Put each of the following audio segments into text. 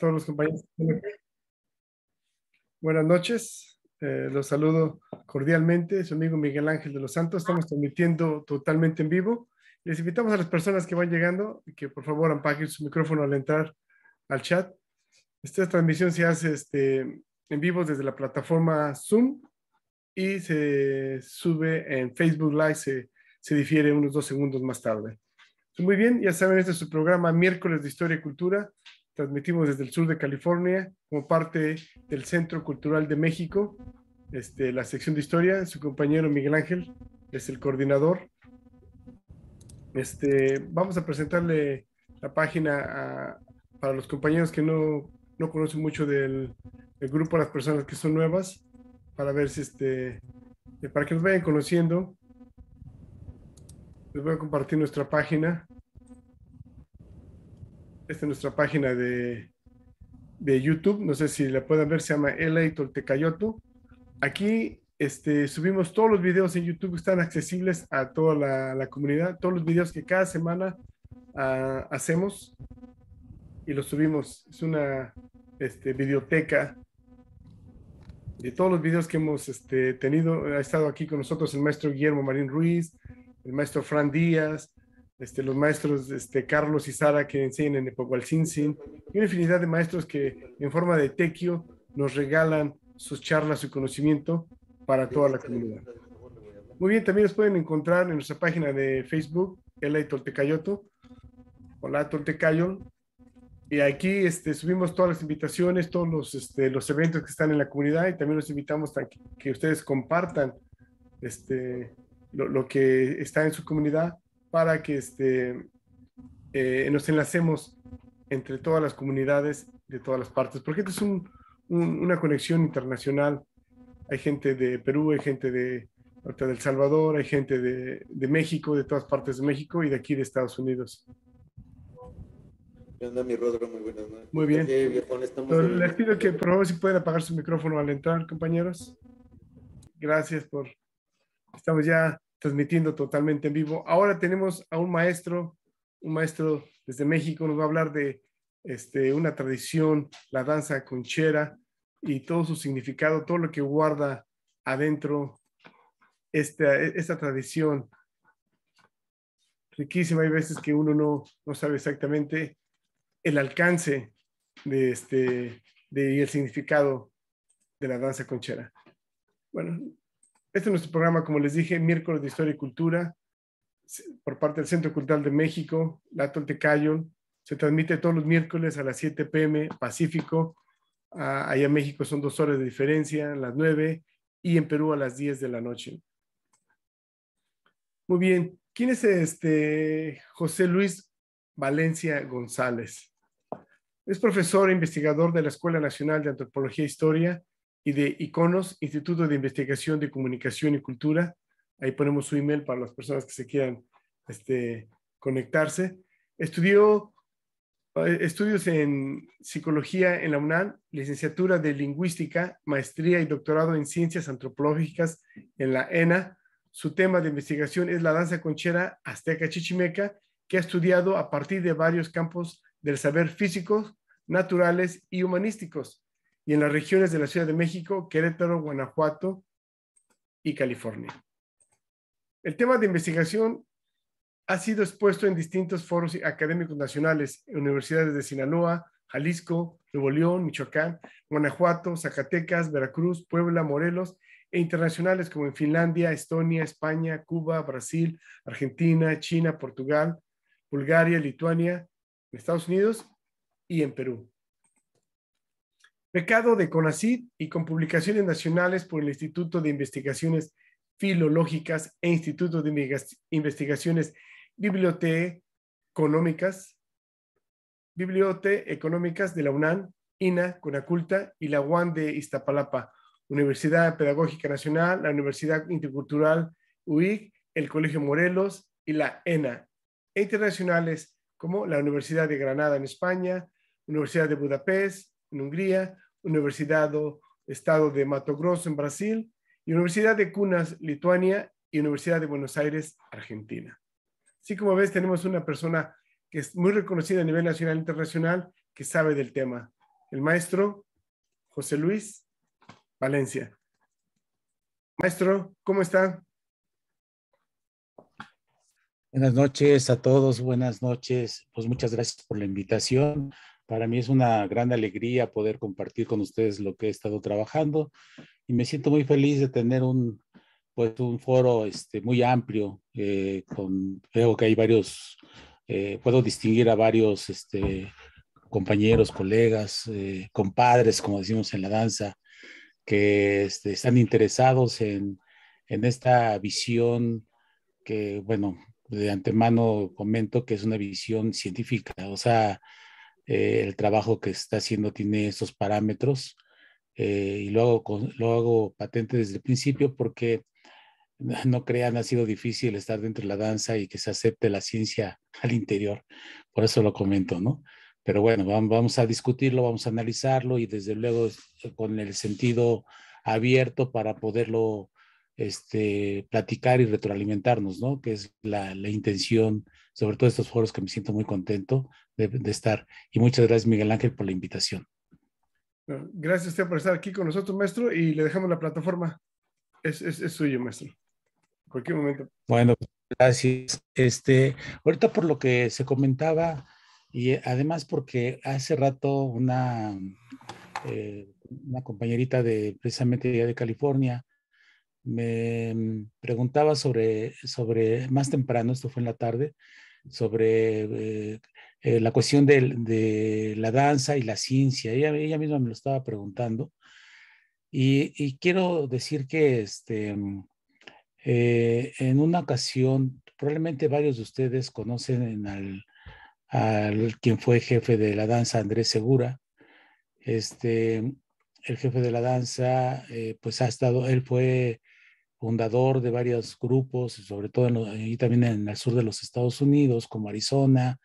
todos los compañeros. Buenas noches, eh, los saludo cordialmente, su amigo Miguel Ángel de los Santos, estamos transmitiendo totalmente en vivo. Les invitamos a las personas que van llegando que por favor apaguen su micrófono al entrar al chat. Esta transmisión se hace este, en vivo desde la plataforma Zoom y se sube en Facebook Live, se, se difiere unos dos segundos más tarde. Muy bien, ya saben, este es su programa Miércoles de Historia y Cultura, Transmitimos desde el sur de California como parte del Centro Cultural de México, este, la sección de historia. Su compañero Miguel Ángel es el coordinador. Este, vamos a presentarle la página a, para los compañeros que no, no conocen mucho del, del, grupo, las personas que son nuevas, para ver si este, eh, para que nos vayan conociendo. Les voy a compartir nuestra página esta es nuestra página de, YouTube, no sé si la pueden ver, se llama LA Toltecayotu. Aquí este, subimos todos los videos en YouTube, están accesibles a toda la, comunidad, todos los videos que cada semana ah, hacemos y los subimos. Es una este, biblioteca de todos los videos que hemos este, tenido. Ha estado aquí con nosotros el maestro Guillermo Marín Ruiz, el maestro Fran Díaz, este, los maestros este, Carlos y Sara que enseñan en sin y una infinidad de maestros que en forma de tequio nos regalan sus charlas, y conocimiento para toda la comunidad. Muy bien, también los pueden encontrar en nuestra página de Facebook, LA Toltecayoto, Hola Toltecayo. Y aquí este, subimos todas las invitaciones, todos este, los, eventos que están en la comunidad y también los invitamos a que, ustedes compartan este, lo que está en su comunidad para que este, eh, nos enlacemos entre todas las comunidades de todas las partes, porque esto es una conexión internacional. Hay gente de Perú, hay gente de, de El Salvador, hay gente de, México, de todas partes de México y de aquí de Estados Unidos. Muy bien. les pido que por favor si pueden apagar su micrófono al entrar, compañeros. Gracias por... Estamos ya transmitiendo totalmente en vivo. Ahora tenemos a un maestro, un maestro desde México, nos va a hablar de este, una tradición, la danza conchera y todo su significado, todo lo que guarda adentro esta, esta tradición riquísima. Hay veces que uno no, no sabe exactamente el alcance de este, de, y el significado de la danza conchera. Bueno, este es nuestro programa, como les dije, miércoles de Historia y Cultura, por parte del Centro Cultural de México, La Toltecayo. Se transmite todos los miércoles a las 7 pm Pacífico. allá en México son dos horas de diferencia, a las 9 y en Perú a las 10 de la noche. Muy bien. ¿Quién es este José Luis Valencia González? Es profesor e investigador de la Escuela Nacional de Antropología e Historia y de ICONOS, Instituto de Investigación de Comunicación y Cultura. Ahí ponemos su email para las personas que se quieran este, conectarse. Estudió eh, estudios en psicología en la UNAM, licenciatura de lingüística, maestría y doctorado en ciencias antropológicas en la ENA. Su tema de investigación es la danza conchera azteca chichimeca, que ha estudiado a partir de varios campos del saber físicos, naturales y humanísticos y en las regiones de la Ciudad de México, Querétaro, Guanajuato y California. El tema de investigación ha sido expuesto en distintos foros académicos nacionales, universidades de Sinaloa, Jalisco, Nuevo León, Michoacán, Guanajuato, Zacatecas, Veracruz, Puebla, Morelos e internacionales como en Finlandia, Estonia, España, Cuba, Brasil, Argentina, China, Portugal, Bulgaria, Lituania, Estados Unidos y en Perú. Pecado de CONACID y con publicaciones nacionales por el Instituto de Investigaciones Filológicas e Instituto de Investigaciones Biblioteconómicas, de la UNAM, INA, CONACULTA y la UAN de Iztapalapa, Universidad Pedagógica Nacional, la Universidad Intercultural UIC, el Colegio Morelos y la ENA, e internacionales como la Universidad de Granada en España, Universidad de Budapest, en Hungría, Universidad Estado de Mato Grosso en Brasil, Universidad de Cunas, Lituania, y Universidad de Buenos Aires, Argentina. Así como ves, tenemos una persona que es muy reconocida a nivel nacional e internacional que sabe del tema, el maestro José Luis Valencia. Maestro, ¿cómo está? Buenas noches a todos, buenas noches. Pues muchas gracias por la invitación. Para mí es una gran alegría poder compartir con ustedes lo que he estado trabajando y me siento muy feliz de tener un, pues, un foro este, muy amplio. Eh, con, veo que hay varios, eh, puedo distinguir a varios este, compañeros, colegas, eh, compadres, como decimos en la danza, que este, están interesados en, en esta visión que, bueno, de antemano comento que es una visión científica, o sea, eh, el trabajo que está haciendo tiene esos parámetros eh, y lo lo hago patente desde el principio porque no crean, ha sido difícil estar dentro de la danza y que se acepte la ciencia al interior. Por eso lo comento, ¿no? Pero bueno, vamos a discutirlo, vamos a analizarlo y desde luego con el sentido abierto para poderlo este, platicar y retroalimentarnos, ¿no? Que es la, la, intención, sobre todo estos foros que me siento muy contento de, estar. Y muchas gracias, Miguel Ángel, por la invitación. Gracias usted por estar aquí con nosotros, maestro, y le dejamos la plataforma. Es, es, suyo, maestro. En cualquier momento. Bueno, gracias. Este, ahorita por lo que se comentaba, y además porque hace rato una, eh, una compañerita de precisamente de California, me mm, preguntaba sobre, sobre, más temprano, esto fue en la tarde, sobre eh, eh, la cuestión de, la danza y la ciencia. Ella, ella misma me lo estaba preguntando. Y, quiero decir que este, mm, eh, en una ocasión, probablemente varios de ustedes conocen al, quien fue jefe de la danza, Andrés Segura. Este, el jefe de la danza, pues ha estado, él fue fundador de varios grupos, sobre todo en y también en el sur de los Estados Unidos, como Arizona,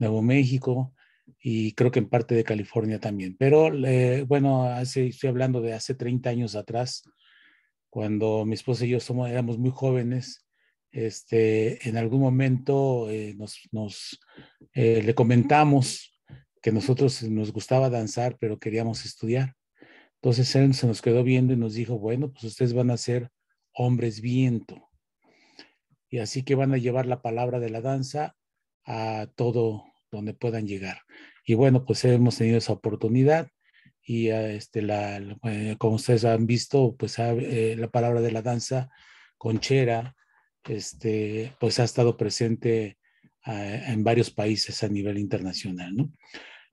Nuevo México y creo que en parte de California también. Pero eh, bueno, estoy hablando de hace 30 años atrás, cuando mi esposa y yo somos, éramos muy jóvenes. Este, en algún momento eh, nos, eh, le comentamos que nosotros nos gustaba danzar, pero queríamos estudiar. Entonces él se nos quedó viendo y nos dijo, bueno, pues ustedes van a ser hombres viento. Y así que van a llevar la palabra de la danza a todo donde puedan llegar. Y bueno, pues hemos tenido esa oportunidad y ah, este, la, eh, como ustedes han visto, pues ah, eh, la palabra de la danza conchera, este, pues ha estado presente ah, en varios países a nivel internacional. ¿no?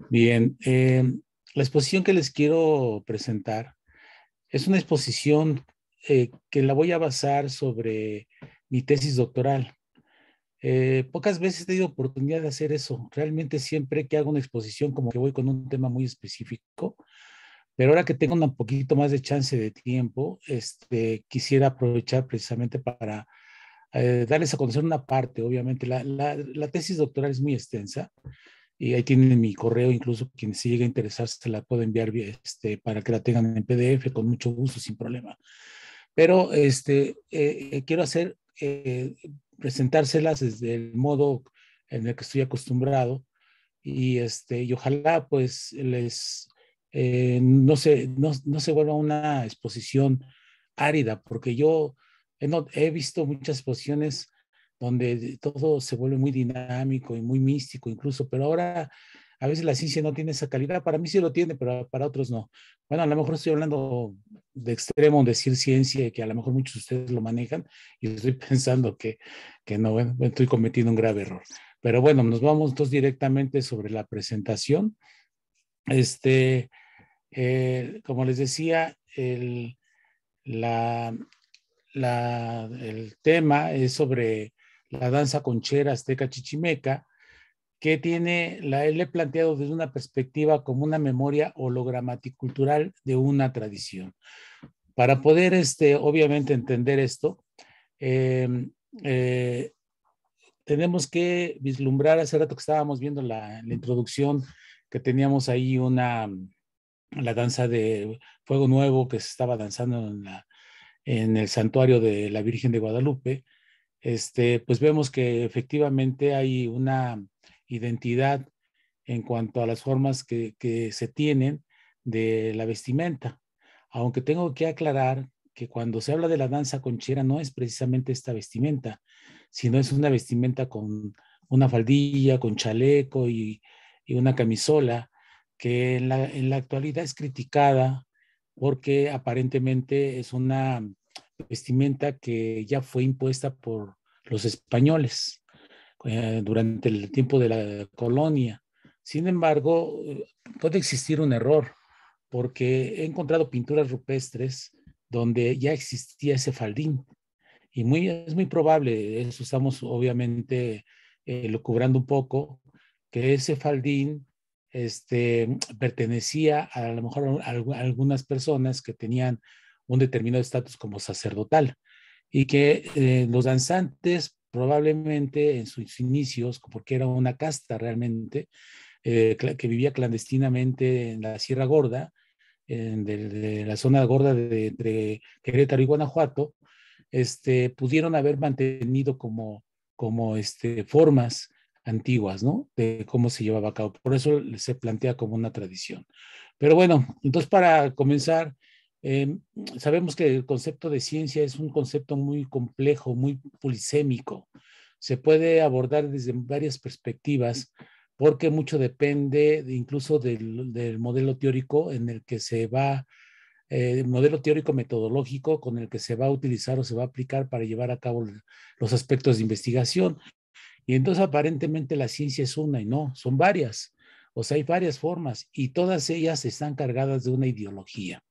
Bien, eh, la exposición que les quiero presentar es una exposición eh, que la voy a basar sobre mi tesis doctoral. Eh, pocas veces he tenido oportunidad de hacer eso. Realmente siempre que hago una exposición como que voy con un tema muy específico, pero ahora que tengo un poquito más de chance de tiempo, este, quisiera aprovechar precisamente para eh, darles a conocer una parte. Obviamente la, la, tesis doctoral es muy extensa y ahí tienen mi correo, incluso quien se llegue a interesar se la puede enviar este, para que la tengan en PDF con mucho gusto, sin problema. Pero este, eh, eh, quiero hacer, eh, presentárselas desde el modo en el que estoy acostumbrado y, este, y ojalá pues les, no, se, no, se vuelva una exposición árida, porque yo he visto muchas exposiciones donde todo se vuelve muy dinámico y muy místico incluso, pero ahora a veces la ciencia no tiene esa calidad. Para mí sí lo tiene, pero para otros no. Bueno, a lo mejor estoy hablando de extremo, decir ciencia, que a lo mejor muchos de ustedes lo manejan, y estoy pensando que, no, estoy cometiendo un grave error. Pero bueno, nos vamos entonces directamente sobre la presentación. Este, eh, como les decía, el, el tema es sobre la danza conchera azteca chichimeca, que tiene, la he planteado desde una perspectiva como una memoria hologramaticultural de una tradición. Para poder, este, obviamente, entender esto, em, eh, tenemos que vislumbrar, hace rato que estábamos viendo la, la, introducción, que teníamos ahí una, la danza de Fuego Nuevo que se estaba danzando en, la, en el santuario de la Virgen de Guadalupe, este, pues vemos que efectivamente hay una identidad en cuanto a las formas que, se tienen de la vestimenta. Aunque tengo que aclarar que cuando se habla de la danza conchera no es precisamente esta vestimenta, sino es una vestimenta con una faldilla, con chaleco y, una camisola, que en la, en la, actualidad es criticada porque aparentemente es una vestimenta que ya fue impuesta por los españoles. Eh, durante el tiempo de la colonia. Sin embargo, puede existir un error, porque he encontrado pinturas rupestres donde ya existía ese faldín. Y muy, es muy probable, eso estamos obviamente eh, lo cubrando un poco, que ese faldín este, pertenecía a, lo mejor a, algunas personas que tenían un determinado estatus como sacerdotal y que eh, los danzantes probablemente en sus inicios, porque era una casta realmente, eh, que vivía clandestinamente en la Sierra Gorda, en la zona gorda de, Querétaro y Guanajuato, este, pudieron haber mantenido como, como este, formas antiguas, ¿no? De cómo se llevaba a cabo. Por eso se plantea como una tradición. Pero bueno, entonces para comenzar, Em, sabemos que el concepto de ciencia es un concepto muy complejo, muy polisémico. Se puede abordar desde varias perspectivas porque mucho depende incluso del, modelo teórico en el que se va, el eh, modelo teórico metodológico con el que se va a utilizar o se va a aplicar para llevar a cabo los aspectos de investigación. Y entonces aparentemente la ciencia es una y no, son varias. O sea, hay varias formas y todas ellas están cargadas de una ideología.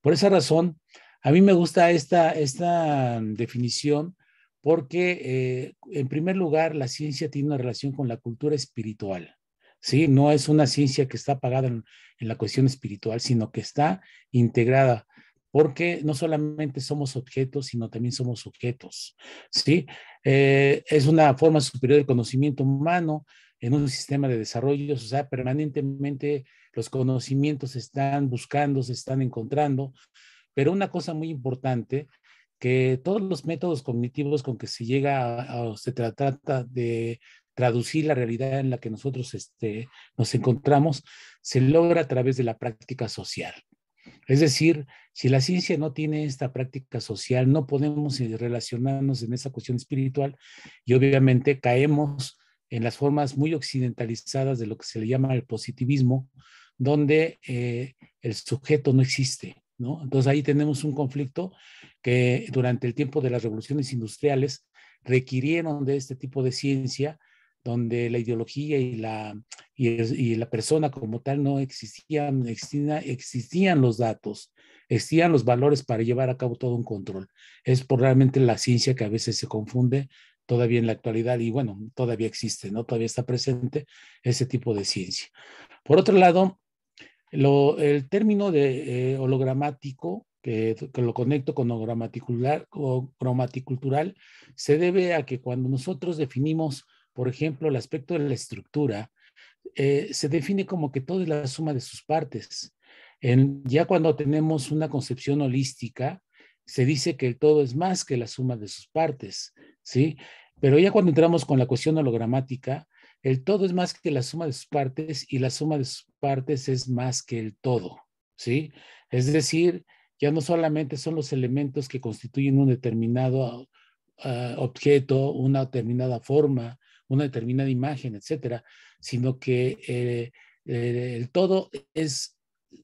Por esa razón, a mí me gusta esta, definición porque, eh, en primer lugar, la ciencia tiene una relación con la cultura espiritual. ¿sí? No es una ciencia que está apagada en, la cuestión espiritual, sino que está integrada porque no solamente somos objetos, sino también somos sujetos, ¿sí? Eh, es una forma superior del conocimiento humano en un sistema de desarrollo, o sea, permanentemente los conocimientos se están buscando, se están encontrando, pero una cosa muy importante, que todos los métodos cognitivos con que se llega a, se trata de traducir la realidad en la que nosotros este, nos encontramos, se logra a través de la práctica social. Es decir, si la ciencia no tiene esta práctica social, no podemos eh, relacionarnos en esa cuestión espiritual y obviamente caemos en las formas muy occidentalizadas de lo que se le llama el positivismo, donde eh, el sujeto no existe. ¿no? Entonces ahí tenemos un conflicto que durante el tiempo de las revoluciones industriales requirieron de este tipo de ciencia donde la ideología y la, y, la persona como tal no existían, existían, los datos, existían los valores para llevar a cabo todo un control. Es por realmente la ciencia que a veces se confunde todavía en la actualidad y bueno, todavía existe, ¿no? Todavía está presente ese tipo de ciencia. Por otro lado, el término de eh, hologramático, que, lo conecto con hologramaticular o se debe a que cuando nosotros definimos, por ejemplo, el aspecto de la estructura, eh, se define como que todo es la suma de sus partes. ya cuando tenemos una concepción holística, se dice que el todo es más que la suma de sus partes. ¿sí? Pero ya cuando entramos con la cuestión hologramática, el todo es más que la suma de sus partes y la suma de sus partes es más que el todo, ¿sí? Es decir, ya no solamente son los elementos que constituyen un determinado ah, objeto, una determinada forma, una determinada imagen, etcétera, sino que eh, eh, el todo es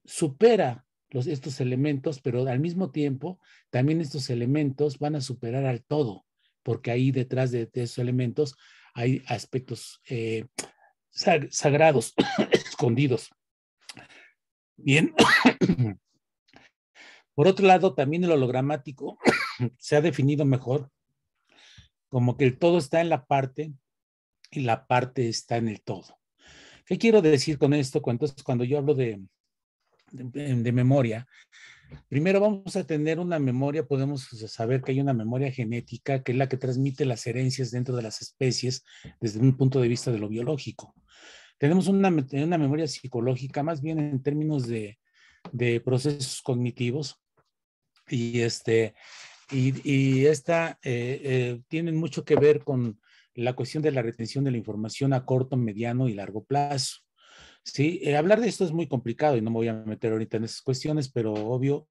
supera los, estos elementos, pero al mismo tiempo también estos elementos van a superar al todo porque ahí detrás de, esos elementos hay aspectos eh, sagrados, escondidos. Bien. Por otro lado, también el hologramático se ha definido mejor como que el todo está en la parte y la parte está en el todo. ¿Qué quiero decir con esto? cuando yo hablo de, de memoria, Primero vamos a tener una memoria, podemos saber que hay una memoria genética que es la que transmite las herencias dentro de las especies desde un punto de vista de lo biológico. Tenemos una, memoria psicológica, más bien en términos de, procesos cognitivos. Y, este, esta eh, eh, tiene mucho que ver con la cuestión de la retención de la información a corto, mediano y largo plazo. Sí, eh, hablar de esto es muy complicado y no me voy a meter ahorita en esas cuestiones, pero obvio,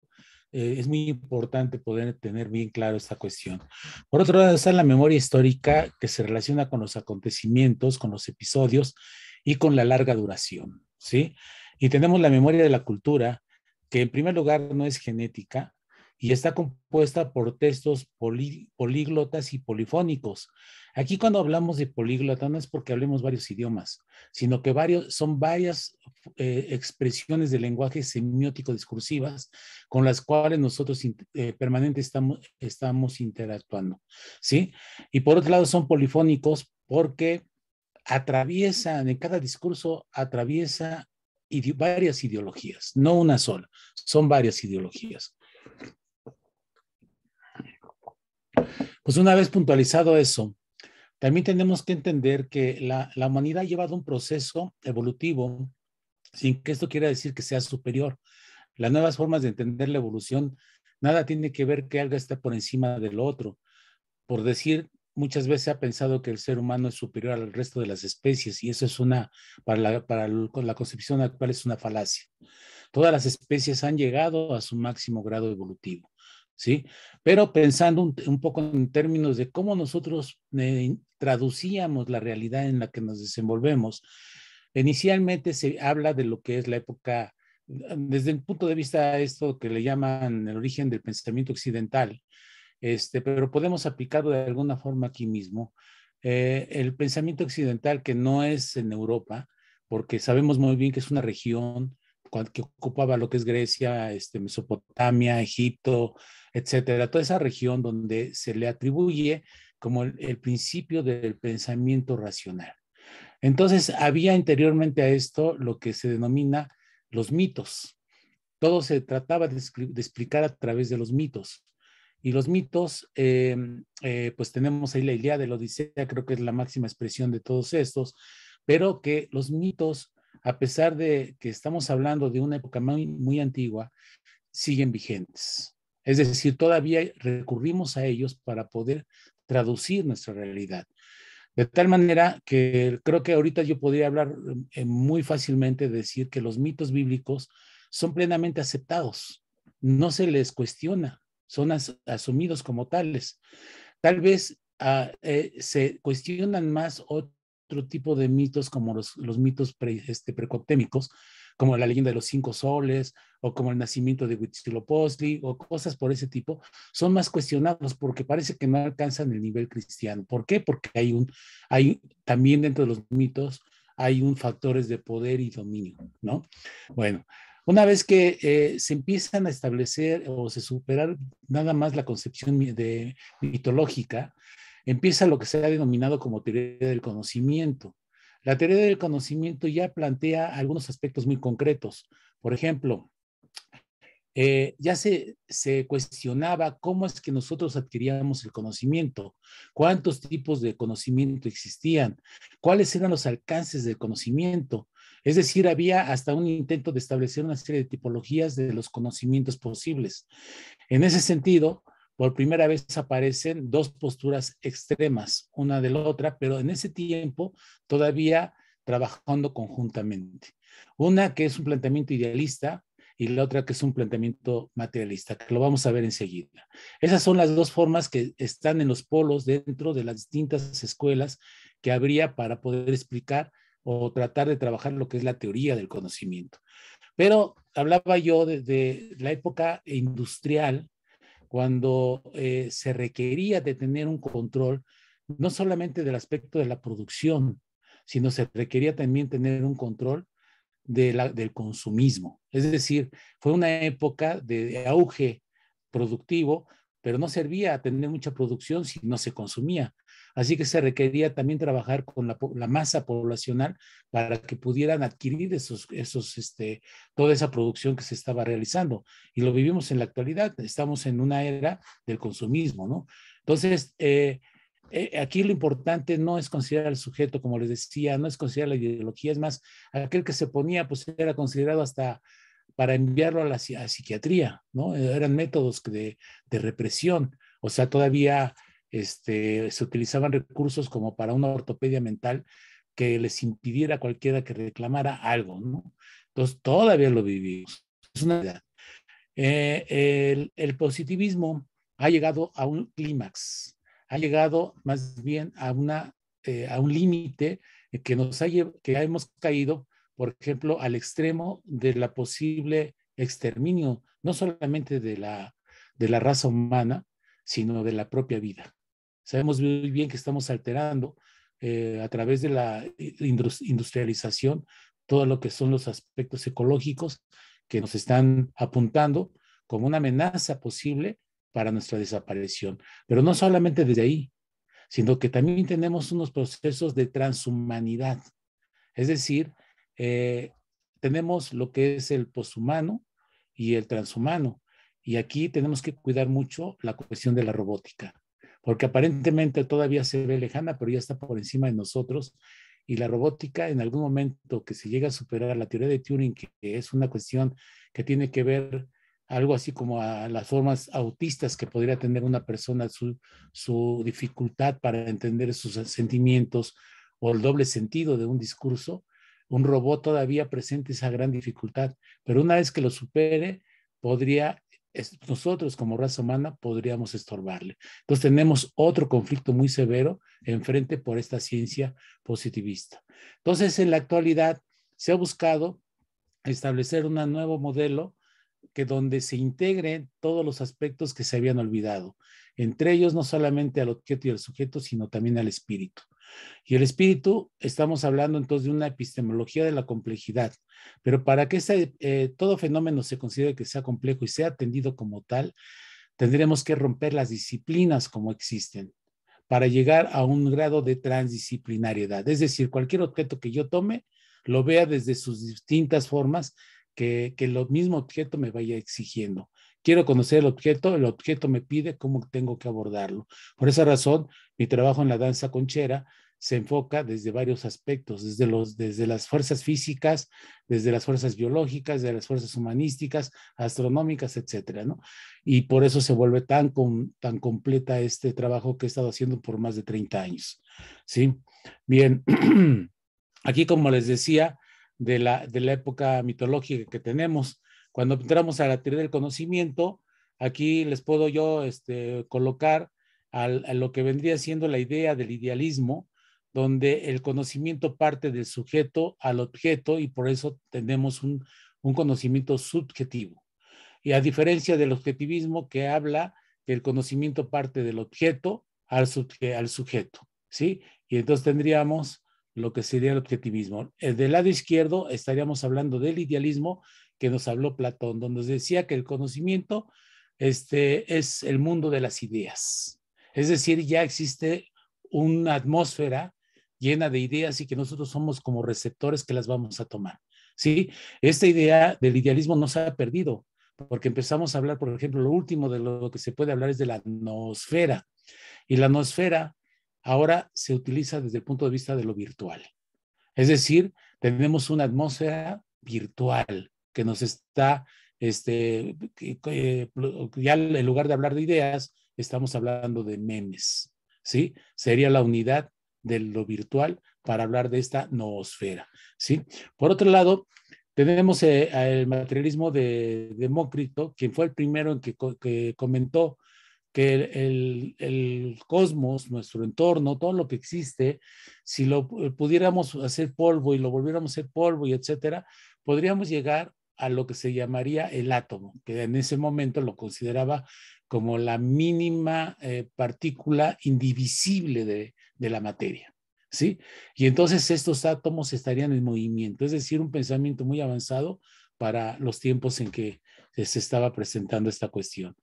eh, es muy importante poder tener bien claro esta cuestión. Por otro lado está la memoria histórica que se relaciona con los acontecimientos, con los episodios y con la larga duración, ¿sí? Y tenemos la memoria de la cultura, que en primer lugar no es genética, y está compuesta por textos políglotas y polifónicos. Aquí cuando hablamos de políglota no es porque hablemos varios idiomas, sino que varios, son varias eh, expresiones de lenguaje semiótico discursivas con las cuales nosotros eh, permanentemente estamos, estamos interactuando. ¿sí? Y por otro lado son polifónicos porque atraviesan, en cada discurso atraviesa varias ideologías, no una sola, son varias ideologías. Pues una vez puntualizado eso, también tenemos que entender que la, humanidad ha llevado un proceso evolutivo sin que esto quiera decir que sea superior. Las nuevas formas de entender la evolución nada tiene que ver que algo está por encima del otro. Por decir, muchas veces se ha pensado que el ser humano es superior al resto de las especies y eso es una, para para la concepción actual es una falacia. Todas las especies han llegado a su máximo grado evolutivo. ¿sí? Pero pensando un, poco en términos de cómo nosotros eh, traducíamos la realidad en la que nos desenvolvemos, inicialmente se habla de lo que es la época, desde el punto de vista de esto que le llaman el origen del pensamiento occidental, este, pero podemos aplicarlo de alguna forma aquí mismo. Eh, el pensamiento occidental que no es en Europa, porque sabemos muy bien que es una región que ocupaba lo que es Grecia, este, Mesopotamia, Egipto, etcétera, toda esa región donde se le atribuye como el, principio del pensamiento racional. Entonces, había anteriormente a esto lo que se denomina los mitos. Todo se trataba de, explicar a través de los mitos. Y los mitos, eh, eh, pues tenemos ahí la idea de la Odisea, creo que es la máxima expresión de todos estos, pero que los mitos, a pesar de que estamos hablando de una época muy antigua, siguen vigentes. Es decir, todavía recurrimos a ellos para poder traducir nuestra realidad. De tal manera que creo que ahorita yo podría hablar eh, muy fácilmente, decir que los mitos bíblicos son plenamente aceptados, no se les cuestiona, son asumidos como tales. Tal vez ah, eh, se cuestionan más otro tipo de mitos como los, mitos pre, este, precoptémicos, como la leyenda de los cinco soles, o como el nacimiento de Huitzilopochtli, o cosas por ese tipo, son más cuestionados porque parece que no alcanzan el nivel cristiano. ¿Por qué? Porque hay un, hay también dentro de los mitos, hay un factores de poder y dominio, ¿no? Bueno, una vez que eh, se empiezan a establecer o se supera nada más la concepción de, mitológica, empieza lo que se ha denominado como teoría del conocimiento. La teoría del conocimiento ya plantea algunos aspectos muy concretos. Por ejemplo, eh, ya se, se, cuestionaba cómo es que nosotros adquiríamos el conocimiento, cuántos tipos de conocimiento existían, cuáles eran los alcances del conocimiento. Es decir, había hasta un intento de establecer una serie de tipologías de los conocimientos posibles. En ese sentido, por primera vez aparecen dos posturas extremas, una de la otra, pero en ese tiempo todavía trabajando conjuntamente. Una que es un planteamiento idealista y la otra que es un planteamiento materialista, que lo vamos a ver enseguida. Esas son las dos formas que están en los polos dentro de las distintas escuelas que habría para poder explicar o tratar de trabajar lo que es la teoría del conocimiento. Pero hablaba yo de la época industrial, cuando eh, se requería de tener un control no solamente del aspecto de la producción, sino se requería también tener un control del consumismo. Es decir, fue una época de auge productivo, pero no servía a tener mucha producción si no se consumía. Así que se requería también trabajar con la, masa poblacional para que pudieran adquirir esos, esos, este, toda esa producción que se estaba realizando. Y lo vivimos en la actualidad. Estamos en una era del consumismo, ¿no? Entonces, eh, eh, aquí lo importante no es considerar al sujeto, como les decía, no es considerar la ideología, es más, aquel que se ponía, pues era considerado hasta para enviarlo a la psiquiatría, ¿no? Eran métodos de, de, represión, o sea, todavía este, se utilizaban recursos como para una ortopedia mental que les impidiera a cualquiera que reclamara algo, Entonces, todavía lo vivimos. Es una eh, el, positivismo ha llegado a un clímax, ha llegado más bien a, una, eh, a un límite que nos ha que hemos caído, por ejemplo, al extremo de la posible exterminio, no solamente de la, de la raza humana, sino de la propia vida. Sabemos muy bien que estamos alterando eh, a través de la industrialización todo lo que son los aspectos ecológicos que nos están apuntando como una amenaza posible para nuestra desaparición. Pero no solamente desde ahí, sino que también tenemos unos procesos de transhumanidad. Es decir, eh, tenemos lo que es el poshumano y el transhumano. Y aquí tenemos que cuidar mucho la cuestión de la robótica porque aparentemente todavía se ve lejana, pero ya está por encima de nosotros. Y la robótica, en algún momento que se llega a superar la teoría de Turing, que es una cuestión que tiene que ver algo así como a las formas autistas que podría tener una persona, su, su dificultad para entender sus sentimientos o el doble sentido de un discurso, un robot todavía presenta esa gran dificultad, pero una vez que lo supere, podría nosotros como raza humana podríamos estorbarle. Entonces tenemos otro conflicto muy severo enfrente por esta ciencia positivista. Entonces en la actualidad se ha buscado establecer un nuevo modelo que donde se integren todos los aspectos que se habían olvidado, entre ellos no solamente al objeto y al sujeto, sino también al espíritu. Y el espíritu, estamos hablando entonces de una epistemología de la complejidad, pero para que eh, todo fenómeno se considere que sea complejo y sea atendido como tal, tendremos que romper las disciplinas como existen para llegar a un grado de transdisciplinariedad. Es decir, cualquier objeto que yo tome, lo vea desde sus distintas formas que, que lo mismo objeto me vaya exigiendo. Quiero conocer el objeto, el objeto me pide cómo tengo que abordarlo. Por esa razón, mi trabajo en la danza conchera se enfoca desde varios aspectos, desde, los, desde las fuerzas físicas, desde las fuerzas biológicas, desde las fuerzas humanísticas, astronómicas, etcétera, ¿no? Y por eso se vuelve tan, tan completa este trabajo que he estado haciendo por más de 30 años, ¿sí? Bien, aquí como les decía, de la, de la época mitológica que tenemos, cuando entramos a la teoría del conocimiento, aquí les puedo yo este, colocar a lo que vendría siendo la idea del idealismo, donde el conocimiento parte del sujeto al objeto y por eso tenemos un, conocimiento subjetivo. Y a diferencia del objetivismo que habla que el conocimiento parte del objeto al, al sujeto, ¿sí? Y entonces tendríamos lo que sería el objetivismo. Eh, del lado izquierdo estaríamos hablando del idealismo que nos habló Platón, donde nos decía que el conocimiento este, es el mundo de las ideas. Es decir, ya existe una atmósfera llena de ideas y que nosotros somos como receptores que las vamos a tomar. ¿sí? Esta idea del idealismo no se ha perdido, porque empezamos a hablar, por ejemplo, lo último de lo que se puede hablar es de la nosfera. Y la nosfera ahora se utiliza desde el punto de vista de lo virtual. Es decir, tenemos una atmósfera virtual, que nos está, este, eh, ya en lugar de hablar de ideas, estamos hablando de memes, ¿sí? Sería la unidad de lo virtual para hablar de esta noosfera, ¿sí? Por otro lado, tenemos el eh, materialismo de Demócrito, quien fue el primero en que, que comentó que el, cosmos, nuestro entorno, todo lo que existe, si lo eh, pudiéramos hacer polvo y lo volviéramos a hacer polvo y etcétera, podríamos llegar a lo que se llamaría el átomo, que en ese momento lo consideraba como la mínima eh, partícula indivisible de, de la materia. ¿Sí? Y entonces estos átomos estarían en movimiento, es decir, un pensamiento muy avanzado para los tiempos en que eh, se estaba presentando esta cuestión.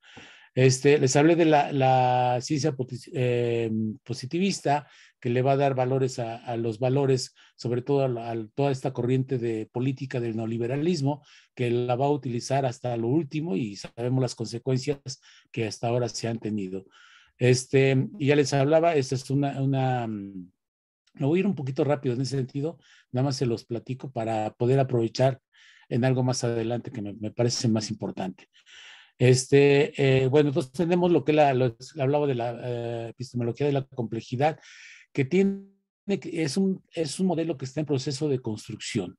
Este, les hablé de la, ciencia eh, positivista que le va a dar valores a, los valores, sobre todo a, toda esta corriente de política del neoliberalismo, que la va a utilizar hasta lo último y sabemos las consecuencias que hasta ahora se han tenido. Este, y ya les hablaba, esta es una, una mm, voy a ir un poquito rápido en ese sentido, nada más se los platico para poder aprovechar en algo más adelante que me parece más importante. Este, eh, bueno, entonces tenemos lo que la, hablaba de la eh, epistemología de la complejidad, que tiene, es un, es un modelo que está en proceso de construcción,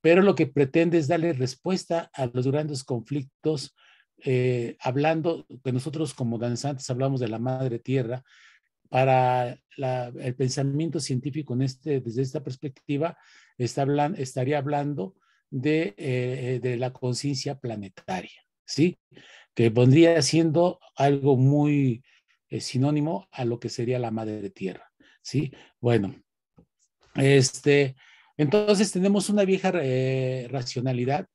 pero lo que pretende es darle respuesta a los grandes conflictos, eh, hablando que nosotros como danzantes hablamos de la madre tierra, para el pensamiento científico en este, desde esta perspectiva estaría hablando de la conciencia planetaria. ¿sí? Que pondría siendo algo muy eh, sinónimo a lo que sería la madre tierra, ¿sí? Bueno, este, entonces tenemos una vieja eh, racionalidad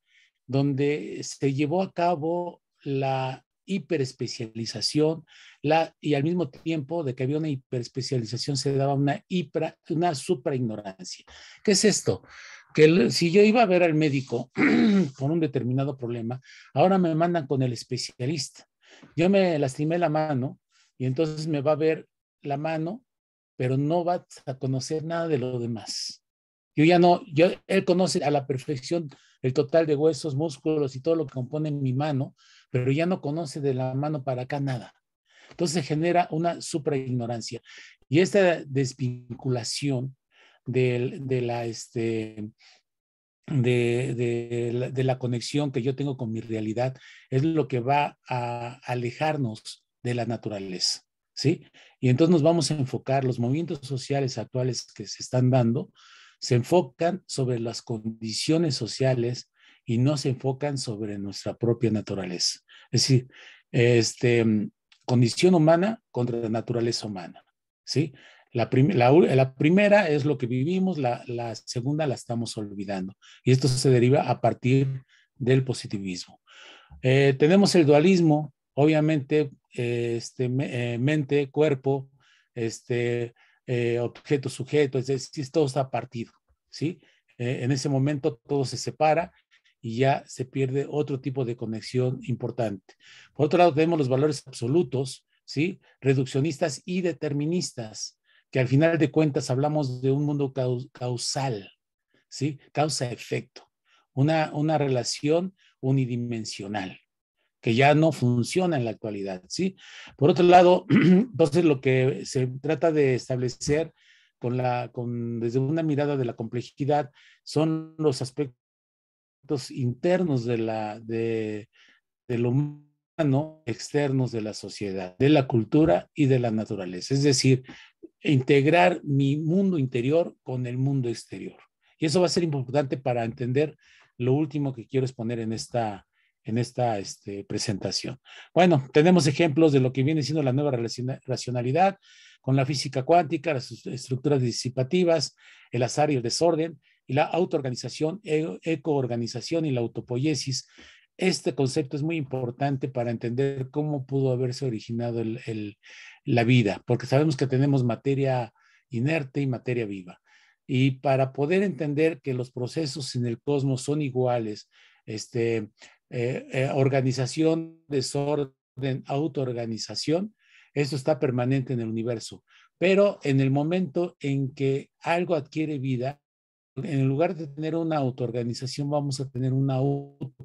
donde se llevó a cabo la hiperespecialización la, y al mismo tiempo de que había una hiperespecialización se daba una, hipra, una supraignorancia. ¿Qué es esto? que si yo iba a ver al médico con un determinado problema, ahora me mandan con el especialista. Yo me lastimé la mano y entonces me va a ver la mano, pero no va a conocer nada de lo demás. Yo ya no, yo, él conoce a la perfección el total de huesos, músculos y todo lo que compone mi mano, pero ya no conoce de la mano para acá nada. Entonces genera una supraignorancia. Y esta desvinculación de, la, este, de, de, la conexión que yo tengo con mi realidad es lo que va a alejarnos de la naturaleza, ¿sí? Y entonces nos vamos a enfocar, los movimientos sociales actuales que se están dando, se enfocan sobre las condiciones sociales y no se enfocan sobre nuestra propia naturaleza. Es decir, este, condición humana contra la naturaleza humana, ¿sí? La, primera es lo que vivimos, la, segunda la estamos olvidando. Y esto se deriva a partir del positivismo. Eh, tenemos el dualismo, obviamente, este, eh, mente, cuerpo, este, eh, objeto, sujeto, es decir, todo está partido, ¿sí? en ese momento todo se separa y ya se pierde otro tipo de conexión importante. Por otro lado, tenemos los valores absolutos, ¿sí? Reduccionistas y deterministas que al final de cuentas hablamos de un mundo causal, ¿sí? Causa-efecto, una, una relación unidimensional que ya no funciona en la actualidad, ¿sí? Por otro lado, entonces lo que se trata de establecer con la, con, desde una mirada de la complejidad son los aspectos internos de, la, de, de lo humano, externos de la sociedad, de la cultura y de la naturaleza. Es decir, e integrar mi mundo interior con el mundo exterior. Y eso va a ser importante para entender lo último que quiero exponer en esta, en esta este, presentación. Bueno, tenemos ejemplos de lo que viene siendo la nueva racionalidad con la física cuántica, las estructuras disipativas, el azar y el desorden, y la autoorganización, ecoorganización y la autopoiesis, este concepto es muy importante para entender cómo pudo haberse originado la vida, porque sabemos que tenemos materia inerte y materia viva. Y para poder entender que los procesos en el cosmos son iguales, este, eh, eh, organización, desorden, autoorganización, eso está permanente en el universo. Pero en el momento en que algo adquiere vida, en lugar de tener una autoorganización, vamos a tener una auto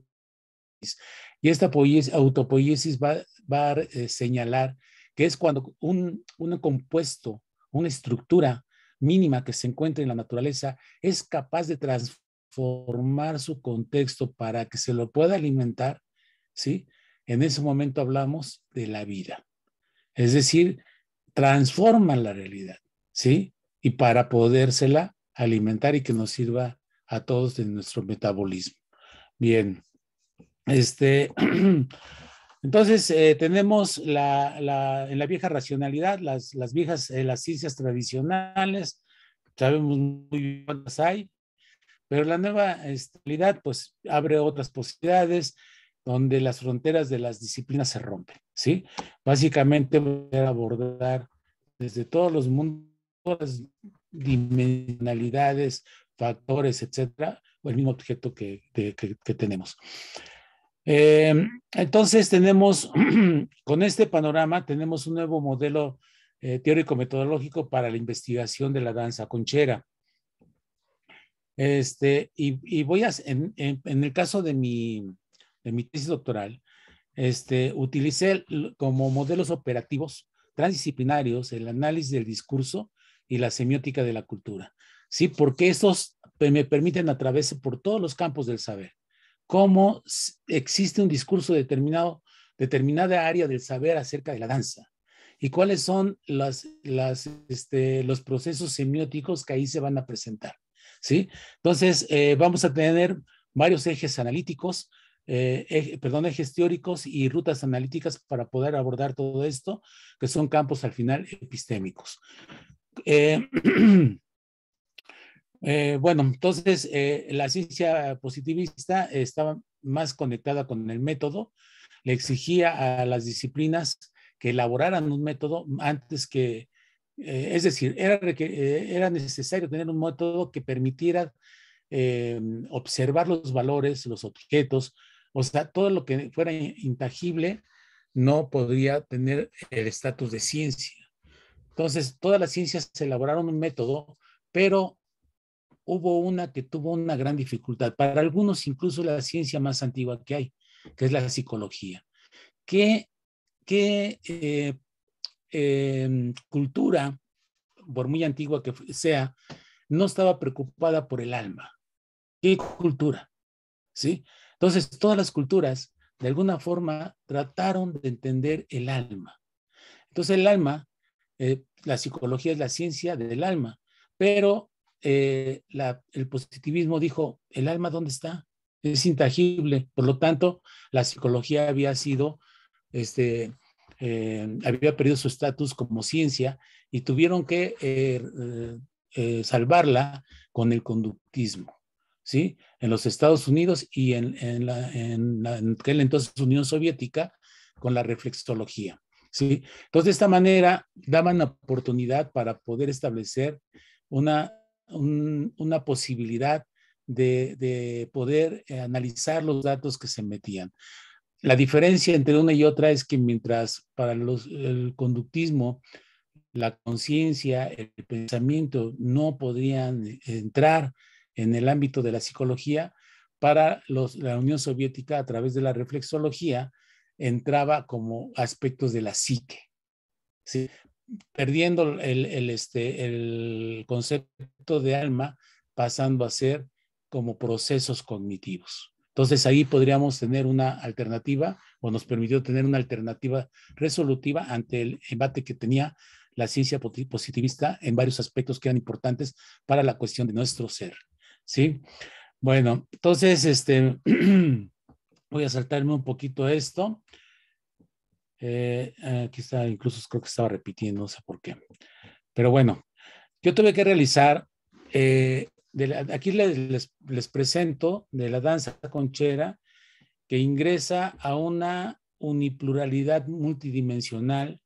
y esta autopoiesis va, a eh, señalar que es cuando un, un compuesto, una estructura mínima que se encuentra en la naturaleza es capaz de transformar su contexto para que se lo pueda alimentar, ¿sí? En ese momento hablamos de la vida. Es decir, transforma la realidad, ¿sí? Y para podérsela alimentar y que nos sirva a todos en nuestro metabolismo. Bien, este, entonces, eh, tenemos la, vieja racionalidad, las, viejas, eh, las ciencias tradicionales, sabemos muy bien hay, pero la nueva estabilidad pues abre otras posibilidades donde las fronteras de las disciplinas se rompen, ¿sí? Básicamente a abordar desde todos los mundos, dimensionalidades, factores, etcétera, el mismo objeto que, que, que tenemos. Eh, entonces tenemos, con este panorama, tenemos un nuevo modelo eh, teórico-metodológico para la investigación de la danza conchera. Este, y, voy a, en, el caso de mi, mi tesis doctoral, este, utilicé como modelos operativos transdisciplinarios el análisis del discurso y la semiótica de la cultura. ¿sí? Porque estos eh, me permiten atravesar por todos los campos del saber cómo existe un discurso determinado, determinada área del saber acerca de la danza y cuáles son las, las, este, los procesos semióticos que ahí se van a presentar. ¿sí? Entonces, eh, vamos a tener varios ejes analíticos, eh, perdón, ejes teóricos y rutas analíticas para poder abordar todo esto, que son campos al final epistémicos. Eh, Eh, bueno, entonces eh, la ciencia positivista estaba más conectada con el método, le exigía a las disciplinas que elaboraran un método antes que, eh, es decir, era, era necesario tener un método que permitiera observar los valores, los objetos, o sea, todo lo que fuera intangible no podría tener el estatus de ciencia. Entonces, todas las ciencias elaboraron un método, pero hubo una que tuvo una gran dificultad, para algunos incluso la ciencia más antigua que hay, que es la psicología. ¿Qué, eh, em, cultura, por muy antigua que sea, no estaba preocupada por el alma? ¿Qué cultura? ¿Sí? Entonces, todas las culturas, de alguna forma, trataron de entender el alma. Entonces, el alma, eh, la psicología es la ciencia del alma, pero eh, el positivismo dijo, ¿el alma dónde está? Es intangible. Por lo tanto, la psicología había sido, este, eh, había perdido su estatus como ciencia y tuvieron que eh, salvarla con el conductismo. ¿Sí? En los Estados Unidos y en, la, entonces Unión Soviética con la reflexología. ¿sí? Entonces, de esta manera daban oportunidad para poder establecer una una posibilidad de, poder eh, analizar los datos que se metían. La diferencia entre una y otra es que mientras para los, el conductismo la conciencia, el pensamiento no podrían entrar en el ámbito de la psicología, para los, la Unión Soviética a través de la reflexología entraba como aspectos de la psique. ¿sí? perdiendo el, este, el concepto de alma, pasando a ser como procesos cognitivos. Entonces ahí podríamos tener una alternativa o nos permitió tener una alternativa resolutiva ante el embate que tenía la ciencia positivista en varios aspectos que eran importantes para la cuestión de nuestro ser. ¿Sí? Bueno, entonces este, voy a saltarme un poquito esto. Eh, ah, aquí está, incluso creo que estaba repitiendo, no sé por qué. Pero bueno, yo tuve que realizar, eh, aquí les, presento de la danza conchera que ingresa a una unipluralidad multidimensional.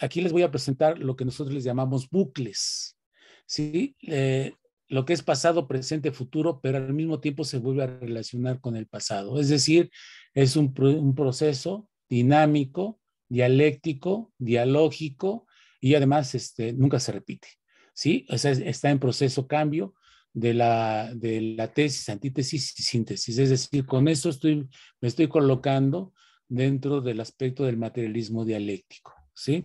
Aquí les voy a presentar lo que nosotros les llamamos bucles, ¿sí? Eh, lo que es pasado, presente, futuro, pero al mismo tiempo se vuelve a relacionar con el pasado. Es decir, es un, un proceso dinámico, dialéctico, dialógico y además este, nunca se repite. ¿sí? está en proceso cambio de la, de la tesis, antítesis y síntesis. Es decir, con eso estoy, me estoy colocando dentro del aspecto del materialismo dialéctico. ¿sí?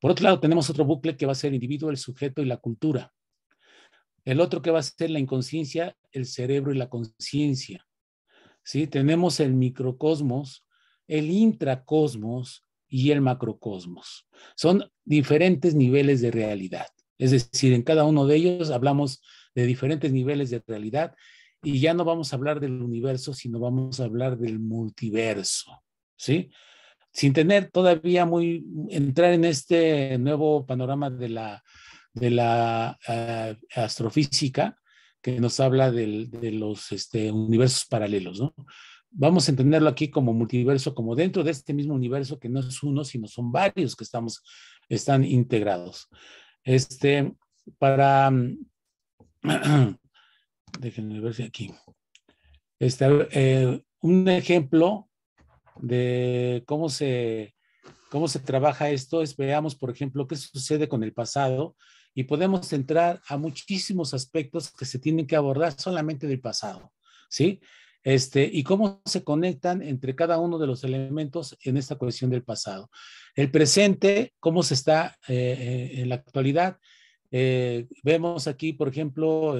Por otro lado, tenemos otro bucle que va a ser individuo, el sujeto y la cultura. El otro que va a ser la inconsciencia, el cerebro y la conciencia. ¿sí? Tenemos el microcosmos, el intracosmos y el macrocosmos. Son diferentes niveles de realidad. Es decir, en cada uno de ellos hablamos de diferentes niveles de realidad y ya no vamos a hablar del universo, sino vamos a hablar del multiverso, ¿sí? Sin tener todavía muy, entrar en este nuevo panorama de la, de la eh, astrofísica que nos habla de los este, universos paralelos, ¿no? vamos a entenderlo aquí como multiverso, como dentro de este mismo universo que no es uno, sino son varios que estamos, están integrados. Este, para, déjenme ver aquí, este, eh, un ejemplo de cómo se, cómo se trabaja esto es, veamos, por ejemplo, qué sucede con el pasado y podemos entrar a muchísimos aspectos que se tienen que abordar solamente del pasado, ¿sí? Este, y cómo se conectan entre cada uno de los elementos en esta cohesión del pasado. El presente, cómo se está eh, eh, en la actualidad. Eh, vemos aquí, por ejemplo,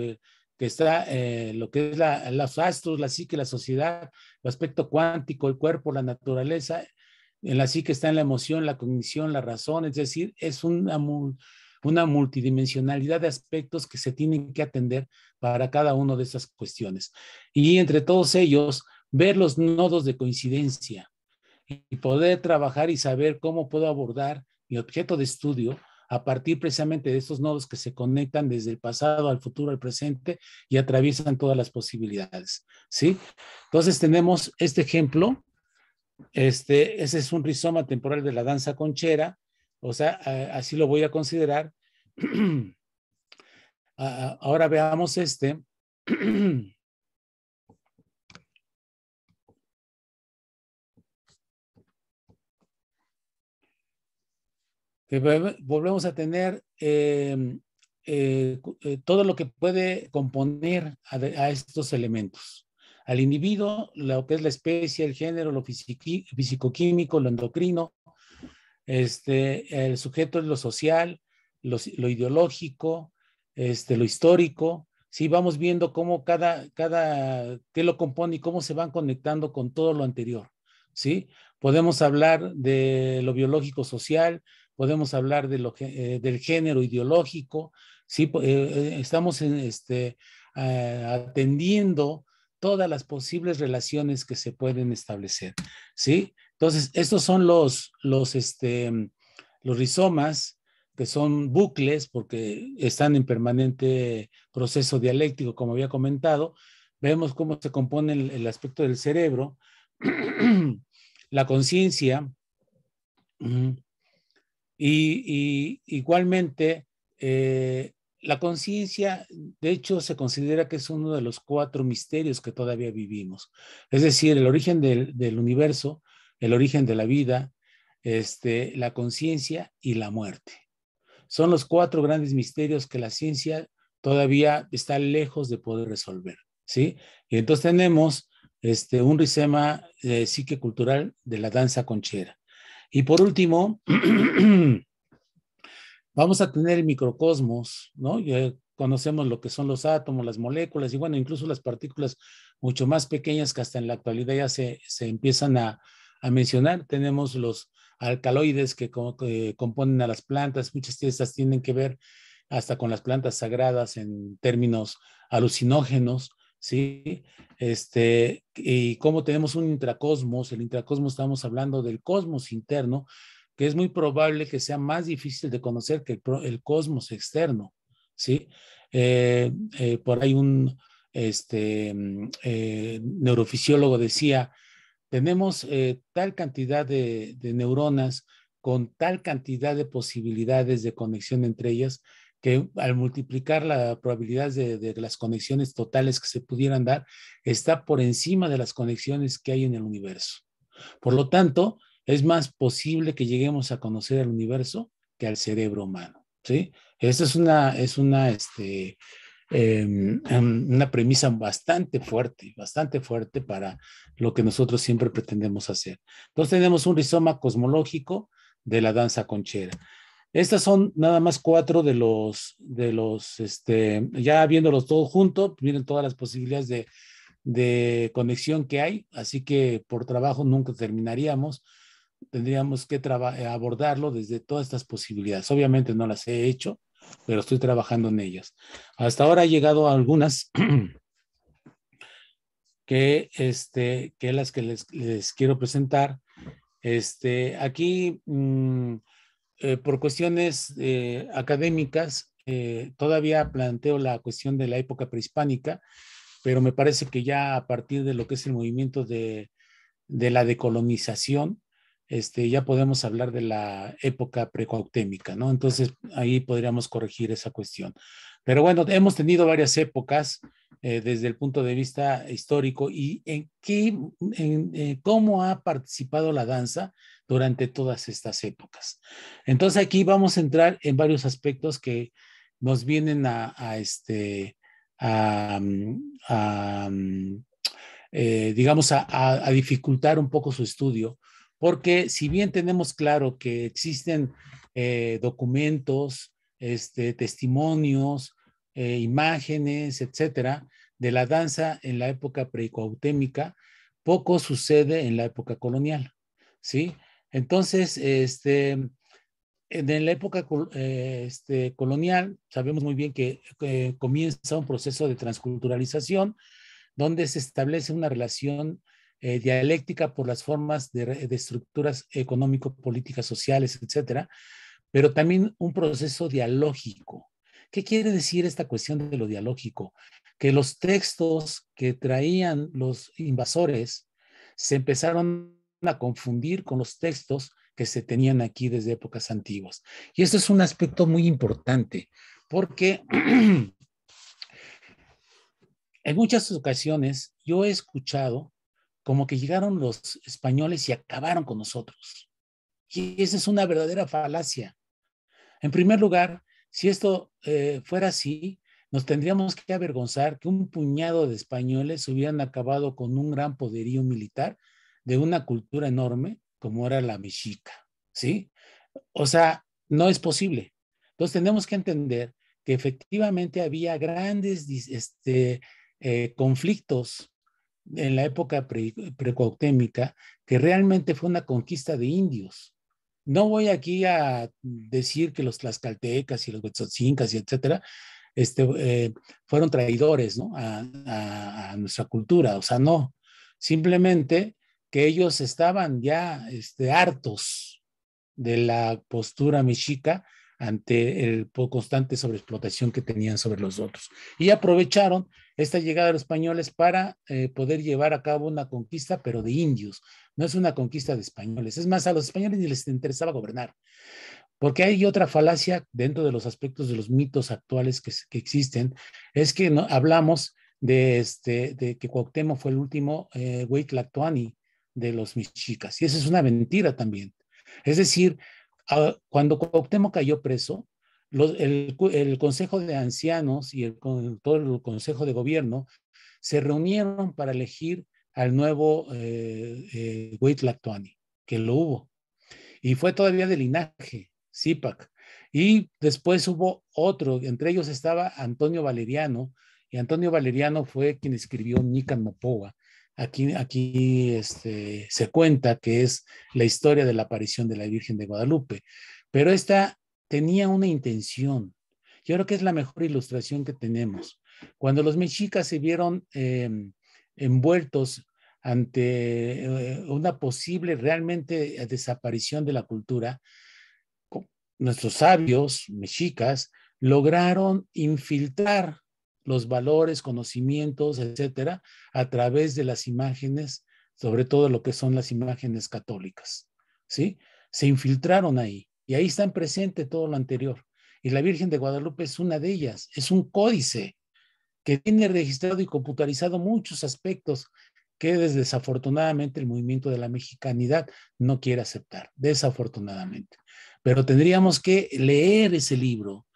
que está lo que es la, los astros, la psique, la sociedad, el aspecto cuántico, el cuerpo, la naturaleza. En la psique está en la emoción, la cognición, la razón, es decir, es una una multidimensionalidad de aspectos que se tienen que atender para cada una de esas cuestiones. Y entre todos ellos, ver los nodos de coincidencia y poder trabajar y saber cómo puedo abordar mi objeto de estudio a partir precisamente de estos nodos que se conectan desde el pasado al futuro al presente y atraviesan todas las posibilidades, ¿sí? Entonces tenemos este ejemplo, este, ese es un rizoma temporal de la danza conchera, o sea, así lo voy a considerar. ahora veamos este. volvemos a tener em, eh, eh, todo lo que puede componer a, a, estos elementos. Al individuo, lo que es la especie, el género, lo fisicoquímico, lo endocrino, este, el sujeto es lo social, lo, ideológico, este, lo histórico. Sí, vamos viendo cómo cada, cada, qué lo compone y cómo se van conectando con todo lo anterior. ¿Sí? Podemos hablar de lo biológico social, podemos hablar de lo, eh, del género ideológico, ¿sí? Eh, eh, estamos en, este, ah, atendiendo todas las posibles relaciones que se pueden establecer, ¿sí? Entonces, estos son los, los, este, los rizomas, que son bucles, porque están en permanente proceso dialéctico, como había comentado. Vemos cómo se compone el, aspecto del cerebro, la conciencia, y, igualmente eh, la conciencia, de hecho, se considera que es uno de los cuatro misterios que todavía vivimos. Es decir, el origen del, del universo el origen de la vida, este, la conciencia y la muerte. Son los cuatro grandes misterios que la ciencia todavía está lejos de poder resolver, ¿sí? Y entonces tenemos este, un risema eh, psique cultural de la danza conchera. Y por último, vamos a tener el microcosmos, ¿no? Ya conocemos lo que son los átomos, las moléculas y bueno, incluso las partículas mucho más pequeñas que hasta en la actualidad ya se, se empiezan a, a mencionar. Tenemos los alcaloides que, eh, componen a las plantas, muchas de estas tienen que ver hasta con las plantas sagradas en términos alucinógenos, ¿sí? Este, y como tenemos un intracosmos, el intracosmos estamos hablando del cosmos interno, que es muy probable que sea más difícil de conocer que el, cosmos externo, ¿sí? Eh, eh, por ahí un este, mm, neurofisiólogo decía tenemos eh, tal cantidad de, neuronas con tal cantidad de posibilidades de conexión entre ellas que al multiplicar la probabilidad de, las conexiones totales que se pudieran dar, está por encima de las conexiones que hay en el universo. Por lo tanto, es más posible que lleguemos a conocer al universo que al cerebro humano. ¿sí? es una, es una este, Em, em, una premisa bastante fuerte, bastante fuerte para lo que nosotros siempre pretendemos hacer. Entonces tenemos un rizoma cosmológico de la danza conchera. Estas son nada más cuatro de los, de los, este, ya viéndolos todos juntos, miren todas las posibilidades de, de conexión que hay, así que por trabajo nunca terminaríamos tendríamos que abordarlo desde todas estas posibilidades. Obviamente no las he hecho, pero estoy trabajando en ellas. Hasta ahora he llegado a algunas que, este, que las que les, quiero presentar. Este, aquí, mm, eh, por cuestiones eh, académicas, eh, todavía planteo la cuestión de la época prehispánica, pero me parece que ya a partir de lo que es el movimiento de la decolonización, este, ya podemos hablar de la época precoctémica, ¿no? Entonces ahí podríamos corregir esa cuestión. Pero bueno, hemos tenido varias épocas eh, desde el punto de vista histórico y en qué, eh, cómo ha participado la danza durante todas estas épocas. Entonces aquí vamos a entrar en varios aspectos que nos vienen a, este, mm, mm, eh, digamos, a dificultar un poco su estudio porque si bien tenemos claro que existen eh, documentos, este, testimonios, eh, imágenes, etcétera, de la danza en la época precoautémica, poco sucede en la época colonial, ¿sí? Entonces, este, en la época eh, este, colonial, sabemos muy bien que comienza un proceso de transculturalización donde se establece una relación eh, dialéctica por las formas de, de estructuras económico-políticas, sociales, etcétera, pero también un proceso dialógico. ¿Qué quiere decir esta cuestión de lo dialógico? Que los textos que traían los invasores se empezaron a confundir con los textos que se tenían aquí desde épocas antiguas. Y esto es un aspecto muy importante, porque en muchas ocasiones yo he escuchado como que llegaron los españoles y acabaron con nosotros. Y esa es una verdadera falacia. En primer lugar, si esto eh, fuera así, nos tendríamos que avergonzar que un puñado de españoles hubieran acabado con un gran poderío militar de una cultura enorme como era la mexica, ¿sí? O sea, no es posible. Entonces tenemos que entender que efectivamente había grandes este, eh, conflictos en la época precuautémica, que realmente fue una conquista de indios. No voy aquí a decir que los tlaxcaltecas y los huetzotzincas y etcétera este, eh, fueron traidores ¿no? a, nuestra cultura, o sea, no, simplemente que ellos estaban ya este, hartos de la postura mexica ante el constante sobreexplotación que tenían sobre los otros. Y aprovecharon esta llegada de los españoles para eh, poder llevar a cabo una conquista, pero de indios. No es una conquista de españoles. Es más, a los españoles ni les interesaba gobernar. Porque hay otra falacia dentro de los aspectos de los mitos actuales que, existen, es que no, hablamos de, este, de que Cuauhtémoc fue el último eh, de los mexicas. Y esa es una mentira también. Es decir, cuando Cuauhtémoc cayó preso, el, Consejo de Ancianos y todo el Consejo de Gobierno se reunieron para elegir al nuevo eh, eh que lo hubo. Y fue todavía de linaje, Zipac, Y después hubo otro, entre ellos estaba Antonio Valeriano, y Antonio Valeriano fue quien escribió Nican Mopoa. Aquí, aquí este, se cuenta que es la historia de la aparición de la Virgen de Guadalupe, pero esta tenía una intención. Yo creo que es la mejor ilustración que tenemos. Cuando los mexicas se vieron em, envueltos ante eh, una posible realmente eh, desaparición de la cultura, nuestros sabios mexicas lograron infiltrar los valores, conocimientos, etcétera, a través de las imágenes, sobre todo lo que son las imágenes católicas, ¿sí? Se infiltraron ahí y ahí están presente todo lo anterior. Y la Virgen de Guadalupe es una de ellas, es un códice que tiene registrado y computarizado muchos aspectos que desafortunadamente el movimiento de la mexicanidad no quiere aceptar, desafortunadamente. Pero tendríamos que leer ese libro,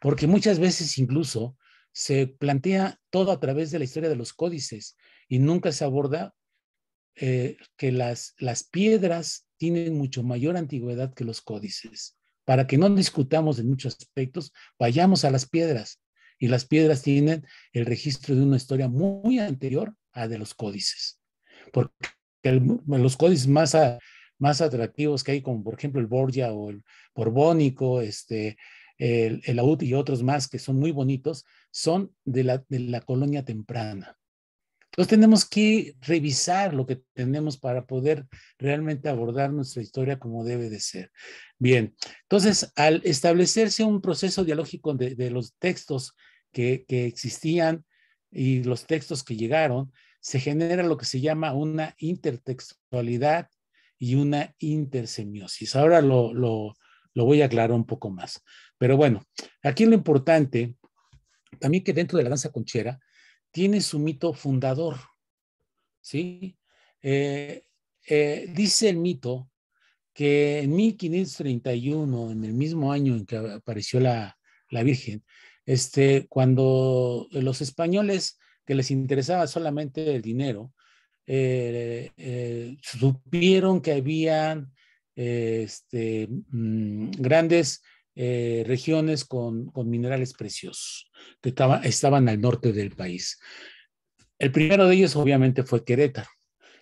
porque muchas veces incluso se plantea todo a través de la historia de los códices y nunca se aborda eh, que las, las piedras tienen mucho mayor antigüedad que los códices. Para que no discutamos en muchos aspectos, vayamos a las piedras. Y las piedras tienen el registro de una historia muy anterior a de los códices. Porque los códices más, más atractivos que hay, como por ejemplo el Borgia o el Borbónico, este, el, el y otros más que son muy bonitos, son de la, colonia temprana. Entonces tenemos que revisar lo que tenemos para poder realmente abordar nuestra historia como debe de ser. Bien, entonces al establecerse un proceso dialógico de, los textos que, existían y los textos que llegaron, se genera lo que se llama una intertextualidad y una intersemiosis. Ahora lo voy a aclarar un poco más. Pero bueno, aquí lo importante, también que dentro de la danza conchera tiene su mito fundador, ¿sí? Eh, eh, dice el mito que en 1531, en el mismo año en que apareció la, Virgen, este, cuando los españoles que les interesaba solamente el dinero, eh, supieron que habían este, mm, grandes eh, regiones con, minerales preciosos que estaba, estaban al norte del país. El primero de ellos obviamente fue Querétaro.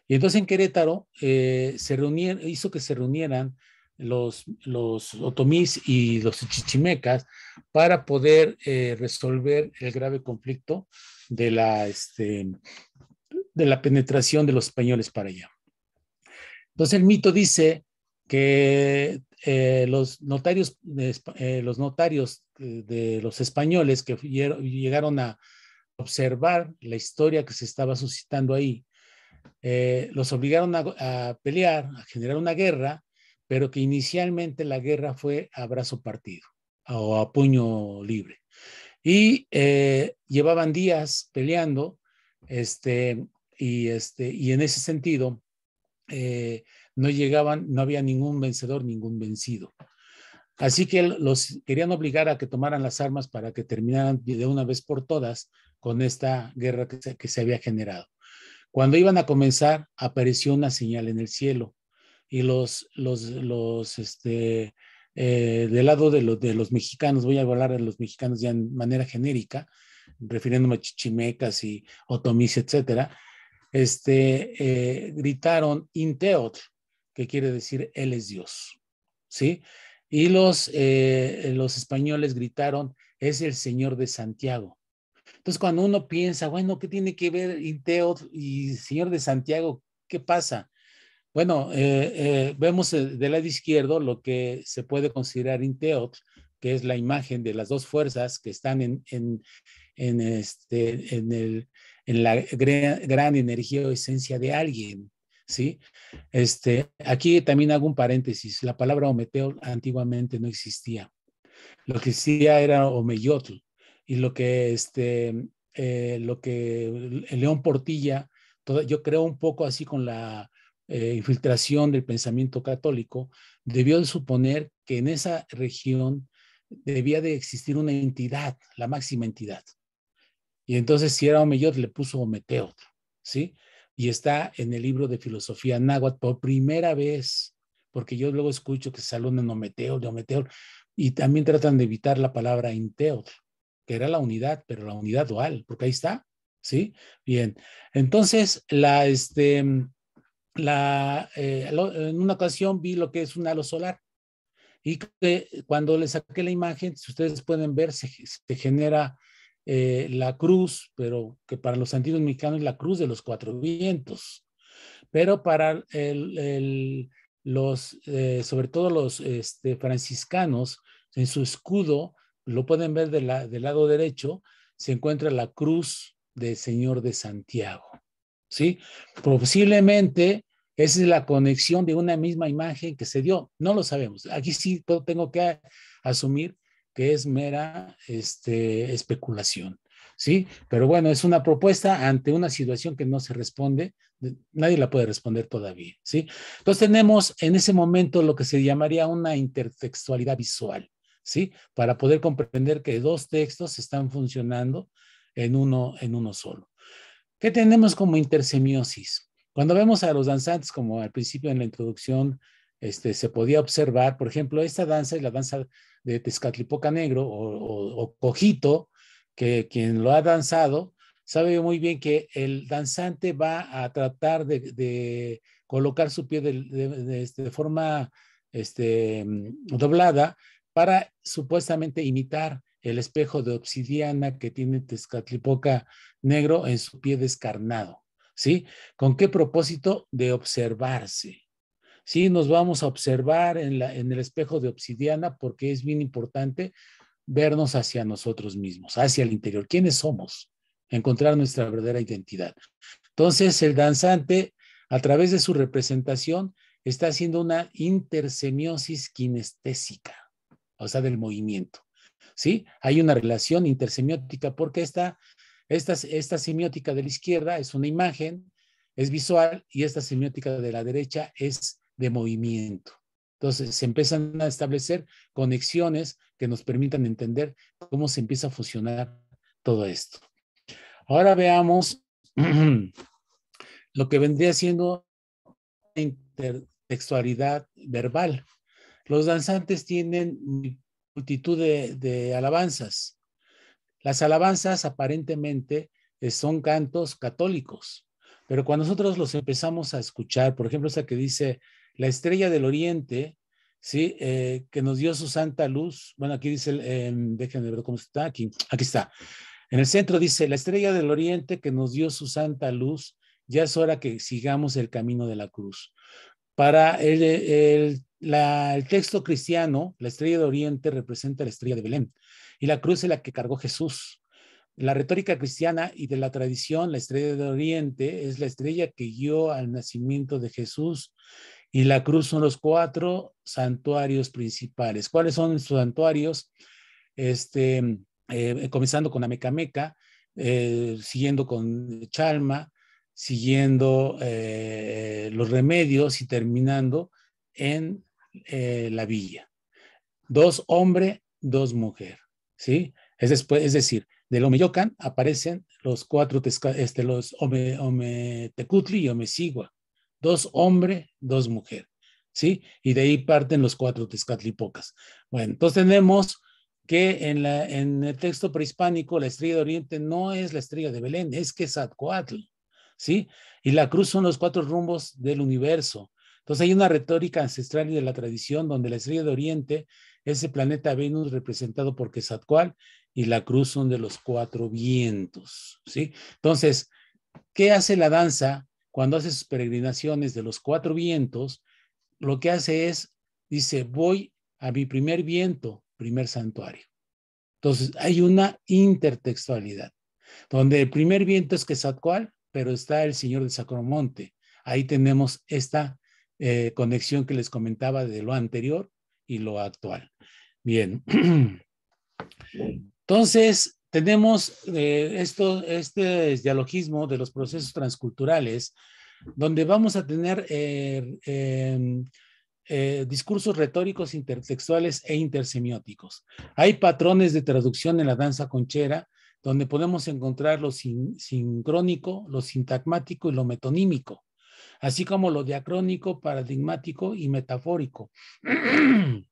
Y entonces en Querétaro eh, se reunieron, hizo que se reunieran los, los otomís y los chichimecas para poder eh, resolver el grave conflicto de la, este, de la penetración de los españoles para allá. Entonces el mito dice que eh, los notarios, eh, los notarios de los españoles que llegaron a observar la historia que se estaba suscitando ahí, eh, los obligaron a, pelear, a generar una guerra, pero que inicialmente la guerra fue a brazo partido o a puño libre. Y llevaban días peleando, este, y, este, y en ese sentido, no llegaban, no había ningún vencedor, ningún vencido. Así que los querían obligar a que tomaran las armas para que terminaran de una vez por todas con esta guerra que se, había generado. Cuando iban a comenzar, apareció una señal en el cielo y los, los, los, este, eh, del lado de los, de los mexicanos, voy a hablar de los mexicanos ya en manera genérica, refiriéndome a chichimecas y otomís, etcétera, este, eh, gritaron Inteot, que quiere decir Él es Dios. ¿Sí? Y los, eh, los españoles gritaron, es el Señor de Santiago. Entonces, cuando uno piensa, bueno, ¿qué tiene que ver Inteot y Señor de Santiago? ¿Qué pasa? Bueno, eh, eh, vemos del lado izquierdo lo que se puede considerar Inteot, que es la imagen de las dos fuerzas que están en, en, este, en, el, en la gran, gran energía o esencia de alguien. ¿sí? Este, aquí también hago un paréntesis. La palabra Ometeo antiguamente no existía. Lo que existía era Omeyotl. Y lo que, este, eh, lo que León Portilla, yo creo un poco así con la eh, infiltración del pensamiento católico, debió de suponer que en esa región debía de existir una entidad, la máxima entidad. Y entonces si era Omeyotl, le puso Ometeotl, ¿sí? y está en el libro de filosofía náhuatl por primera vez, porque yo luego escucho que se alumnan de ometeol, y también tratan de evitar la palabra inteor, que era la unidad, pero la unidad dual, porque ahí está, ¿sí? Bien, entonces, la, este, la, eh, en una ocasión vi lo que es un halo solar, y cuando le saqué la imagen, si ustedes pueden ver, se genera eh, la cruz, pero que para los antiguos mexicanos es la cruz de los cuatro vientos. Pero para el, los, eh, sobre todo los este, franciscanos, en su escudo, lo pueden ver de la, del lado derecho, se encuentra la cruz del Señor de Santiago. ¿Sí? Posiblemente esa es la conexión de una misma imagen que se dio. No lo sabemos. Aquí sí tengo que asumir que es mera este, especulación. ¿sí? Pero bueno, es una propuesta ante una situación que no se responde, nadie la puede responder todavía, ¿sí? Entonces tenemos en ese momento lo que se llamaría una intertextualidad visual, ¿sí? Para poder comprender que dos textos están funcionando en uno, en uno solo. ¿Qué tenemos como intersemiosis? Cuando vemos a los danzantes, como al principio en la introducción este, se podía observar, por ejemplo, esta danza y la danza de Tezcatlipoca Negro o, Cojito, que quien lo ha danzado sabe muy bien que el danzante va a tratar de, colocar su pie este, de, forma este, doblada para supuestamente imitar el espejo de obsidiana que tiene Tezcatlipoca negro en su pie descarnado, ¿sí? ¿Con qué propósito? De observarse, Sí, nos vamos a observar en, el espejo de obsidiana porque es bien importante vernos hacia nosotros mismos, hacia el interior. ¿Quiénes somos? Encontrar nuestra verdadera identidad. Entonces, el danzante, a través de su representación, está haciendo una intersemiosis kinestésica, o sea, del movimiento. ¿Sí? Hay una relación intersemiótica porque esta, esta semiótica de la izquierda es una imagen, es visual, y esta semiótica de la derecha es de movimiento. Entonces, se empiezan a establecer conexiones que nos permitan entender cómo se empieza a fusionar todo esto. Ahora veamos lo que vendría siendo intertextualidad verbal. Los danzantes tienen multitud de, alabanzas. Las alabanzas aparentemente eh, son cantos católicos, pero cuando nosotros los empezamos a escuchar, por ejemplo, esa que dice, la estrella del oriente, ¿sí? Eh, que nos dio su santa luz. Bueno, aquí dice, eh, déjenme ver cómo está, aquí, aquí está. En el centro dice, la estrella del oriente que nos dio su santa luz, ya es hora que sigamos el camino de la cruz. Para el, texto cristiano, la estrella de oriente representa la estrella de Belén y la cruz es la que cargó Jesús. La retórica cristiana y de la tradición, la estrella de Oriente es la estrella que guió al nacimiento de Jesús y la cruz son los cuatro santuarios principales. ¿Cuáles son sus santuarios? Este, eh, comenzando con Amecameca, eh, siguiendo con Chalma, siguiendo eh, los remedios y terminando en eh, la villa. Dos hombres, dos mujeres. ¿sí? Es, después, es decir, del Omeyocan aparecen los cuatro, este, los y Omesigua dos hombres, dos mujeres, ¿sí? Y de ahí parten los cuatro tezcatlipocas. Bueno, entonces tenemos que en, la, en el texto prehispánico la estrella de Oriente no es la estrella de Belén, es Quetzalcoatl, ¿sí? Y la cruz son los cuatro rumbos del universo. Entonces hay una retórica ancestral y de la tradición donde la estrella de Oriente es el planeta Venus representado por Quetzalcoatl y la cruz son de los cuatro vientos, ¿sí? Entonces, ¿qué hace la danza cuando hace sus peregrinaciones de los cuatro vientos, lo que hace es, dice, voy a mi primer viento, primer santuario. Entonces, hay una intertextualidad, donde el primer viento es que actual, pero está el Señor de Sacromonte. Ahí tenemos esta eh, conexión que les comentaba de lo anterior y lo actual. Bien. Entonces, tenemos eh, este dialogismo de los procesos transculturales, donde vamos a tener eh, em, eh, discursos retóricos intertextuales e intersemióticos. Hay patrones de traducción en la danza conchera, donde podemos encontrar lo sincrónico, lo sintagmático y lo metonímico, así como lo diacrónico, paradigmático y metafórico.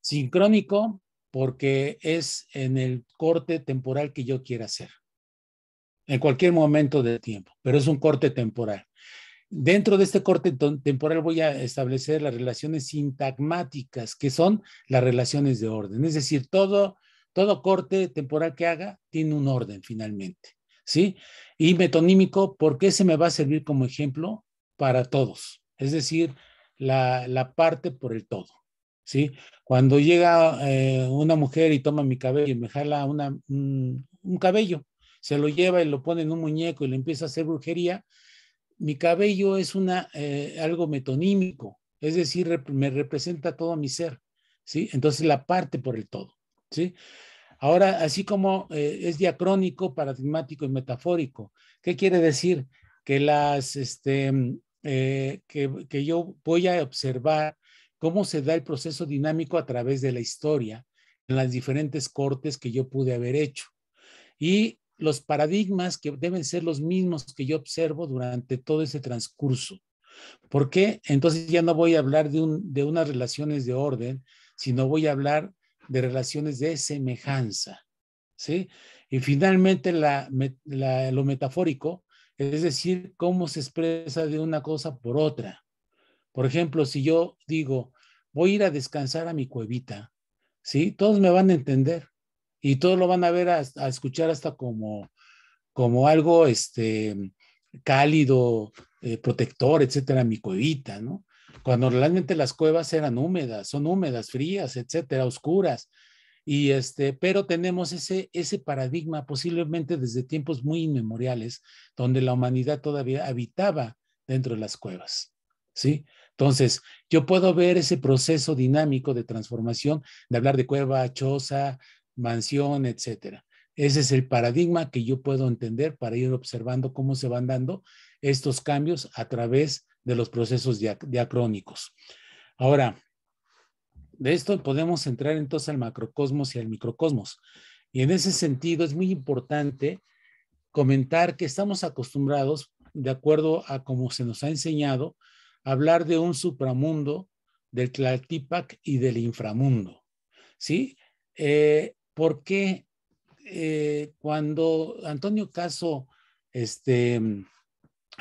sincrónico porque es en el corte temporal que yo quiero hacer, en cualquier momento de tiempo, pero es un corte temporal. Dentro de este corte temporal voy a establecer las relaciones sintagmáticas, que son las relaciones de orden. Es decir, todo, todo corte temporal que haga tiene un orden finalmente. ¿sí? Y metonímico, porque se me va a servir como ejemplo para todos, es decir, la parte por el todo. ¿sí? Cuando llega eh, una mujer y toma mi cabello y me jala un, cabello, se lo lleva y lo pone en un muñeco y le empieza a hacer brujería, mi cabello es una, eh, algo metonímico, es decir, me representa todo mi ser, ¿sí? Entonces la parte por el todo, ¿sí? Ahora, así como eh, es diacrónico, paradigmático y metafórico, ¿qué quiere decir? Que las, este, mm, que, que yo voy a observar cómo se da el proceso dinámico a través de la historia, en las diferentes cortes que yo pude haber hecho. Y los paradigmas que deben ser los mismos que yo observo durante todo ese transcurso. Porque entonces ya no voy a hablar de, unas relaciones de orden, sino voy a hablar de relaciones de semejanza. ¿sí? Y finalmente lo metafórico, es decir, cómo se expresa de una cosa por otra. Por ejemplo, si yo digo, voy a ir a descansar a mi cuevita, ¿sí? Todos me van a entender y todos lo van a ver, a, escuchar hasta como, como algo este, cálido, eh, protector, etcétera, mi cuevita, ¿no? Cuando realmente las cuevas eran húmedas, son húmedas, frías, etcétera, oscuras. Y este, pero tenemos ese, ese paradigma posiblemente desde tiempos muy inmemoriales, donde la humanidad todavía habitaba dentro de las cuevas, ¿sí? Entonces, yo puedo ver ese proceso dinámico de transformación, de hablar de cueva, choza, mansión, etcétera. Ese es el paradigma que yo puedo entender para ir observando cómo se van dando estos cambios a través de los procesos diacrónicos. Ahora, de esto podemos entrar entonces al macrocosmos y al microcosmos. Y en ese sentido es muy importante comentar que estamos acostumbrados, de acuerdo a cómo se nos ha enseñado, hablar de un supramundo, del Tlaltipac y del inframundo. ¿Sí? Eh, porque eh, cuando Antonio Caso, este,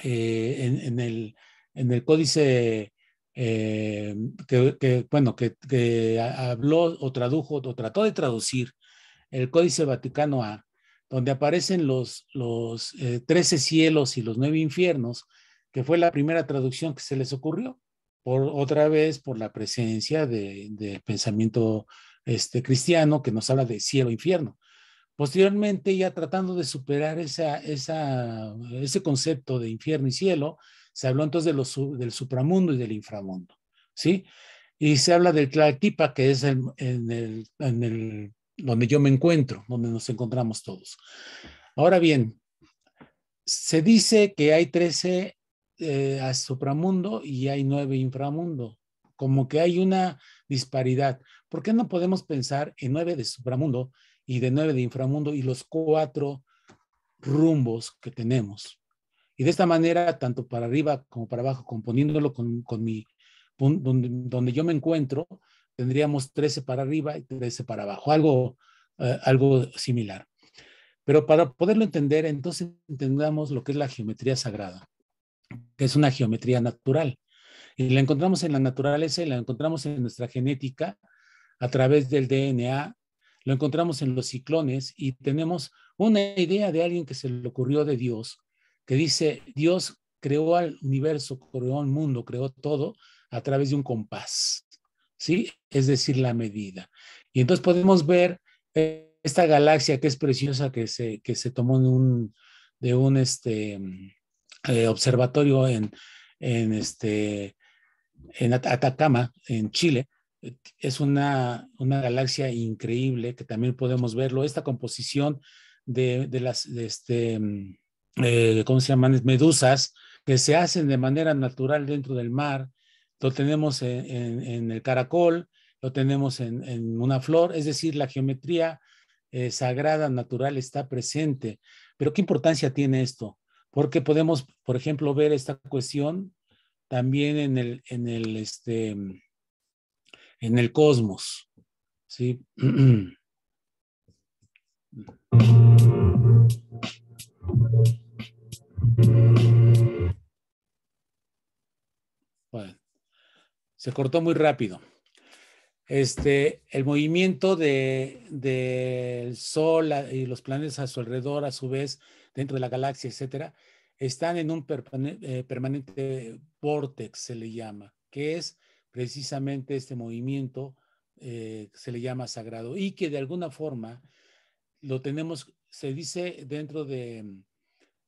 eh, en, el, en, el, códice que, bueno, que, habló o tradujo o trató de traducir el códice Vaticano A, donde aparecen los, los 13 cielos y los nueve infiernos, que fue la primera traducción que se les ocurrió, por otra vez por la presencia del pensamiento este, cristiano que nos habla de cielo e infierno. Posteriormente, ya tratando de superar esa, esa, ese concepto de infierno y cielo, se habló entonces de los, del supramundo y del inframundo, ¿sí? Y se habla del Tlaltipa, que es en, el, donde yo me encuentro, donde nos encontramos todos. Ahora bien, se dice que hay 13 eh, a supramundo y hay nueve inframundo. Como que hay una disparidad. ¿Por qué no podemos pensar en nueve de supramundo y de nueve de inframundo y los cuatro rumbos que tenemos? Y de esta manera, tanto para arriba como para abajo, componiéndolo con, mi, donde, yo me encuentro, tendríamos trece para arriba y trece para abajo, algo, eh, algo similar. Pero para poderlo entender, entonces entendamos lo que es la geometría sagrada que es una geometría natural. Y la encontramos en la naturaleza la encontramos en nuestra genética a través del DNA, lo encontramos en los ciclones y tenemos una idea de alguien que se le ocurrió de Dios, que dice, Dios creó al universo, creó el mundo, creó todo a través de un compás, ¿sí? Es decir, la medida. Y entonces podemos ver esta galaxia que es preciosa, que se, que se tomó de un, de un este, eh, observatorio en, este, en Atacama, en Chile. Es una, galaxia increíble que también podemos verlo. Esta composición de, las, este, eh, ¿cómo se llaman? Medusas que se hacen de manera natural dentro del mar. Lo tenemos en, el caracol, lo tenemos en, una flor, es decir, la geometría eh, sagrada natural está presente. Pero ¿qué importancia tiene esto? porque podemos, por ejemplo, ver esta cuestión también en el, en el, este, en el cosmos. Bueno, se cortó muy rápido. Este, el movimiento del de, Sol y los planetas a su alrededor, a su vez, dentro de la galaxia, etcétera, están en un eh, permanente vortex, se le llama, que es precisamente este movimiento eh, se le llama sagrado y que de alguna forma lo tenemos, se dice dentro de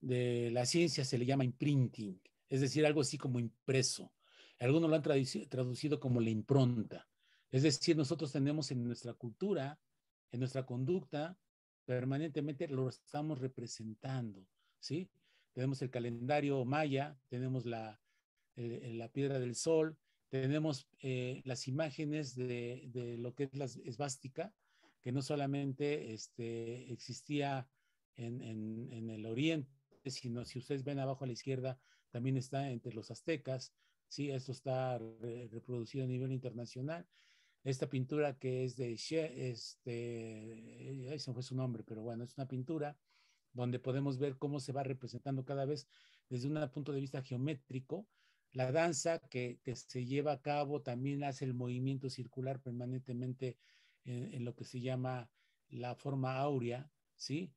la ciencia, se le llama imprinting, es decir, algo así como impreso. Algunos lo han traducido como la impronta. Es decir, nosotros tenemos en nuestra cultura, en nuestra conducta, permanentemente lo estamos representando, ¿sí? Tenemos el calendario maya, tenemos la, piedra del sol, tenemos eh, las imágenes de, lo que es la esvástica, que no solamente este, existía en, el oriente, sino si ustedes ven abajo a la izquierda, también está entre los aztecas, ¿sí? Esto está reproducido a nivel internacional esta pintura que es de, este, ese eh, fue su nombre, pero bueno, es una pintura donde podemos ver cómo se va representando cada vez desde un punto de vista geométrico. La danza que, se lleva a cabo también hace el movimiento circular permanentemente en, lo que se llama la forma áurea, ¿sí?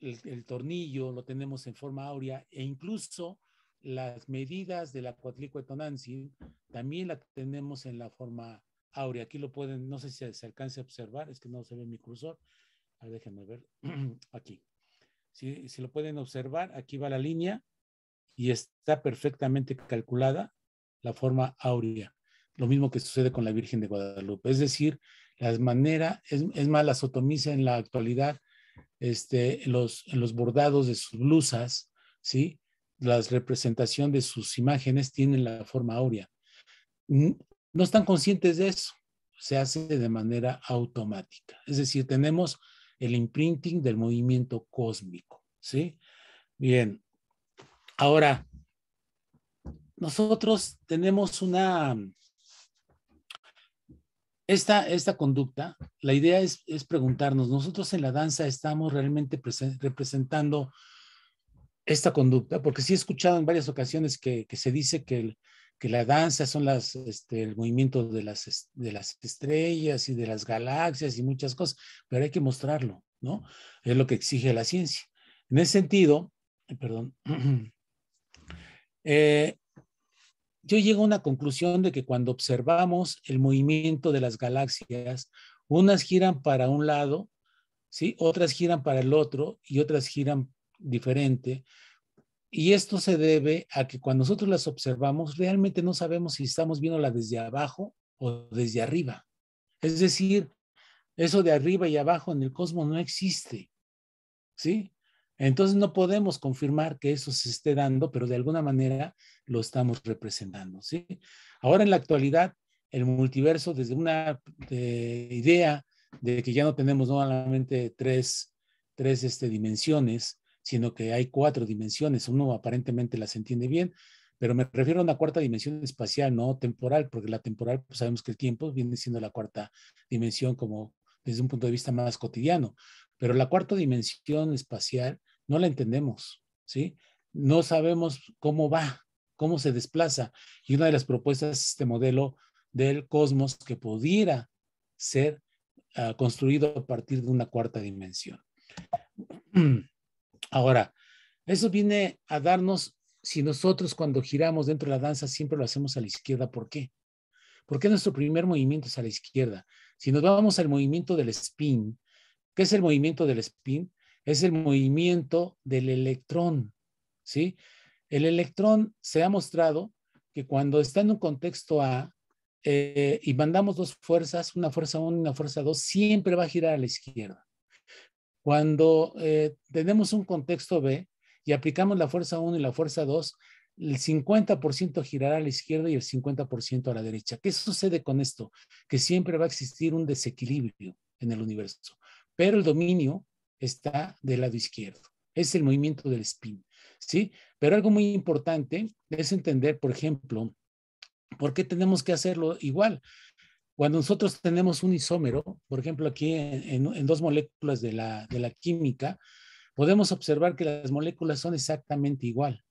El, tornillo lo tenemos en forma áurea e incluso las medidas de la de también la tenemos en la forma Aquí lo pueden, no sé si se alcance a observar, es que no se ve mi cursor. A déjenme ver. Aquí. Si, si lo pueden observar, aquí va la línea y está perfectamente calculada la forma áurea. Lo mismo que sucede con la Virgen de Guadalupe. Es decir, la manera, es, es más, la sotomiza en la actualidad, este, los, los bordados de sus blusas, ¿sí? las representación de sus imágenes tienen la forma áurea no están conscientes de eso. Se hace de manera automática. Es decir, tenemos el imprinting del movimiento cósmico. ¿Sí? Bien. Ahora, nosotros tenemos una... Esta, esta conducta, la idea es, es preguntarnos, ¿nosotros en la danza estamos realmente representando esta conducta? Porque sí he escuchado en varias ocasiones que, que se dice que el, que la danza son las, este, el movimiento de las, de las estrellas y de las galaxias y muchas cosas, pero hay que mostrarlo, ¿no? Es lo que exige la ciencia. En ese sentido, eh, perdón, eh, yo llego a una conclusión de que cuando observamos el movimiento de las galaxias, unas giran para un lado, ¿sí? otras giran para el otro y otras giran diferente, y esto se debe a que cuando nosotros las observamos, realmente no sabemos si estamos viéndola desde abajo o desde arriba. Es decir, eso de arriba y abajo en el cosmos no existe. ¿Sí? Entonces no podemos confirmar que eso se esté dando, pero de alguna manera lo estamos representando. ¿sí? Ahora en la actualidad, el multiverso desde una eh, idea de que ya no tenemos normalmente tres, tres este, dimensiones, sino que hay cuatro dimensiones. Uno aparentemente las entiende bien, pero me refiero a una cuarta dimensión espacial, no temporal, porque la temporal pues, sabemos que el tiempo viene siendo la cuarta dimensión como desde un punto de vista más cotidiano, pero la cuarta dimensión espacial no la entendemos, ¿sí? No sabemos cómo va, cómo se desplaza. Y una de las propuestas es este modelo del cosmos que pudiera ser ah, construido a partir de una cuarta dimensión. Ahora, eso viene a darnos, si nosotros cuando giramos dentro de la danza siempre lo hacemos a la izquierda, ¿por qué? Porque nuestro primer movimiento es a la izquierda? Si nos vamos al movimiento del spin, ¿qué es el movimiento del spin? Es el movimiento del electrón, ¿sí? El electrón se ha mostrado que cuando está en un contexto A eh, y mandamos dos fuerzas, una fuerza 1 y una fuerza 2, siempre va a girar a la izquierda. Cuando eh, tenemos un contexto B y aplicamos la fuerza 1 y la fuerza 2, el 50% girará a la izquierda y el 50% a la derecha. ¿Qué sucede con esto? Que siempre va a existir un desequilibrio en el universo, pero el dominio está del lado izquierdo. Es el movimiento del spin, ¿sí? Pero algo muy importante es entender, por ejemplo, por qué tenemos que hacerlo igual. Cuando nosotros tenemos un isómero, por ejemplo, aquí en, dos moléculas de la, química, podemos observar que las moléculas son exactamente igual,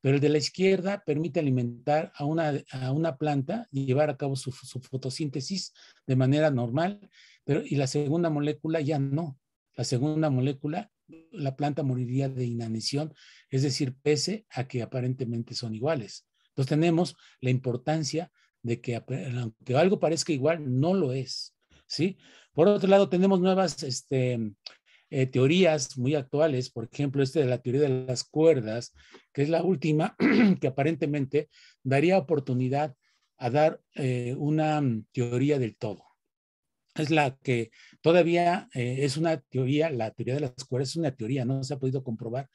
pero el de la izquierda permite alimentar a una, planta y llevar a cabo su, fotosíntesis de manera normal, pero y la segunda molécula ya no. La segunda molécula, la planta moriría de inanición, es decir, pese a que aparentemente son iguales. Entonces tenemos la importancia de que aunque algo parezca igual, no lo es, ¿sí? Por otro lado, tenemos nuevas este, eh, teorías muy actuales, por ejemplo, este de la teoría de las cuerdas, que es la última que aparentemente daría oportunidad a dar eh, una mm, teoría del todo. Es la que todavía eh, es una teoría, la teoría de las cuerdas es una teoría, no se ha podido comprobar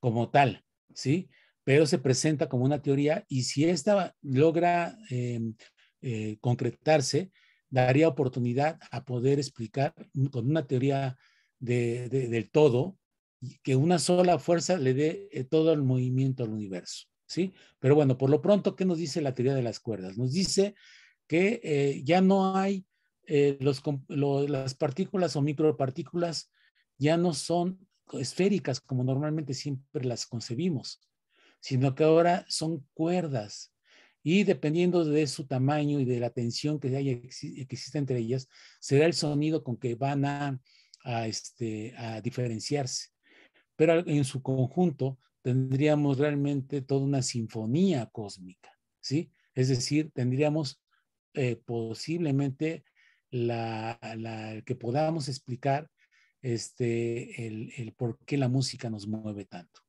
como tal, ¿sí? pero se presenta como una teoría y si esta logra em, eh, concretarse, daría oportunidad a poder explicar con una teoría del todo que una sola fuerza le dé eh, todo el movimiento al universo, ¿sí? Pero bueno, por lo pronto, ¿qué nos dice la teoría de las cuerdas? Nos dice que eh, ya no hay las partículas o micropartículas ya no son esféricas como normalmente siempre las concebimos, sino que ahora son cuerdas y dependiendo de su tamaño y de la tensión que, existe entre ellas, será el sonido con que van a, este, diferenciarse. Pero en su conjunto tendríamos realmente toda una sinfonía cósmica, ¿sí? Es decir, tendríamos eh, posiblemente la, que podamos explicar este, el, el, por qué la música nos mueve tanto,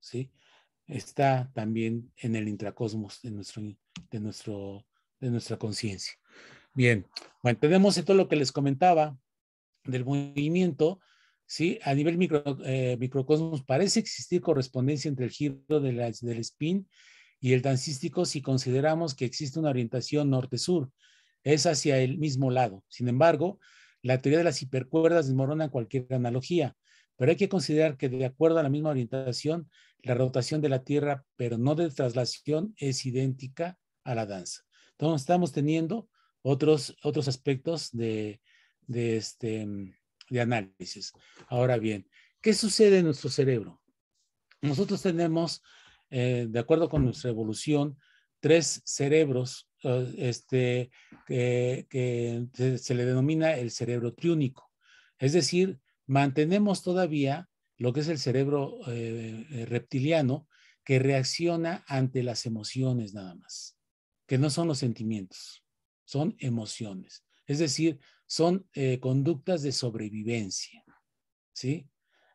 ¿sí? está también en el intracosmos de, nuestra conciencia. Bien, bueno, tenemos todo lo que les comentaba del movimiento, ¿sí? A nivel eh, microcosmos parece existir correspondencia entre el giro de del spin y el dancístico si consideramos que existe una orientación norte-sur, es hacia el mismo lado. Sin embargo, la teoría de las hipercuerdas desmorona cualquier analogía pero hay que considerar que de acuerdo a la misma orientación, la rotación de la Tierra, pero no de traslación, es idéntica a la danza. Entonces estamos teniendo otros, otros aspectos de, este, mm, de análisis. Ahora bien, ¿qué sucede en nuestro cerebro? Nosotros tenemos, eh, de acuerdo con nuestra evolución, tres cerebros eh, este, que, que se le denomina el cerebro triúnico. Es decir, mantenemos todavía lo que es el cerebro eh, eh, reptiliano que reacciona ante las emociones nada más, que no son los sentimientos, son emociones. Es decir, son eh, conductas de sobrevivencia, ¿sí?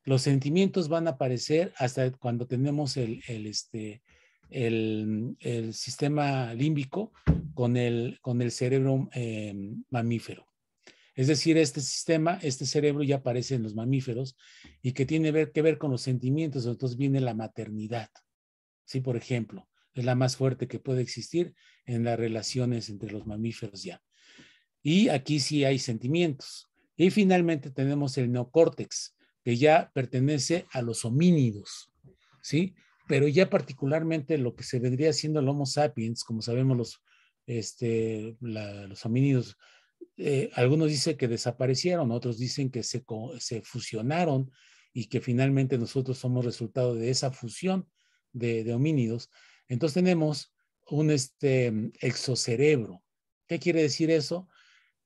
Los sentimientos van a aparecer hasta cuando tenemos el, este, el, sistema límbico con el, con el cerebro mamífero. Es decir, este sistema, este cerebro ya aparece en los mamíferos y que tiene ver, que ver con los sentimientos, entonces viene la maternidad. Sí, por ejemplo, es la más fuerte que puede existir en las relaciones entre los mamíferos ya. Y aquí sí hay sentimientos. Y finalmente tenemos el neocórtex, que ya pertenece a los homínidos, ¿sí? Pero ya particularmente lo que se vendría siendo el Homo sapiens, como sabemos los, este, los homínidos eh, algunos dicen que desaparecieron, otros dicen que se, fusionaron y que finalmente nosotros somos resultado de esa fusión de, homínidos. Entonces tenemos un este, mm, exocerebro. ¿Qué quiere decir eso?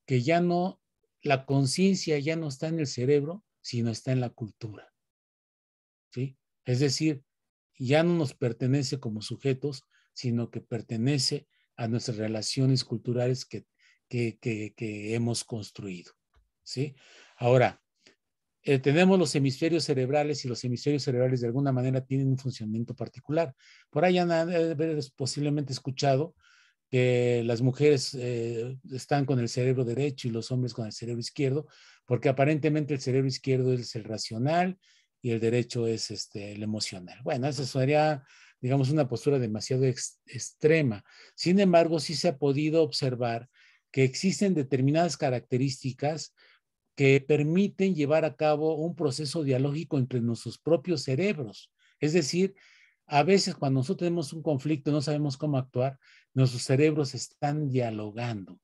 Que ya no, la conciencia ya no está en el cerebro, sino está en la cultura. ¿Sí? Es decir, ya no nos pertenece como sujetos, sino que pertenece a nuestras relaciones culturales que que, hemos construido. ¿sí? Ahora, eh, tenemos los hemisferios cerebrales y los hemisferios cerebrales de alguna manera tienen un funcionamiento particular. Por ahí han posiblemente escuchado que las mujeres eh, están con el cerebro derecho y los hombres con el cerebro izquierdo, porque aparentemente el cerebro izquierdo es el racional y el derecho es este, el emocional. Bueno, eso sería, digamos, una postura demasiado extrema. Sin embargo, sí se ha podido observar que existen determinadas características que permiten llevar a cabo un proceso dialógico entre nuestros propios cerebros. Es decir, a veces cuando nosotros tenemos un conflicto no sabemos cómo actuar, nuestros cerebros están dialogando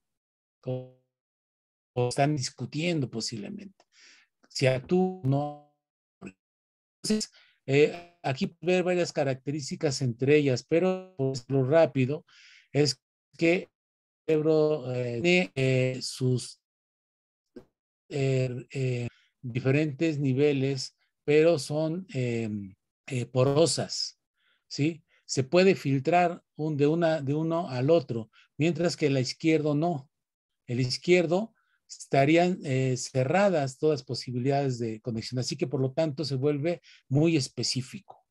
o, están discutiendo posiblemente. Si actúo no. Entonces, eh, aquí ver varias características entre ellas, pero lo rápido es que cerebro eh, tiene eh, sus eh, diferentes niveles, pero son em, porosas, ¿sí? Se puede filtrar un, de, una, de uno al otro, mientras que la izquierdo no. El izquierdo estarían cerradas todas posibilidades de conexión. Así que por lo tanto se vuelve muy específico,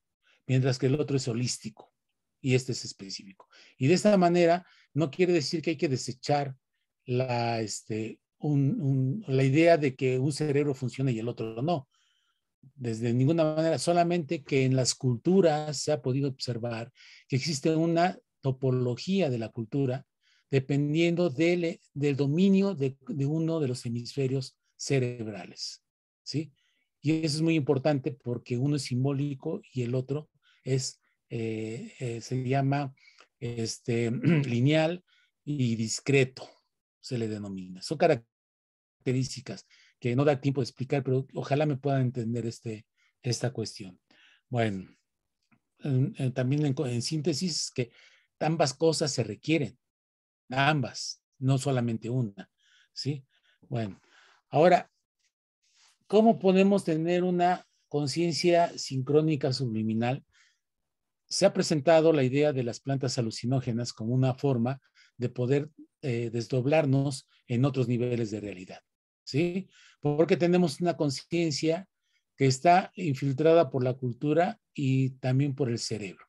mientras que el otro es holístico y este es específico. Y de esta manera no quiere decir que hay que desechar este, la, idea de que un cerebro funcione y el otro no. Desde ninguna manera, solamente que en las culturas se ha podido observar que existe una topología de la cultura dependiendo del, dominio de, uno de los hemisferios cerebrales. ¿sí? Y eso es muy importante porque uno es simbólico y el otro es, eh, eh, se llama este, lineal y discreto, se le denomina. Son características que no da tiempo de explicar, pero ojalá me puedan entender este, esta cuestión. Bueno, también en, en síntesis que ambas cosas se requieren, ambas, no solamente una, ¿sí? Bueno, ahora, ¿cómo podemos tener una conciencia sincrónica subliminal? se ha presentado la idea de las plantas alucinógenas como una forma de poder eh, desdoblarnos en otros niveles de realidad, ¿sí? Porque tenemos una conciencia que está infiltrada por la cultura y también por el cerebro.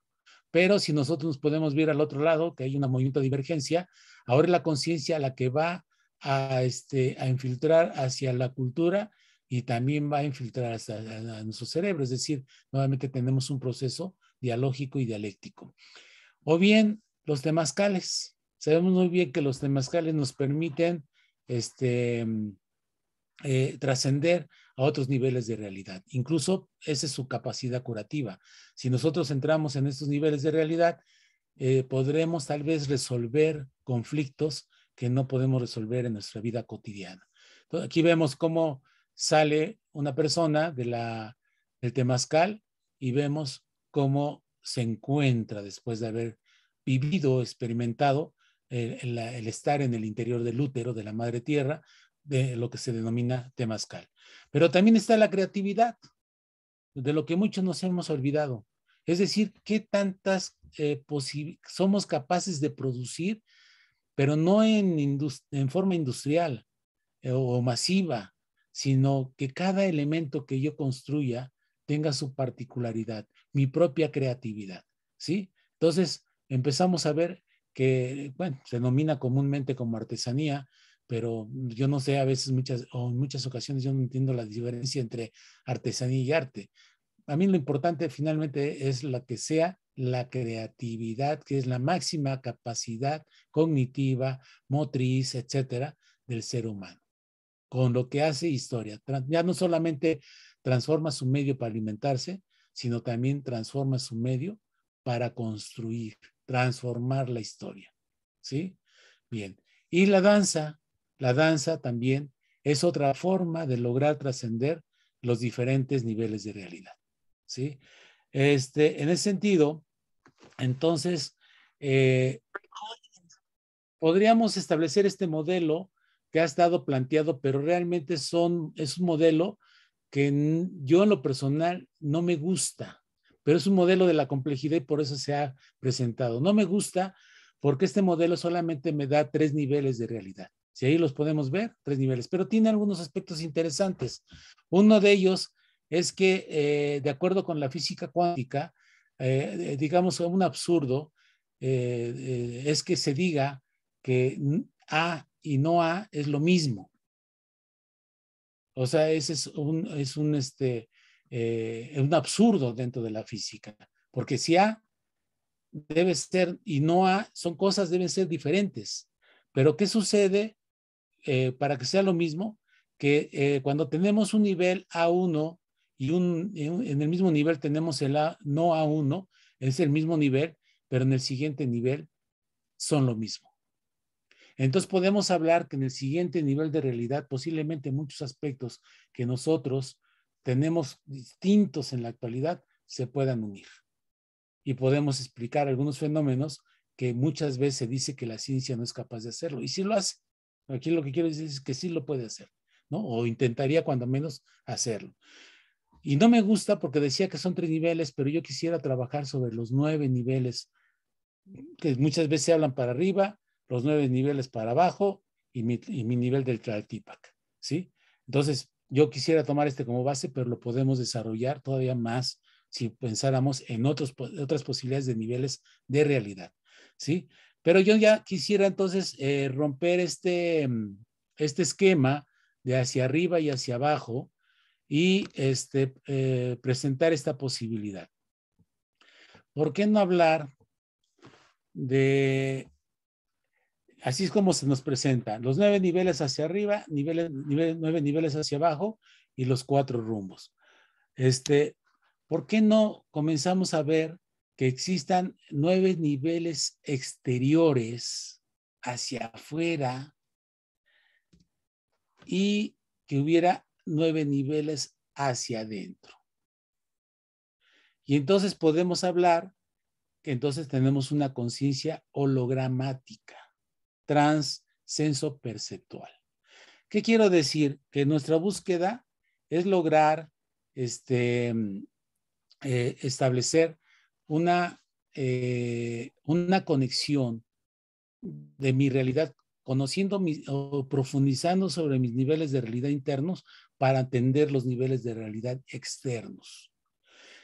Pero si nosotros podemos ver al otro lado, que hay una movimiento de divergencia, ahora es la conciencia la que va este, a, infiltrar hacia la cultura y también va a infiltrar hacia nuestro cerebro. Es decir, nuevamente tenemos un proceso dialógico y dialéctico. O bien los temascales Sabemos muy bien que los temazcales nos permiten este, mm, eh, trascender a otros niveles de realidad. Incluso esa es su capacidad curativa. Si nosotros entramos en estos niveles de realidad, eh, podremos tal vez resolver conflictos que no podemos resolver en nuestra vida cotidiana. aquí vemos cómo sale una persona de la, del temazcal y vemos cómo se encuentra después de haber vivido, experimentado eh, el, estar en el interior del útero de la madre tierra, de lo que se denomina temascal. Pero también está la creatividad, de lo que muchos nos hemos olvidado. Es decir, qué tantas eh, somos capaces de producir, pero no en, forma industrial eh, o masiva, sino que cada elemento que yo construya tenga su particularidad, mi propia creatividad, ¿sí? Entonces, empezamos a ver que, bueno, se denomina comúnmente como artesanía, pero yo no sé, a veces muchas, o en muchas ocasiones yo no entiendo la diferencia entre artesanía y arte. A mí lo importante finalmente es la que sea la creatividad, que es la máxima capacidad cognitiva, motriz, etcétera, del ser humano, con lo que hace historia. Ya no solamente transforma su medio para alimentarse, sino también transforma su medio para construir, transformar la historia. ¿Sí? Bien. Y la danza, la danza también es otra forma de lograr trascender los diferentes niveles de realidad. ¿Sí? Este, en ese sentido, entonces, eh, podríamos establecer este modelo que ha estado planteado, pero realmente son, es un modelo que yo en lo personal no me gusta, pero es un modelo de la complejidad y por eso se ha presentado. No me gusta porque este modelo solamente me da tres niveles de realidad. Si ahí los podemos ver, tres niveles, pero tiene algunos aspectos interesantes. Uno de ellos es que, eh, de acuerdo con la física cuántica, eh, eh, digamos, un absurdo es que se diga que A y no A es lo mismo. O sea, ese es un, es un, este, eh, un absurdo dentro de la física, porque si A debe ser y no A, son cosas deben ser diferentes. Pero ¿qué sucede eh, para que sea lo mismo? Que eh, cuando tenemos un nivel A1 y un, en el mismo nivel tenemos el A, no A1, es el mismo nivel, pero en el siguiente nivel son lo mismo. Entonces podemos hablar que en el siguiente nivel de realidad posiblemente muchos aspectos que nosotros tenemos distintos en la actualidad se puedan unir. Y podemos explicar algunos fenómenos que muchas veces se dice que la ciencia no es capaz de hacerlo. Y sí lo hace. Aquí lo que quiero decir es que sí lo puede hacer, ¿no? O intentaría cuando menos hacerlo. Y no me gusta porque decía que son tres niveles, pero yo quisiera trabajar sobre los nueve niveles que muchas veces se hablan para arriba, los nueve niveles para abajo y mi, nivel del Tlaltipac, ¿sí? Entonces, yo quisiera tomar este como base, pero lo podemos desarrollar todavía más si pensáramos en otros, otras posibilidades de niveles de realidad, ¿sí? Pero yo ya quisiera entonces eh, romper este, mm, este esquema de hacia arriba y hacia abajo y este, eh, presentar esta posibilidad. ¿Por qué no hablar de Así es como se nos presenta. Los nueve niveles hacia arriba, niveles, nueve niveles hacia abajo y los cuatro rumbos. Este, ¿Por qué no comenzamos a ver que existan nueve niveles exteriores hacia afuera y que hubiera nueve niveles hacia adentro? Y entonces podemos hablar que entonces tenemos una conciencia hologramática transcenso perceptual. ¿Qué quiero decir? Que nuestra búsqueda es lograr este, eh, establecer una, eh, una conexión de mi realidad, conociendo mi, o profundizando sobre mis niveles de realidad internos para atender los niveles de realidad externos.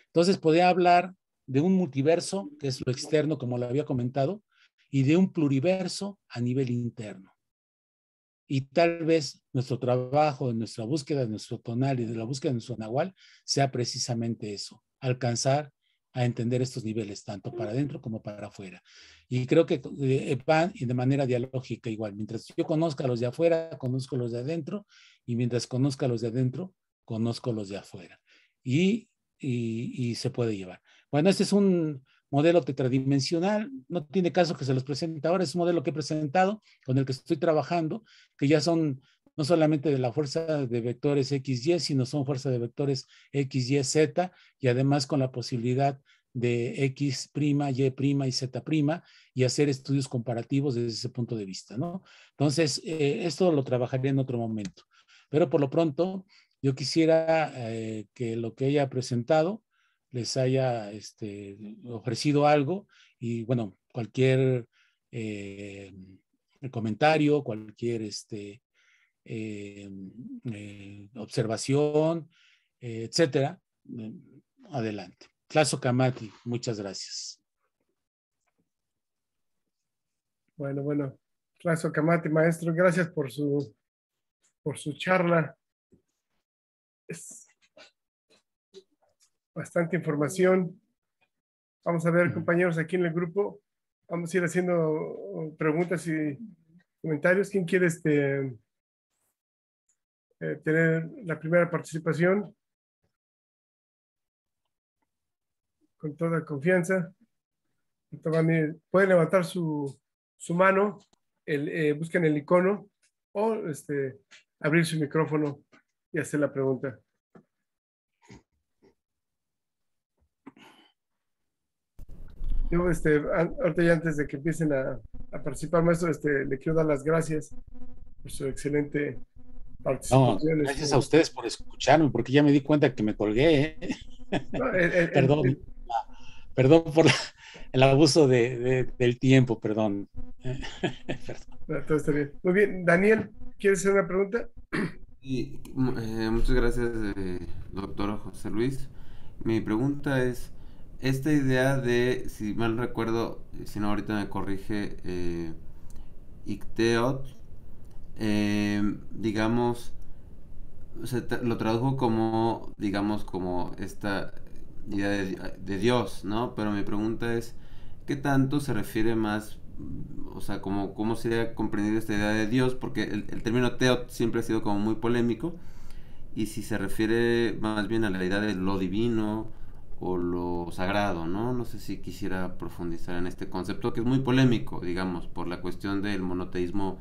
Entonces, podría hablar de un multiverso, que es lo externo, como lo había comentado, y de un pluriverso a nivel interno. Y tal vez nuestro trabajo, nuestra búsqueda de nuestro tonal y de la búsqueda de nuestro nahual sea precisamente eso, alcanzar a entender estos niveles, tanto para adentro como para afuera. Y creo que eh, van de manera dialógica igual. Mientras yo conozca a los de afuera, conozco a los de adentro, y mientras conozca a los de adentro, conozco a los de afuera. y, y se puede llevar. Bueno, este es un, modelo tetradimensional. No tiene caso que se los presente ahora, es un modelo que he presentado, con el que estoy trabajando, que ya son no solamente de la fuerza de vectores X, Y, sino son fuerza de vectores X, Y, Z, y además con la posibilidad de X', prima, Y' prima y Z', prima y hacer estudios comparativos desde ese punto de vista, ¿no? Entonces, eh, esto lo trabajaré en otro momento. Pero por lo pronto, yo quisiera eh, que lo que haya presentado les haya este, ofrecido algo y bueno, cualquier eh, comentario, cualquier este, eh, eh, observación, etcétera, adelante. Claso Kamati, muchas gracias. Bueno, bueno, Claso Kamati, maestro, gracias por su, por su charla bastante información. Vamos a ver, compañeros, aquí en el grupo, vamos a ir haciendo uh, preguntas y comentarios. ¿Quién quiere este, eh, tener la primera participación? Con toda confianza. Pueden levantar su, mano, el, eh, busquen el icono o este, abrir su micrófono y hacer la pregunta. Yo, este, ya antes de que empiecen a, participar, maestro, este, le quiero dar las gracias por su excelente participación. gracias a ustedes por escucharme, porque ya me di cuenta que me colgué. ¿eh? perdón, perdón por el abuso de, del tiempo, perdón. Todo está bien. Muy bien, Daniel, ¿quieres hacer una pregunta? Eh, muchas gracias, eh, doctor José Luis. Mi pregunta es, esta idea de, si mal recuerdo, eh, si no ahorita me corrige eh, Icteot, eh, digamos, lo tradujo como, digamos, como esta idea de, Dios, ¿no? Pero mi pregunta es, ¿qué tanto se refiere más, o sea, como, cómo sería comprender esta idea de Dios? Porque el, el término Teot siempre ha sido como muy polémico, y si se refiere más bien a la idea de lo divino, o lo sagrado, ¿no? No sé si quisiera profundizar en este concepto que es muy polémico, digamos, por la cuestión del monoteísmo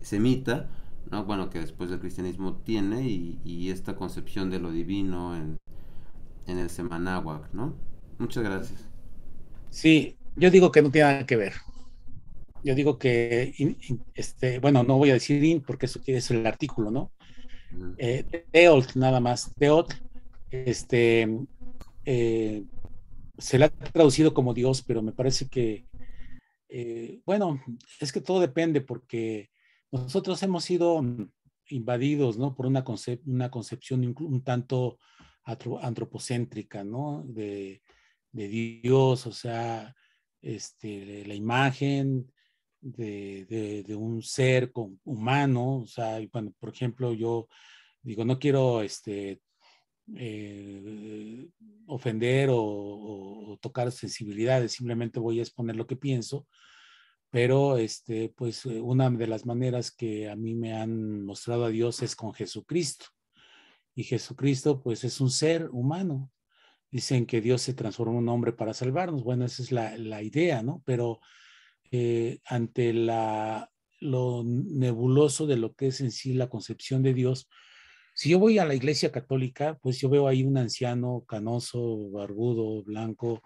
semita, ¿no? Bueno, que después el cristianismo tiene y, esta concepción de lo divino en, el Semanáhuac, ¿no? Muchas gracias. Sí, yo digo que no tiene nada que ver. Yo digo que, este, bueno, no voy a decir in porque eso es el artículo, ¿no? Eh, Teot, nada más. theot, este, eh, se le ha traducido como Dios, pero me parece que, eh, bueno, es que todo depende porque nosotros hemos sido invadidos, ¿no? Por una, concepción un tanto antropocéntrica, ¿no? De, Dios, o sea, este, la imagen de, un ser humano, o sea, cuando, por ejemplo, yo digo, no quiero este, eh, ofender o, tocar sensibilidades, simplemente voy a exponer lo que pienso, pero este, pues eh, una de las maneras que a mí me han mostrado a Dios es con Jesucristo. Y Jesucristo pues es un ser humano. Dicen que Dios se transformó en un hombre para salvarnos. Bueno, esa es la, la idea, ¿no? Pero eh, ante la, lo nebuloso de lo que es en sí la concepción de Dios, si yo voy a la iglesia católica, pues yo veo ahí un anciano canoso, barbudo, blanco,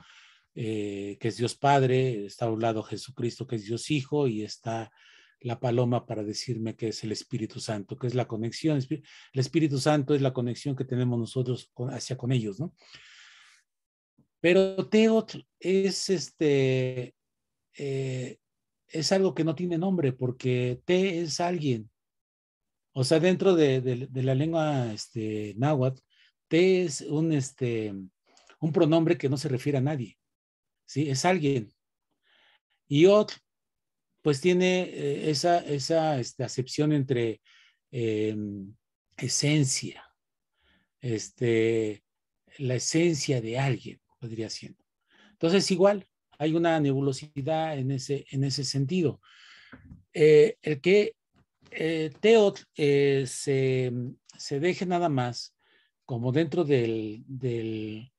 eh, que es Dios Padre, está a un lado Jesucristo, que es Dios Hijo, y está la paloma para decirme que es el Espíritu Santo, que es la conexión. El Espíritu Santo es la conexión que tenemos nosotros hacia con ellos, ¿no? Pero Teot es este, eh, es algo que no tiene nombre, porque Te es alguien, o sea, dentro de, la lengua este, náhuatl, te es este, un, pronombre que no se refiere a nadie, ¿sí? Es alguien. Y ot, pues tiene eh, esa, este, acepción entre em, esencia, la esencia de alguien, podría siendo. Entonces, igual, hay una nebulosidad en ese, sentido. Eh, el que eh, Teot eh, se, se, deje nada más como dentro del, del,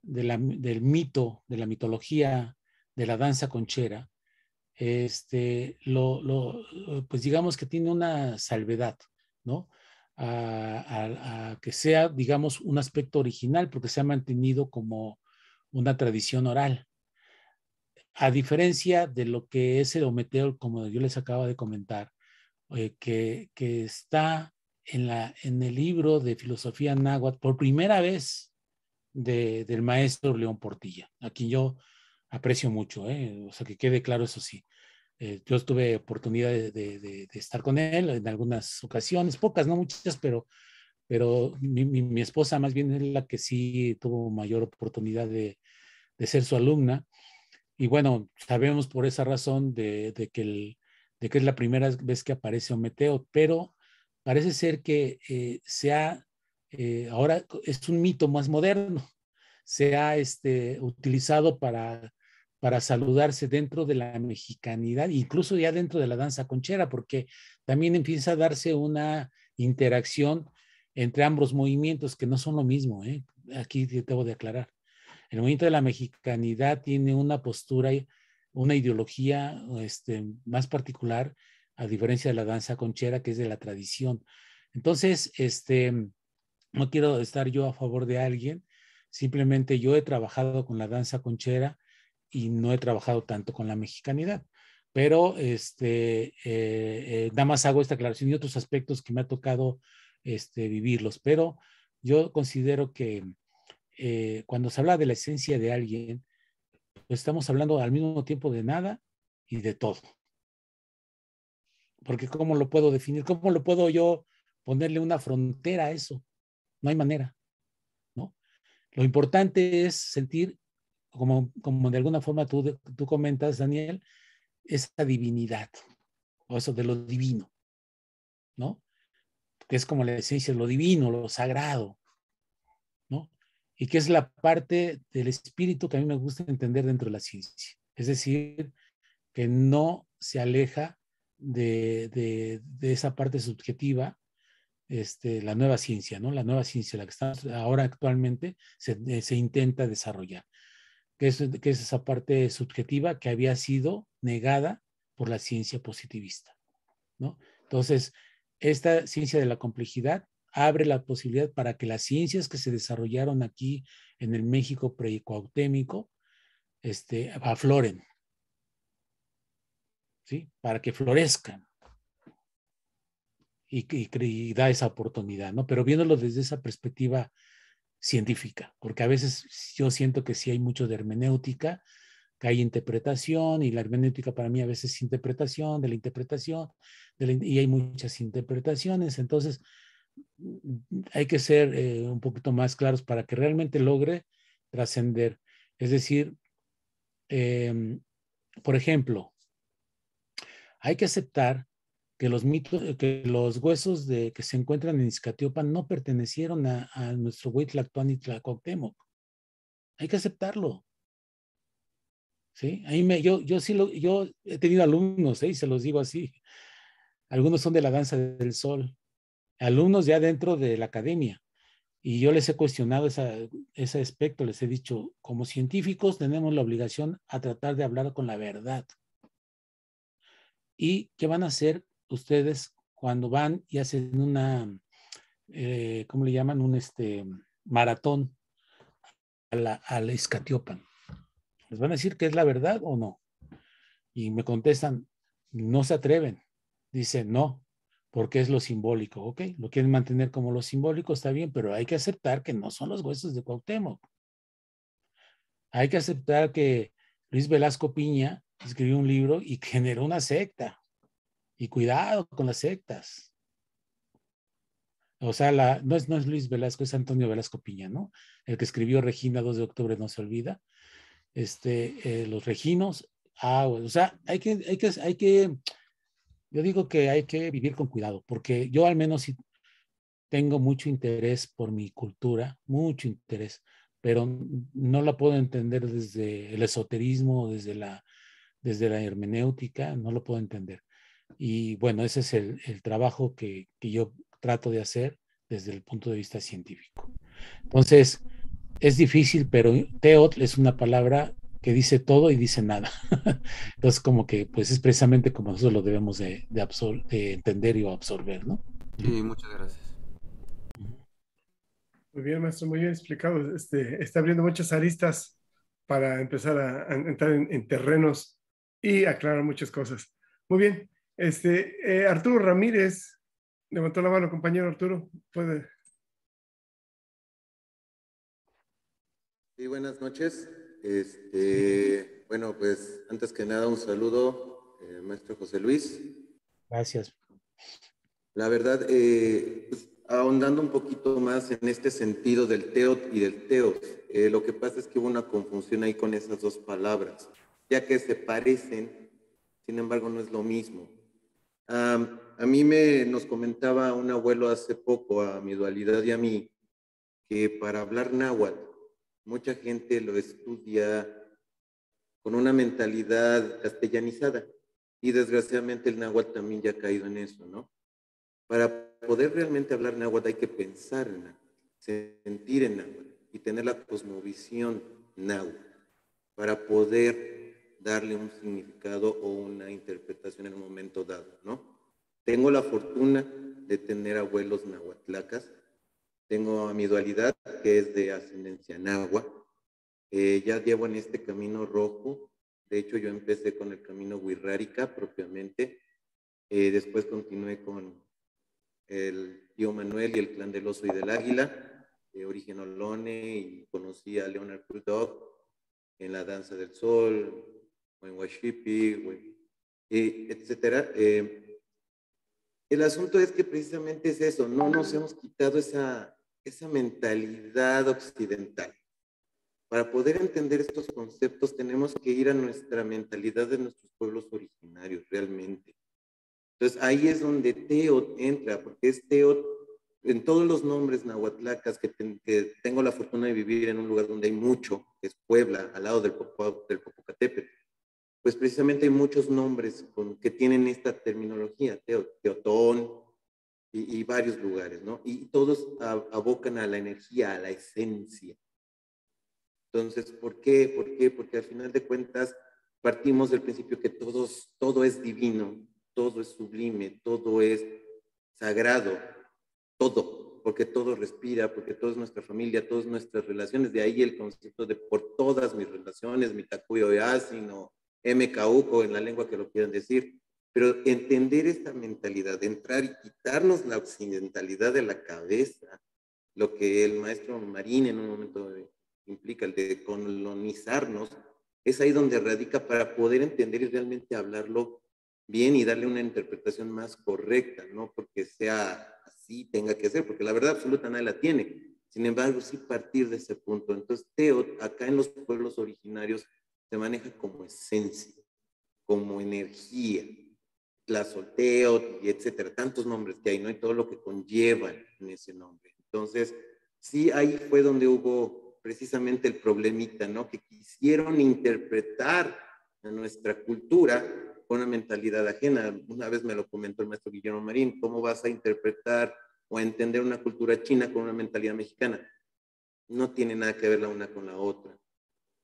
del, mito, de la mitología de la danza conchera, este, lo, lo, pues digamos que tiene una salvedad, ¿no? A, que sea, digamos, un aspecto original, porque se ha mantenido como una tradición oral. A diferencia de lo que es el como yo les acaba de comentar, eh, que, está en, la, en el libro de filosofía náhuatl por primera vez del maestro León Portilla, a quien yo aprecio mucho, ¿eh? o sea, que quede claro eso sí. Eh, yo tuve oportunidad de, estar con él en algunas ocasiones, pocas, no muchas, pero, pero mi, esposa más bien es la que sí tuvo mayor oportunidad de, ser su alumna. Y bueno, sabemos por esa razón de que el, de que es la primera vez que aparece Ometeo, pero parece ser que eh, se ha, eh, ahora es un mito más moderno, se ha este, utilizado para, para saludarse dentro de la mexicanidad, incluso ya dentro de la danza conchera, porque también empieza a darse una interacción entre ambos movimientos que no son lo mismo, ¿eh? aquí te debo de aclarar. El movimiento de la mexicanidad tiene una postura una ideología este, más particular, a diferencia de la danza conchera, que es de la tradición. Entonces, este, no quiero estar yo a favor de alguien, simplemente yo he trabajado con la danza conchera y no he trabajado tanto con la mexicanidad. Pero este, eh, eh, nada más hago esta aclaración y otros aspectos que me ha tocado este, vivirlos. Pero yo considero que eh, cuando se habla de la esencia de alguien, estamos hablando al mismo tiempo de nada y de todo. Porque ¿cómo lo puedo definir? ¿Cómo lo puedo yo ponerle una frontera a eso? No hay manera. ¿no? Lo importante es sentir, como, como de alguna forma tú, tú comentas, Daniel, esa divinidad o eso de lo divino. ¿no? Que es como esencia de lo divino, lo sagrado, y que es la parte del espíritu que a mí me gusta entender dentro de la ciencia. Es decir, que no se aleja de, de, esa parte subjetiva, este, la nueva ciencia, ¿no? La nueva ciencia, la que ahora actualmente, se, eh, se intenta desarrollar. Que es, que es esa parte subjetiva que había sido negada por la ciencia positivista, ¿no? Entonces, esta ciencia de la complejidad abre la posibilidad para que las ciencias que se desarrollaron aquí en el México precuautémico este, afloren, ¿sí? Para que florezcan. Y, y, da esa oportunidad, ¿no? Pero viéndolo desde esa perspectiva científica, porque a veces yo siento que sí hay mucho de hermenéutica, que hay interpretación, y la hermenéutica para mí a veces es interpretación de la interpretación, y hay muchas interpretaciones, entonces hay que ser eh, un poquito más claros para que realmente logre trascender. Es decir, em, por ejemplo, hay que aceptar que los mitos, que los huesos de, que se encuentran en Iscatiopan no pertenecieron a, nuestro Huitlactuanitlacoctemoc. y Hay que aceptarlo. ¿Sí? Ahí me, yo, yo sí lo, yo he tenido alumnos, ¿eh? y se los digo así. Algunos son de la danza del sol, alumnos ya dentro de la academia. Y yo les he cuestionado esa, ese aspecto, les he dicho, como científicos tenemos la obligación a tratar de hablar con la verdad. ¿Y qué van a hacer ustedes cuando van y hacen una, eh, ¿cómo le llaman? Un este, maratón a la, a ¿Les van a decir que es la verdad o no? Y me contestan, no se atreven. Dicen, no, porque es lo simbólico, ¿ok? Lo quieren mantener como lo simbólico, está bien, pero hay que aceptar que no son los huesos de Cuauhtémoc. Hay que aceptar que Luis Velasco Piña escribió un libro y generó una secta. Y cuidado con las sectas. O sea, no, es, Luis Velasco, es Antonio Velasco Piña, ¿no? El que escribió Regina 2 de octubre, no se olvida. Este, eh, los reginos, ah, o sea, hay que, hay que, hay que yo digo que hay que vivir con cuidado, porque yo al menos tengo mucho interés por mi cultura, mucho interés, pero no la puedo entender desde el esoterismo, desde la, desde la hermenéutica, no lo puedo entender. Y bueno, ese es el, trabajo que, yo trato de hacer desde el punto de vista científico. Entonces, es difícil, pero teot es una palabra que dice todo y dice nada. Entonces, como que, pues es precisamente como nosotros lo debemos de, entender y absorber, ¿no? Sí, muchas gracias. Muy bien, maestro, muy bien explicado. Este, está abriendo muchas aristas para empezar a, entrar en, terrenos y aclarar muchas cosas. Muy bien. Este, eh, Arturo Ramírez, levantó la mano, compañero Arturo. Puede. Sí, buenas noches. Este, bueno, pues antes que nada un saludo, eh, maestro José Luis. Gracias. La verdad, eh, pues, ahondando un poquito más en este sentido del TEOT y del TEOS, eh, lo que pasa es que hubo una confusión ahí con esas dos palabras, ya que se parecen, sin embargo no es lo mismo. a mí me, nos comentaba un abuelo hace poco, a mi dualidad y a mí, que para hablar náhuatl mucha gente lo estudia con una mentalidad castellanizada y desgraciadamente el náhuatl también ya ha caído en eso, ¿no? Para poder realmente hablar náhuatl hay que pensar en náhuatl, sentir en náhuatl y tener la cosmovisión náhuatl para poder darle un significado o una interpretación en un momento dado, ¿no? Tengo la fortuna de tener abuelos nahuatlacas tengo a mi dualidad, que es de ascendencia nahua. Eh, ya llevo en este camino rojo. De hecho, yo empecé con el camino wirrárica propiamente. Eh, después continué con el tío Manuel y el clan del oso y del águila, de origen olone, y conocí a Leonard Kurtov en la danza del sol, o en Washipi, etcétera. Eh, el asunto es que precisamente es eso, no nos hemos quitado esa esa mentalidad occidental. Para poder entender estos conceptos tenemos que ir a nuestra mentalidad de nuestros pueblos originarios realmente. Entonces ahí es donde Teot entra, porque es Teot en todos los nombres nahuatlacas que, tengo la fortuna de vivir en un lugar donde hay mucho, que es Puebla, al lado del, del Popocatépetl, pues precisamente hay muchos nombres con, que tienen esta terminología, Teotón, y, varios lugares, ¿no? Y todos abocan a la energía, a la esencia. Entonces, ¿por qué? ¿Por qué? Porque al final de cuentas partimos del principio que todos, todo es divino, todo es sublime, todo es sagrado, todo, porque todo respira, porque todo es nuestra familia, todas nuestras relaciones, de ahí el concepto de por todas mis relaciones, mi takuyo tacuyo o MKU, en la lengua que lo quieran decir, pero entender esta mentalidad, entrar y quitarnos la occidentalidad de la cabeza, lo que el maestro Marín en un momento implica, el de colonizarnos, es ahí donde radica para poder entender y realmente hablarlo bien y darle una interpretación más correcta, no porque sea así, tenga que ser, porque la verdad absoluta nadie la tiene. Sin embargo, sí partir de ese punto. Entonces, Teo, acá en los pueblos originarios, se maneja como esencia, como energía, la solteo, y etcétera, tantos nombres que hay, ¿no? Y todo lo que conlleva en ese nombre. Entonces, sí, ahí fue donde hubo precisamente el problemita, ¿no? Que quisieron interpretar a nuestra cultura con una mentalidad ajena. Una vez me lo comentó el maestro Guillermo Marín, ¿cómo vas a interpretar o entender una cultura china con una mentalidad mexicana? No tiene nada que ver la una con la otra.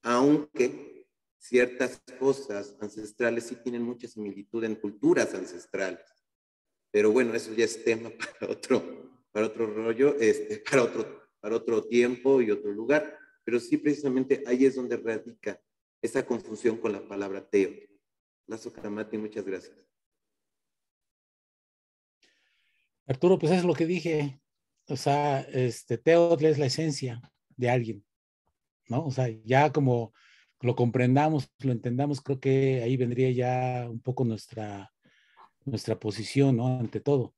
Aunque ciertas cosas ancestrales sí tienen mucha similitud en culturas ancestrales. Pero bueno, eso ya es tema para otro, para otro rollo, este, para, otro, para otro tiempo y otro lugar. Pero sí, precisamente ahí es donde radica esa confusión con la palabra teo. Lazo Caramati, muchas gracias. Arturo, pues es lo que dije. O sea, este, Teotl es la esencia de alguien, ¿no? O sea, ya como lo comprendamos, lo entendamos, creo que ahí vendría ya un poco nuestra, nuestra posición, ¿no? Ante todo.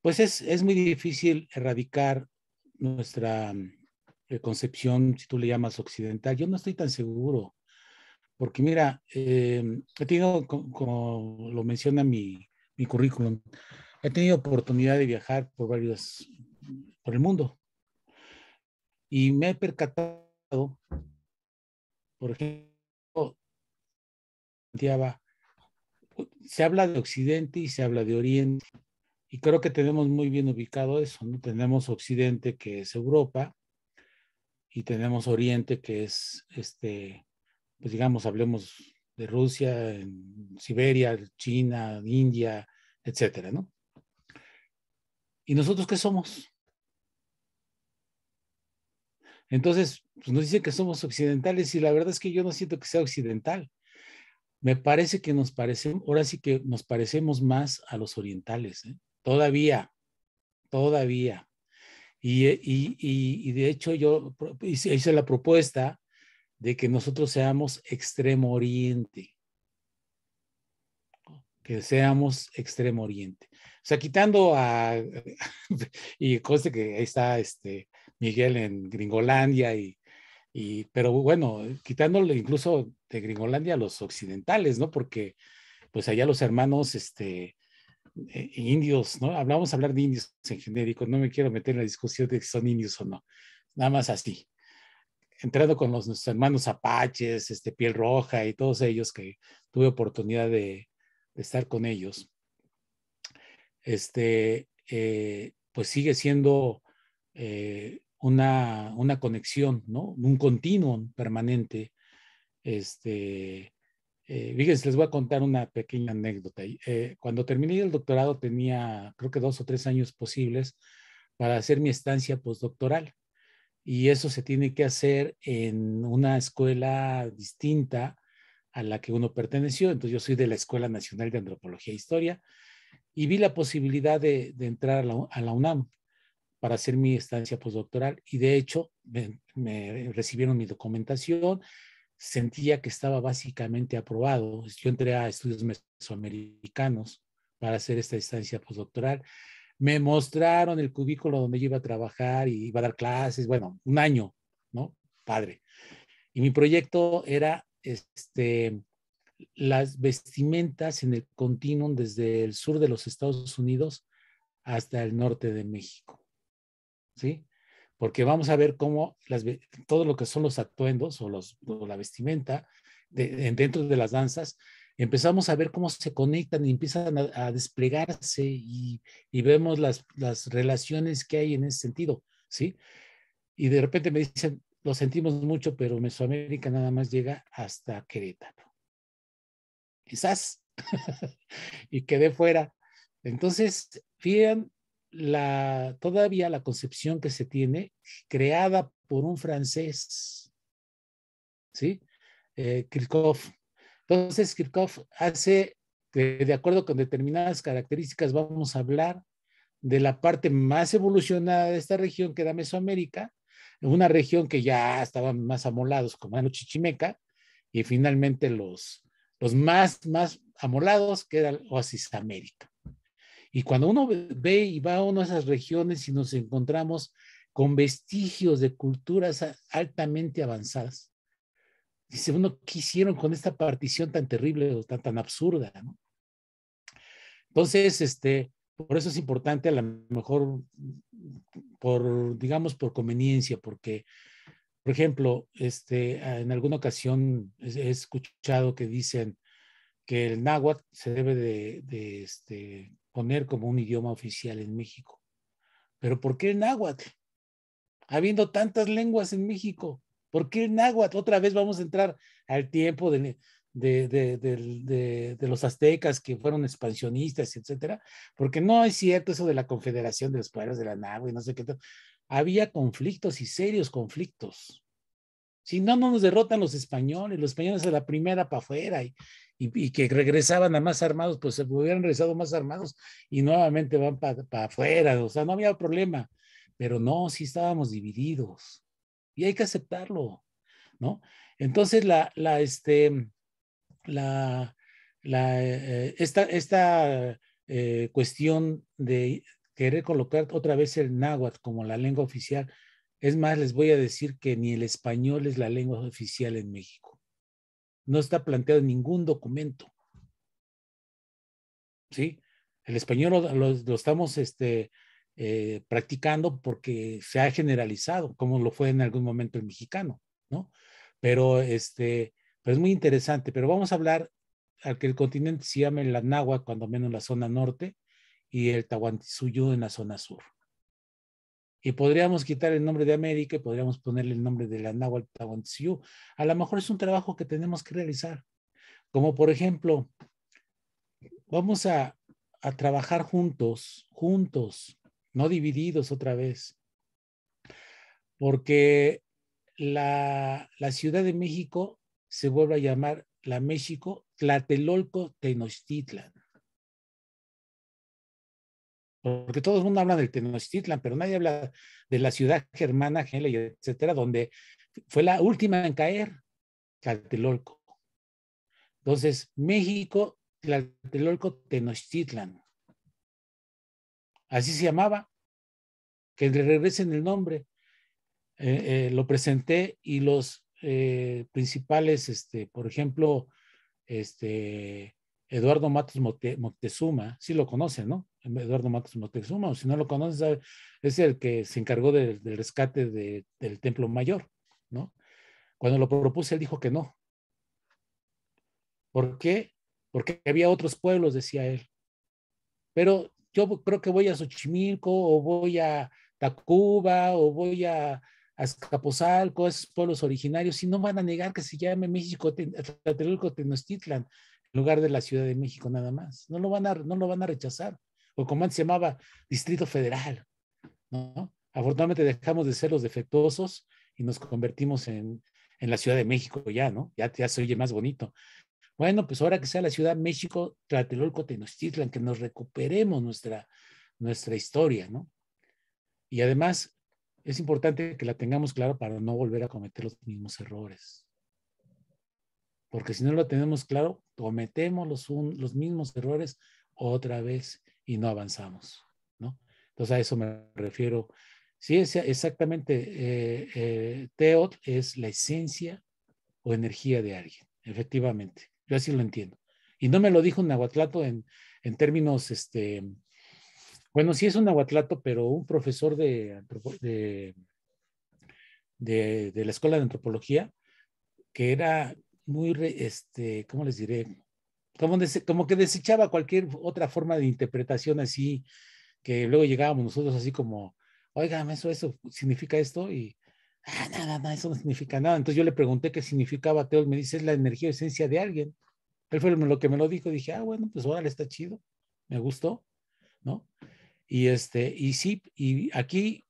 Pues es, es muy difícil erradicar nuestra eh, concepción, si tú le llamas occidental. Yo no estoy tan seguro, porque mira, eh, he tenido, como, lo menciona mi, mi currículum, he tenido oportunidad de viajar por varios, por el mundo. Y me he percatado por ejemplo, se habla de Occidente y se habla de Oriente. Y creo que tenemos muy bien ubicado eso, ¿no? Tenemos Occidente, que es Europa, y tenemos Oriente, que es, este, pues digamos, hablemos de Rusia, Siberia, China, India, etcétera, ¿no? ¿Y nosotros qué somos? Entonces, pues, nos dice que somos occidentales y la verdad es que yo no siento que sea occidental. Me parece que nos parecemos, ahora sí que nos parecemos más a los orientales, ¿eh? todavía, todavía. Y, de hecho yo hice la propuesta de que nosotros seamos extremo oriente, que seamos extremo oriente. O sea, quitando a, y conste que ahí está este, Miguel en Gringolandia y pero bueno, quitándole incluso de Gringolandia a los occidentales, ¿no? Porque pues allá los hermanos este, eh, indios, ¿no? Hablamos hablar de indios en genérico, no me quiero meter en la discusión de si son indios o no, nada más así. Entrando con los, nuestros hermanos apaches, este, piel roja y todos ellos que tuve oportunidad de, estar con ellos, este, eh, pues sigue siendo eh, una, conexión, ¿no? Un continuum permanente. Este, eh, fíjense, les voy a contar una pequeña anécdota. Eh, cuando terminé el doctorado tenía, creo que dos o tres años posibles para hacer mi estancia postdoctoral. Y eso se tiene que hacer en una escuela distinta a la que uno perteneció. Entonces yo soy de la Escuela Nacional de Antropología e Historia y vi la posibilidad de, entrar a la, UNAM para hacer mi estancia postdoctoral y de hecho me, recibieron mi documentación, sentía que estaba básicamente aprobado. Yo entré a estudios mesoamericanos para hacer esta estancia postdoctoral. Me mostraron el cubículo donde yo iba a trabajar y iba a dar clases, bueno, un año, ¿no? Padre. Y mi proyecto era este, las vestimentas en el continuum desde el sur de los Estados Unidos hasta el norte de México. ¿sí? Porque vamos a ver cómo las, todo lo que son los atuendos o, los, la vestimenta dentro de las danzas, empezamos a ver cómo se conectan y empiezan a, desplegarse y, vemos las, las, relaciones que hay en ese sentido, ¿sí? Y de repente me dicen, lo sentimos mucho, pero Mesoamérica nada más llega hasta Querétaro. Quizás. y quedé fuera. Entonces, fíjense la, todavía la concepción que se tiene, creada por un francés, ¿sí? Eh, Kirchhoff. Entonces, Kirchhoff hace, que, de acuerdo con determinadas características, vamos a hablar de la parte más evolucionada de esta región que era Mesoamérica, una región que ya estaban más amolados, como era Chichimeca, y finalmente los, más, más amolados, que era Oasis América. Y cuando uno ve y va a uno esas regiones y nos encontramos con vestigios de culturas altamente avanzadas, dice uno, ¿qué hicieron con esta partición tan terrible o tan, tan absurda? Entonces, este, por eso es importante a lo mejor, por, digamos, por conveniencia, porque, por ejemplo, este, en alguna ocasión he escuchado que dicen que el náhuatl se debe de, este, poner como un idioma oficial en México. Pero ¿por qué el náhuatl? Habiendo tantas lenguas en México, ¿por qué el náhuatl? Otra vez vamos a entrar al tiempo de, de, los aztecas que fueron expansionistas, etcétera, porque no es cierto eso de la confederación de los pueblos de la náhuatl no sé qué. Había conflictos y serios conflictos si no, no nos derrotan los españoles, los españoles de la primera para afuera y, que regresaban a más armados, pues se hubieran regresado más armados y nuevamente van para afuera, o sea, no había problema, pero no, sí estábamos divididos y hay que aceptarlo, ¿no? Entonces, la, la, este, la, la, eh, esta, esta eh, cuestión de querer colocar otra vez el náhuatl como la lengua oficial es más, les voy a decir que ni el español es la lengua oficial en México. No está planteado en ningún documento. ¿Sí? El español lo, estamos este, eh, practicando porque se ha generalizado, como lo fue en algún momento el mexicano, ¿no? Pero, este, es muy interesante. Pero vamos a hablar al que el continente se llame la nagua cuando menos la zona norte, y el Tahuantinsuyo en la zona sur. Y podríamos quitar el nombre de América y podríamos ponerle el nombre de la Nahuatl A lo mejor es un trabajo que tenemos que realizar. Como por ejemplo, vamos a, trabajar juntos, juntos, no divididos otra vez. Porque la, la Ciudad de México se vuelve a llamar la México Tlatelolco Tenochtitlan porque todo el mundo habla del Tenochtitlan, pero nadie habla de la ciudad germana, etcétera, donde fue la última en caer, Tlatelolco. Entonces, México, Tlatelolco, Tenochtitlan. Así se llamaba, que le regresen el nombre. Eh, eh, lo presenté y los eh, principales, este, por ejemplo, este, Eduardo Matos Moctezuma, sí lo conocen, ¿no? Eduardo Matos Motezuma, o si no lo conoces, es el que se encargó del rescate del Templo Mayor, ¿no? Cuando lo propuse, él dijo que no. ¿Por qué? Porque había otros pueblos, decía él. Pero yo creo que voy a Xochimilco, o voy a Tacuba, o voy a, Azcapotzalco, esos pueblos originarios, y no van a negar que se llame México Tlatelolco Tenochtitlan, en lugar de la Ciudad de México nada más. No lo van a, no lo van a rechazar o como antes se llamaba Distrito Federal. ¿no? Afortunadamente dejamos de ser los defectuosos y nos convertimos en, la Ciudad de México ya, ¿no? Ya, ya se oye más bonito. Bueno, pues ahora que sea la Ciudad de México, Tlatelolco, Tenochtitlan, que nos recuperemos nuestra, nuestra historia, ¿no? Y además es importante que la tengamos clara para no volver a cometer los mismos errores. Porque si no lo tenemos claro, cometemos los, los mismos errores otra vez y no avanzamos, ¿no? Entonces a eso me refiero. Sí, exactamente. Eh, eh, teot es la esencia o energía de alguien, efectivamente. Yo así lo entiendo. Y no me lo dijo un aguatlato en, en términos, este, bueno, sí es un aguatlato, pero un profesor de, de, de, de la Escuela de Antropología, que era muy, este, ¿cómo les diré? como, que desechaba cualquier otra forma de interpretación así, que luego llegábamos nosotros así como, oigan, eso, eso significa esto, y ah, nada, nada, eso no significa nada. Entonces yo le pregunté qué significaba él me dice, es la energía esencia de alguien. Él fue lo que me lo dijo, dije, ah, bueno, pues órale, está chido, me gustó, ¿no? Y este, y sí, y aquí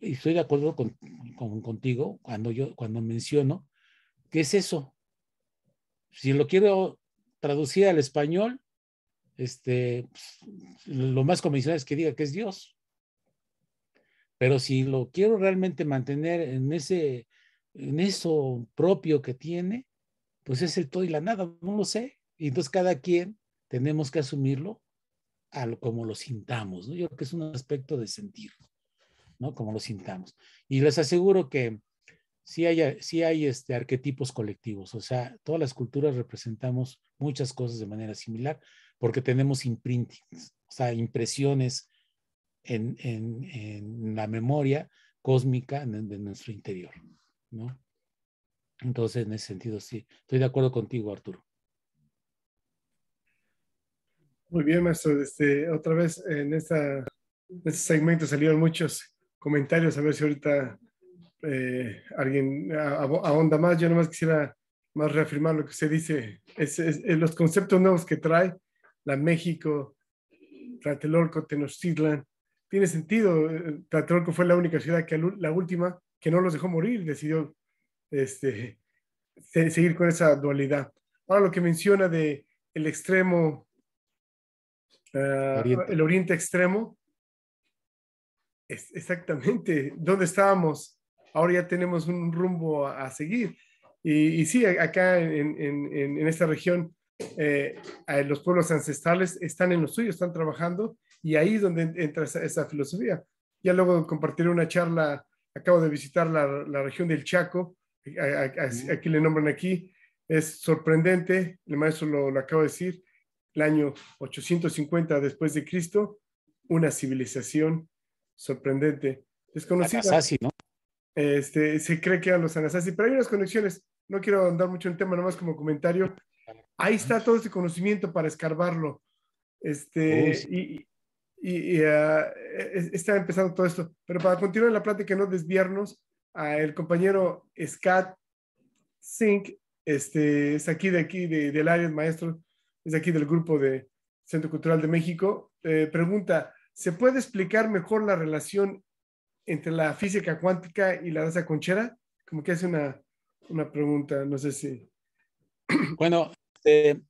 estoy de acuerdo con, contigo cuando yo, cuando menciono, ¿qué es eso? Si lo quiero traducida al español, este, lo más convencional es que diga que es Dios. Pero si lo quiero realmente mantener en ese, en eso propio que tiene, pues es el todo y la nada, no lo sé. Y entonces cada quien tenemos que asumirlo a lo, como lo sintamos, ¿no? Yo creo que es un aspecto de sentir, ¿no? Como lo sintamos. Y les aseguro que sí hay, eh, sí hay este, arquetipos colectivos, o sea, todas las culturas representamos muchas cosas de manera similar porque tenemos imprintings, o sea, impresiones en, en, en la memoria cósmica de, nuestro interior, ¿no? Entonces, en ese sentido, sí, estoy de acuerdo contigo, Arturo. Muy bien, maestro. Este, otra vez en, esta, en este segmento salieron muchos comentarios, a ver si ahorita eh, alguien ahonda más. Yo nomás quisiera más reafirmar lo que se dice, es, eh, los conceptos nuevos que trae la México, Tlatelolco, Tenochtitlan. Tiene sentido, Tlatelolco fue la única ciudad que la última que no los dejó morir, decidió este, seguir con esa dualidad. Ahora lo que menciona de el extremo, ah, el oriente extremo, exactamente, ¿dónde estábamos ahora ya tenemos un rumbo a, seguir. Y, sí, acá en, esta región, eh, eh, los pueblos ancestrales están en los suyos, están trabajando, y ahí es donde entra esa, filosofía. Ya luego compartiré una charla, acabo de visitar la, región del Chaco, eh, aquí le nombran aquí, es sorprendente, el maestro lo, acabo acaba de decir, el año 850 después de Cristo, una civilización sorprendente, desconocida. así ¿no? Este, se cree que eran los Anasazi, pero hay unas conexiones. No quiero andar mucho en el tema, nomás como comentario. Ahí está todo este conocimiento para escarbarlo. Este, oh, y, ah, e-, e-, está empezando todo esto. Pero para continuar la plática, no desviarnos, el compañero Scott Sink este, es aquí de aquí, del área, maestro, es aquí del grupo de Centro Cultural de México. Eh, pregunta, ¿se puede explicar mejor la relación entre la física cuántica y la danza conchera? Como que hace una, pregunta, no sé si. Bueno, este,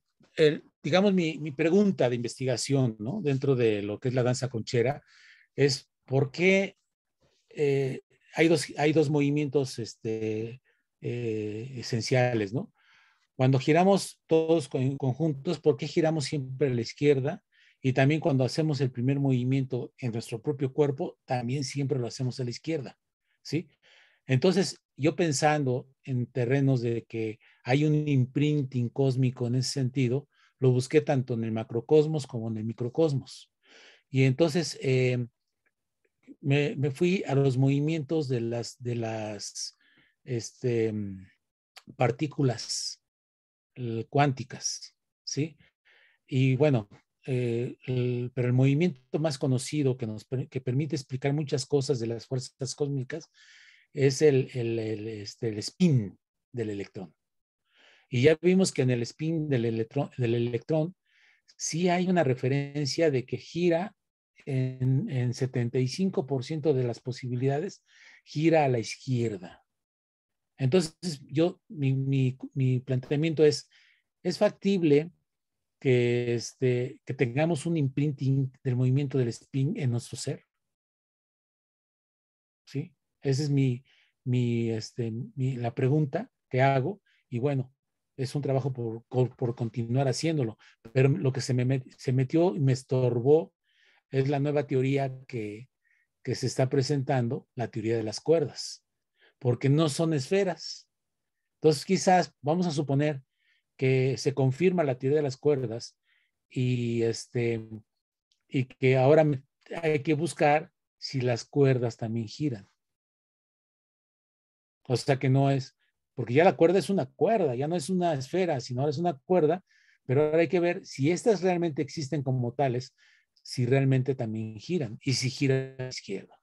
digamos, mi, pregunta de investigación ¿no? dentro de lo que es la danza conchera es por qué eh, hay, dos, hay dos movimientos este, eh, esenciales, ¿no? Cuando giramos todos en conjuntos, ¿por qué giramos siempre a la izquierda? Y también cuando hacemos el primer movimiento en nuestro propio cuerpo, también siempre lo hacemos a la izquierda, ¿sí? Entonces, yo pensando en terrenos de que hay un imprinting cósmico en ese sentido, lo busqué tanto en el macrocosmos como en el microcosmos. Y entonces eh, me, me, fui a los movimientos de las, de las este, partículas cuánticas, ¿sí? Y bueno, eh, pero el movimiento más conocido que nos que permite explicar muchas cosas de las fuerzas cósmicas es el, el, este, el spin del electrón. Y ya vimos que en el spin del electrón, del electrón sí hay una referencia de que gira en, en 75% de las posibilidades, gira a la izquierda. Entonces, yo, mi, mi, mi planteamiento es, es factible que, este, que tengamos un imprinting del movimiento del spin en nuestro ser. ¿Sí? Esa es mi, mi, este, la pregunta que hago y bueno, es un trabajo por, por, continuar haciéndolo, pero lo que se me metió y me estorbó es la nueva teoría que, que se está presentando, la teoría de las cuerdas, porque no son esferas. Entonces quizás, vamos a suponer que se confirma la teoría de las cuerdas y, este, y que ahora hay que buscar si las cuerdas también giran. O sea que no es, porque ya la cuerda es una cuerda, ya no es una esfera, sino es una cuerda, pero ahora hay que ver si estas realmente existen como tales, si realmente también giran y si giran a la izquierda.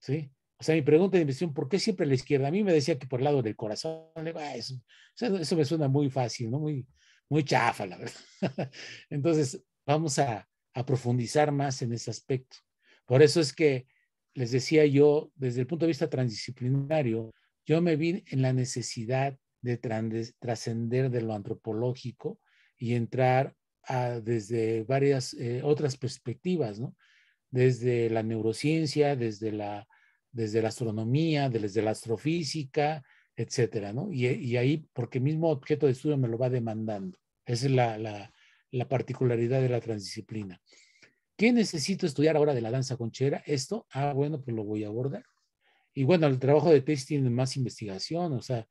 ¿Sí? O sea, mi pregunta de inversión, ¿por qué siempre la izquierda? A mí me decía que por el lado del corazón, ah, eso, eso me suena muy fácil, ¿no? Muy, muy chafa, la verdad. Entonces, vamos a, profundizar más en ese aspecto. Por eso es que les decía yo, desde el punto de vista transdisciplinario, yo me vi en la necesidad de trascender de lo antropológico y entrar a, desde varias eh, otras perspectivas, ¿no? Desde la neurociencia, desde la desde la astronomía, desde la astrofísica, etcétera, ¿no? Y, ahí, porque el mismo objeto de estudio me lo va demandando. Esa es la, particularidad de la transdisciplina. ¿Qué necesito estudiar ahora de la danza conchera? Esto, ah, bueno, pues lo voy a abordar. Y bueno, el trabajo de tesis tiene más investigación, o sea,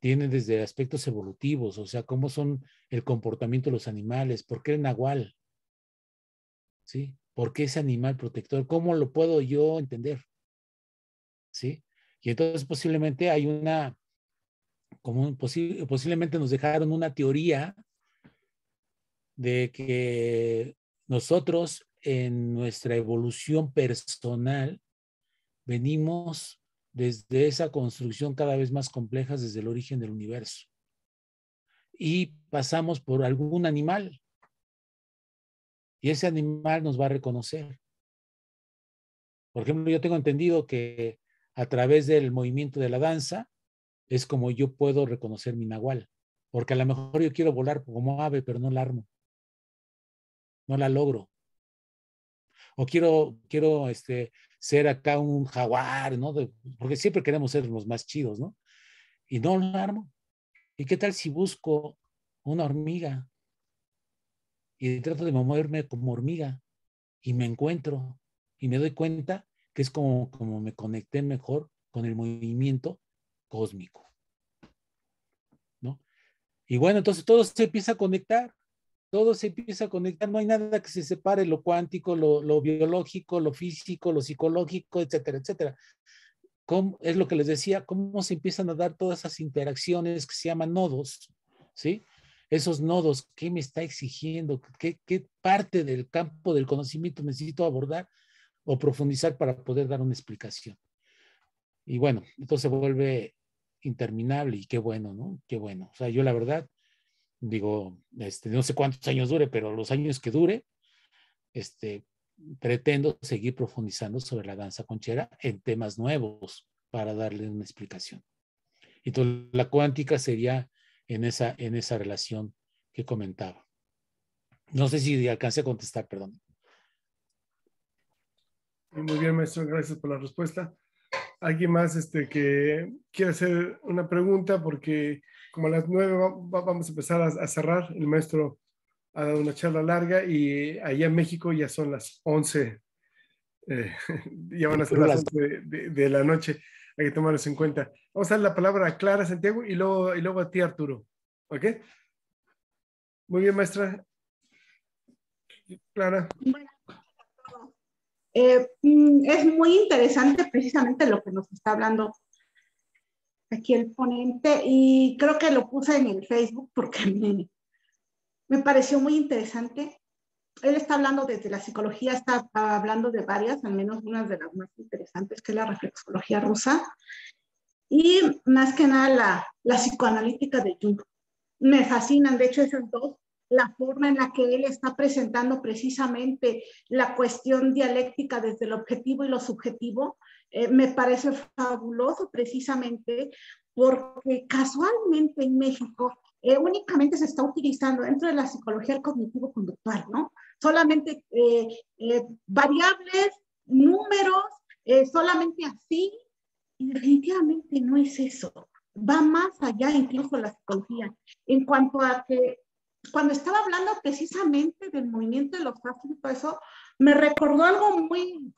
tiene desde aspectos evolutivos, o sea, cómo son el comportamiento de los animales, por qué el nahual, ¿sí? ¿Por qué ese animal protector? ¿Cómo lo puedo yo entender? Y entonces posiblemente hay una, posiblemente nos dejaron una teoría de que nosotros en nuestra evolución personal venimos desde esa construcción cada vez más compleja desde el origen del universo. Y pasamos por algún animal. Y ese animal nos va a reconocer. Por ejemplo, yo tengo entendido que a través del movimiento de la danza, es como yo puedo reconocer mi nahual. Porque a lo mejor yo quiero volar como ave, pero no la armo. No la logro. O quiero, quiero este, ser acá un jaguar, ¿no? porque siempre queremos ser los más chidos, ¿no? Y no la armo. ¿Y qué tal si busco una hormiga? Y trato de moverme como hormiga y me encuentro y me doy cuenta que es como, como me conecté mejor con el movimiento cósmico. ¿No? Y bueno, entonces todo se empieza a conectar, todo se empieza a conectar, no hay nada que se separe, lo cuántico, lo, biológico, lo físico, lo psicológico, etcétera, etcétera. ¿Cómo, es lo que les decía, cómo se empiezan a dar todas esas interacciones que se llaman nodos, ¿sí? Esos nodos, ¿qué me está exigiendo? qué parte del campo del conocimiento necesito abordar? o profundizar para poder dar una explicación. Y bueno, entonces se vuelve interminable y qué bueno, ¿no? Qué bueno. O sea, yo la verdad, digo, este, no sé cuántos años dure, pero los años que dure, este, pretendo seguir profundizando sobre la danza conchera en temas nuevos para darle una explicación. Y toda la cuántica sería en esa, en esa relación que comentaba. No sé si alcance a contestar, perdón. Muy bien, maestro, gracias por la respuesta. ¿Alguien más este, que quiere hacer una pregunta? Porque como a las nueve vamos a empezar a, cerrar. El maestro ha dado una charla larga y allá en México ya son las once. Eh, ya van a ser las once de, la noche. Hay que tomarlos en cuenta. Vamos a dar la palabra a Clara Santiago y luego, y luego a ti, Arturo. ¿Ok? Muy bien, maestra. Clara. Eh, mm, es muy interesante precisamente lo que nos está hablando aquí el ponente y creo que lo puse en el Facebook porque me, me pareció muy interesante. Él está hablando desde la psicología, está ah, hablando de varias, al menos una de las más interesantes, que es la reflexología rusa, y más que nada la, psicoanalítica de Jung. Me fascinan, de hecho esas dos la forma en la que él está presentando precisamente la cuestión dialéctica desde el objetivo y lo subjetivo, eh, me parece fabuloso precisamente porque casualmente en México eh, únicamente se está utilizando dentro de la psicología el cognitivo-conductual, ¿no? Solamente eh, variables, números, solamente así, y definitivamente no es eso va más allá incluso la psicología, en cuanto a que cuando estaba hablando precisamente del movimiento de los fáciles y todo eso, me recordó algo muy,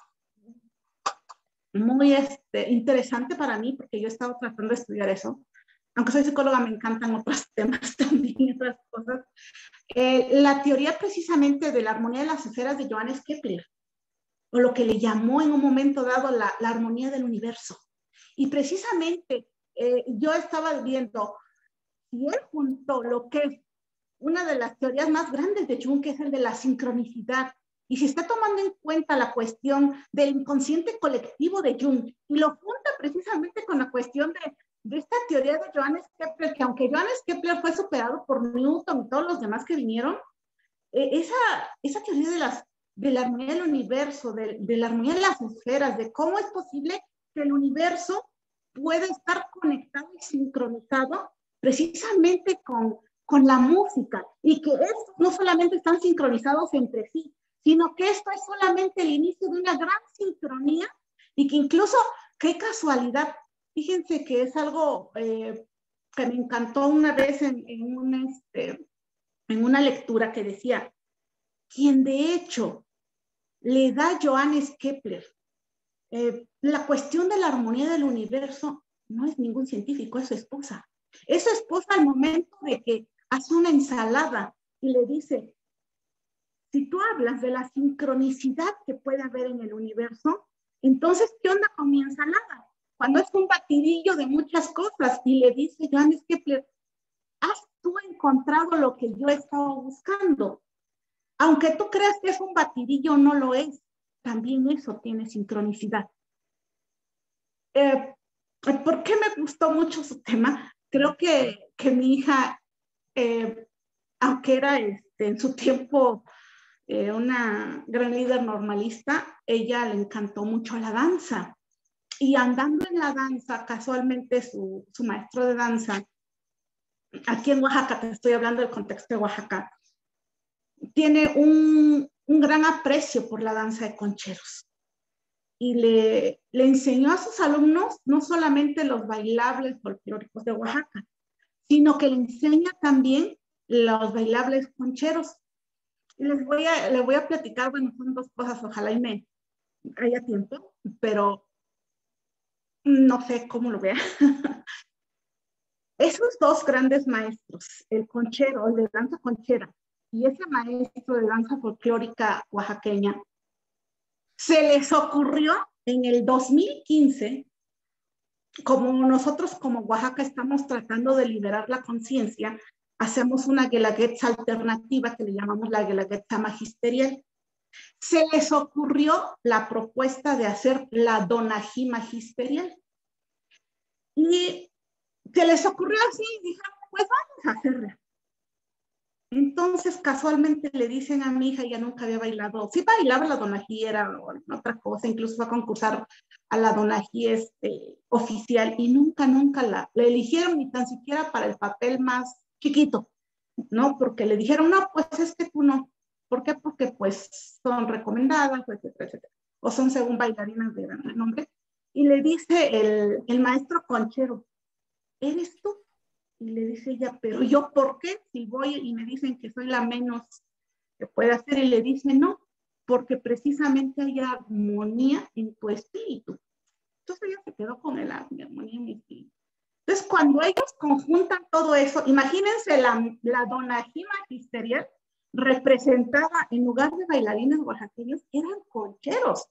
muy este, interesante para mí, porque yo estaba tratando de estudiar eso. Aunque soy psicóloga, me encantan otros temas también, otras cosas. Eh, la teoría precisamente de la armonía de las esferas de Johannes Kepler, o lo que le llamó en un momento dado la, armonía del universo. Y precisamente eh, yo estaba viendo, si él juntó lo que una de las teorías más grandes de Jung, que es el de la sincronicidad. Y si está tomando en cuenta la cuestión del inconsciente colectivo de Jung y lo junta precisamente con la cuestión de, de esta teoría de Johannes Kepler, que aunque Johannes Kepler fue superado por Newton y todos los demás que vinieron, eh, esa, esa teoría de, las, de la armonía del universo, de, la armonía de las esferas, de cómo es posible que el universo pueda estar conectado y sincronizado precisamente con, con la música y que no solamente están sincronizados entre sí, sino que esto es solamente el inicio de una gran sincronía y que incluso, qué casualidad, fíjense que es algo eh, que me encantó una vez en, un, este, en una lectura que decía, quien de hecho le da Johannes Kepler eh, la cuestión de la armonía del universo no es ningún científico, es su esposa. Es su esposa al momento de que hace una ensalada y le dice, si tú hablas de la sincronicidad que puede haber en el universo, entonces, ¿qué onda con mi ensalada? Cuando es un batidillo de muchas cosas y le dice, Johannes Kepler, has tú encontrado lo que yo estaba buscando. Aunque tú creas que es un batidillo, no lo es. También eso tiene sincronicidad. Eh, ¿Por qué me gustó mucho su tema? Creo que, que mi hija eh, aunque era este, en su tiempo eh, una gran líder normalista, ella le encantó mucho la danza. Y andando en la danza, casualmente su, su maestro de danza, aquí en Oaxaca, te estoy hablando del contexto de Oaxaca, tiene un, un gran aprecio por la danza de concheros y le, le, enseñó a sus alumnos no solamente los bailables folclóricos de Oaxaca, sino que le enseña también los bailables concheros. Y les voy a, les voy a platicar, bueno, son dos cosas, ojalá y me haya tiempo, pero no sé cómo lo vea. Esos dos grandes maestros, el conchero, el de danza conchera y ese maestro de danza folclórica oaxaqueña, se les ocurrió en el 2015 como nosotros como Oaxaca estamos tratando de liberar la conciencia, hacemos una guelaguetza alternativa que le llamamos la guelaguetza magisterial. Se les ocurrió la propuesta de hacer la donají magisterial. Y se les ocurrió así, dijeron, pues vamos a hacerla. Entonces, casualmente le dicen a mi hija, ya nunca había bailado, sí bailaba la donajiera era otra cosa, incluso fue a concursar a la donají este, oficial y nunca, nunca la, eligieron ni tan siquiera para el papel más chiquito, ¿no? Porque le dijeron, no, pues es que tú no. ¿Por qué? Porque pues son recomendadas, etcétera, etcétera. O son según bailarinas de gran nombre. Y le dice el, el maestro conchero, ¿eres tú? Y le dice ella, pero yo por qué? Si voy y me dicen que soy la menos que puede hacer, y le dice, no, porque precisamente hay armonía en tu espíritu. Entonces ella se quedó con el armonía en mi espíritu. Entonces, cuando ellos conjuntan todo eso, imagínense la, la donají magisterial representada en lugar de bailarines oaxaqueños, eran concheros.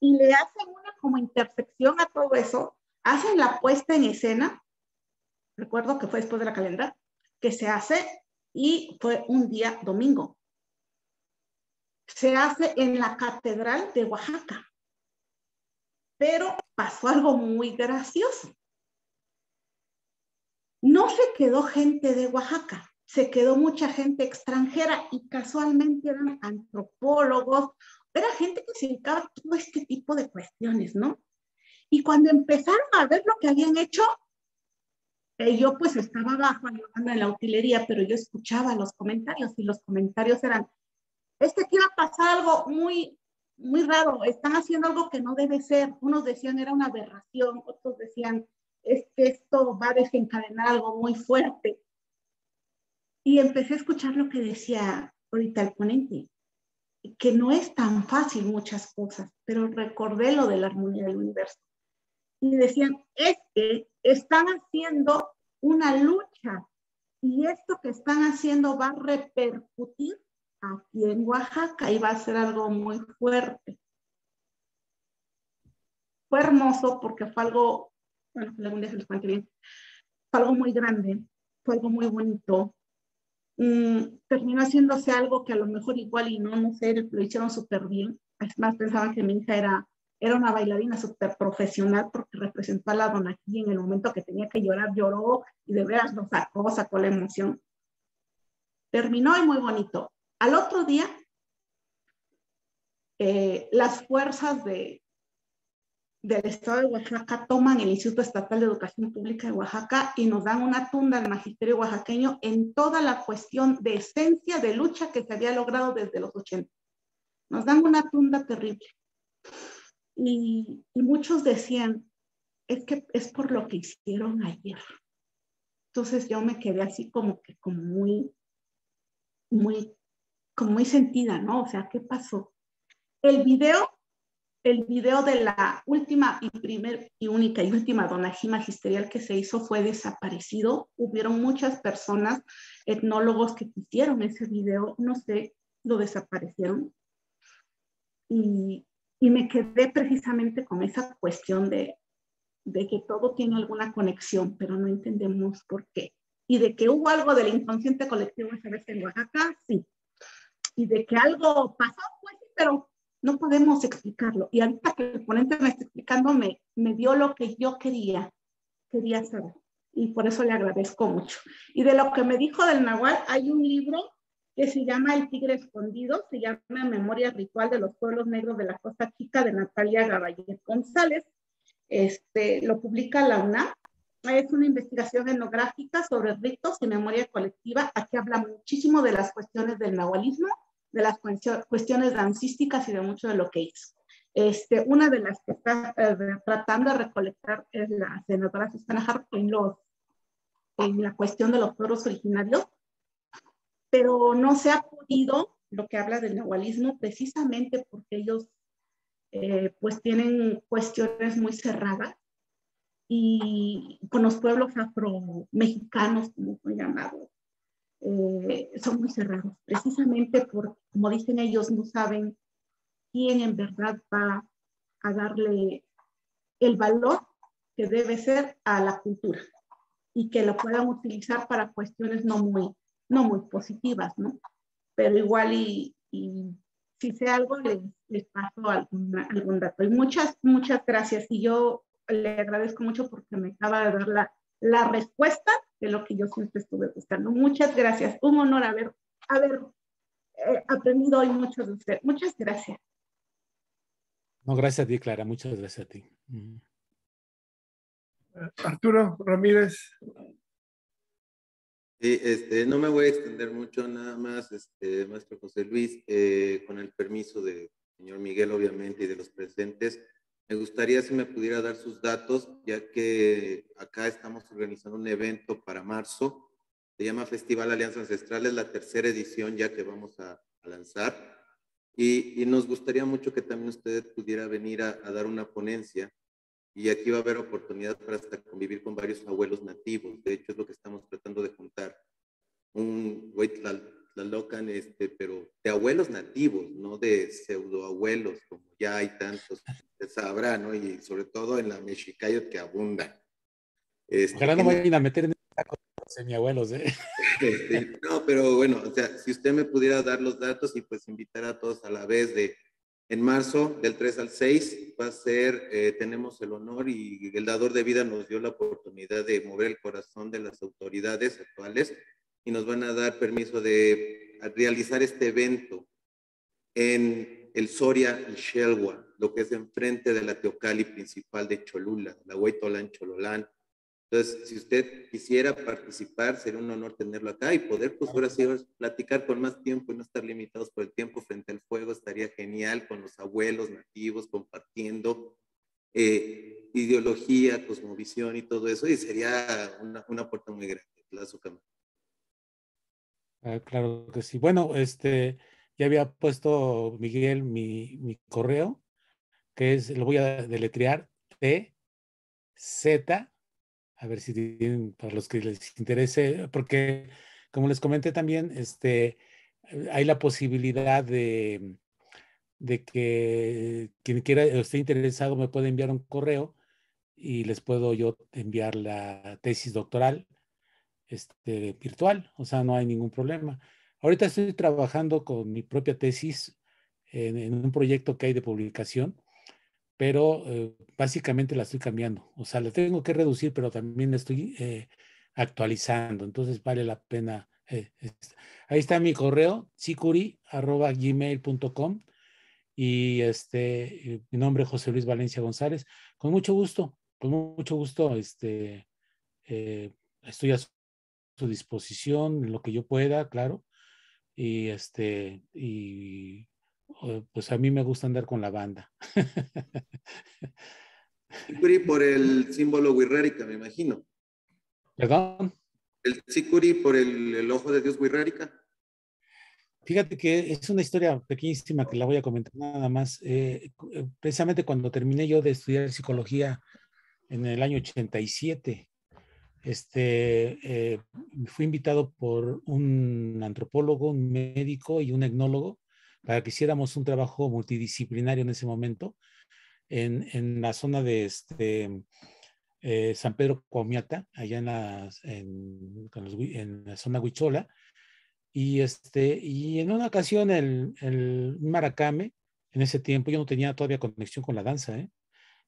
Y le hacen una como intersección a todo eso, hacen la puesta en escena recuerdo que fue después de la calenda, que se hace y fue un día domingo. Se hace en la Catedral de Oaxaca. Pero pasó algo muy gracioso. No se quedó gente de Oaxaca, se quedó mucha gente extranjera y casualmente eran antropólogos, era gente que se dedicaba a todo este tipo de cuestiones, ¿no? Y cuando empezaron a ver lo que habían hecho, yo pues estaba abajo en la utilería, pero yo escuchaba los comentarios y los comentarios eran, es que aquí va a pasar algo muy, muy raro, están haciendo algo que no debe ser. Unos decían era una aberración, otros decían, es que esto va a desencadenar algo muy fuerte. Y empecé a escuchar lo que decía ahorita el ponente, que no es tan fácil muchas cosas, pero recordé lo de la armonía del universo. Y decían, es que están haciendo una lucha y esto que están haciendo va a repercutir aquí en Oaxaca y va a ser algo muy fuerte. Fue hermoso porque fue algo, bueno, algo muy grande, fue algo muy bonito. Mm, terminó haciéndose algo que a lo mejor igual y no, no sé, lo hicieron súper bien. Es más, pensaban que mi hija era era una bailarina súper profesional porque representó a la dona aquí en el momento que tenía que llorar, lloró y de veras lo sacó, sacó la emoción. Terminó y muy bonito. Al otro día, eh, las fuerzas de, del Estado de Oaxaca toman el Instituto Estatal de Educación Pública de Oaxaca y nos dan una tunda al magisterio oaxaqueño en toda la cuestión de esencia de lucha que se había logrado desde los 80. Nos dan una tunda terrible. Y, muchos decían, es que es por lo que hicieron ayer. Entonces yo me quedé así como que como muy, muy, como muy sentida, ¿no? O sea, ¿qué pasó? El video, el video de la última y primer y única y última donají magisterial que se hizo fue desaparecido. Hubieron muchas personas, etnólogos que hicieron ese video, no sé, lo desaparecieron. Y, y me quedé precisamente con esa cuestión de, de que todo tiene alguna conexión, pero no entendemos por qué. Y de que hubo algo del inconsciente colectivo esa vez en Oaxaca, sí. Y de que algo pasó, pues sí, pero no podemos explicarlo. Y ahorita que el ponente me está explicando, me, me dio lo que yo quería, quería saber. Y por eso le agradezco mucho. Y de lo que me dijo del Nahual, hay un libro que se llama El Tigre Escondido, se llama Memoria Ritual de los Pueblos Negros de la Costa Chica de Natalia Gavaller González. Este, lo publica la UNAM. Es una investigación etnográfica sobre ritos y memoria colectiva. Aquí habla muchísimo de las cuestiones del nahualismo, de las cuestiones dancísticas y de mucho de lo que hizo. Este, una de las que está eh, tratando de recolectar es la senadora Susana Harp en, los, en la cuestión de los pueblos originarios pero no se ha podido, lo que habla del nahualismo, precisamente porque ellos eh, pues tienen cuestiones muy cerradas y con los pueblos afro mexicanos como fue llamado, eh, son muy cerrados, precisamente porque, como dicen ellos, no saben quién en verdad va a darle el valor que debe ser a la cultura y que lo puedan utilizar para cuestiones no muy no muy positivas, ¿no? Pero igual y, si sé algo, les, paso algún dato. Y muchas, muchas gracias. Y yo le agradezco mucho porque me acaba de dar la, respuesta de lo que yo siempre estuve buscando. Muchas gracias. Un honor haber, eh, aprendido hoy mucho de usted. Muchas gracias. No, gracias a ti, Clara. Muchas gracias a ti. Mm. Eh, Arturo Ramírez. Sí, este, no me voy a extender mucho, nada más, este, maestro José Luis, eh, con el permiso del señor Miguel, obviamente, y de los presentes. Me gustaría si me pudiera dar sus datos, ya que acá estamos organizando un evento para marzo. Se llama Festival Alianza Ancestral, es la tercera edición ya que vamos a, lanzar. Y, y, nos gustaría mucho que también usted pudiera venir a dar una ponencia y aquí va a haber oportunidad para hasta convivir con varios abuelos nativos. De hecho, es lo que estamos tratando de juntar. Un güey locan este, pero de abuelos nativos, no de pseudoabuelos, como ya hay tantos, se sabrá, ¿no? Y sobre todo en la Mexicayot que abunda. Este, Ojalá no vayan a meter en semiabuelos, ¿eh? Este, no, pero bueno, o sea, si usted me pudiera dar los datos y pues invitar a todos a la vez de en marzo, del 3 al 6, va a ser, eh, tenemos el honor y el dador de vida nos dio la oportunidad de mover el corazón de las autoridades actuales y nos van a dar permiso de realizar este evento en el Soria y Shelwa, lo que es enfrente de la Teocali principal de Cholula, la Huaytolán Chololán, entonces, si usted quisiera participar, sería un honor tenerlo acá y poder, pues ahora sí, platicar por más tiempo y no estar limitados por el tiempo frente al fuego, estaría genial con los abuelos nativos, compartiendo eh, ideología, cosmovisión y todo eso, y sería una, una muy grande, ah, claro que sí. Bueno, este, ya había puesto, Miguel, mi, correo, que es, lo voy a deletrear, T, Z, a ver si tienen, para los que les interese, porque como les comenté también, este, hay la posibilidad de, que quien quiera esté interesado me puede enviar un correo y les puedo yo enviar la tesis doctoral este, virtual, o sea, no hay ningún problema. Ahorita estoy trabajando con mi propia tesis en un proyecto que hay de publicación pero eh, básicamente la estoy cambiando. O sea, la tengo que reducir, pero también la estoy eh, actualizando. Entonces vale la pena. Eh, ahí está mi correo, sicuri.gmail.com y este, mi nombre es José Luis Valencia González. Con mucho gusto, con mucho gusto, este, estoy a su, disposición, lo que yo pueda, claro. Y este, y pues a mí me gusta andar con la banda. Sicuri por el símbolo wixárika, me imagino. ¿Perdón? El Sicuri por el, ojo de Dios wixárika. Fíjate que es una historia pequeñísima que la voy a comentar nada más. Eh, eh, precisamente cuando terminé yo de estudiar psicología en el año 87, este, eh, fui invitado por un antropólogo, un médico y un etnólogo para que hiciéramos un trabajo multidisciplinario en ese momento en, la zona de este, eh, San Pedro Comiata, allá en la, en, la zona Huichola. Y, este, y en una ocasión el, el Maracame, en ese tiempo yo no tenía todavía conexión con la danza, ¿eh?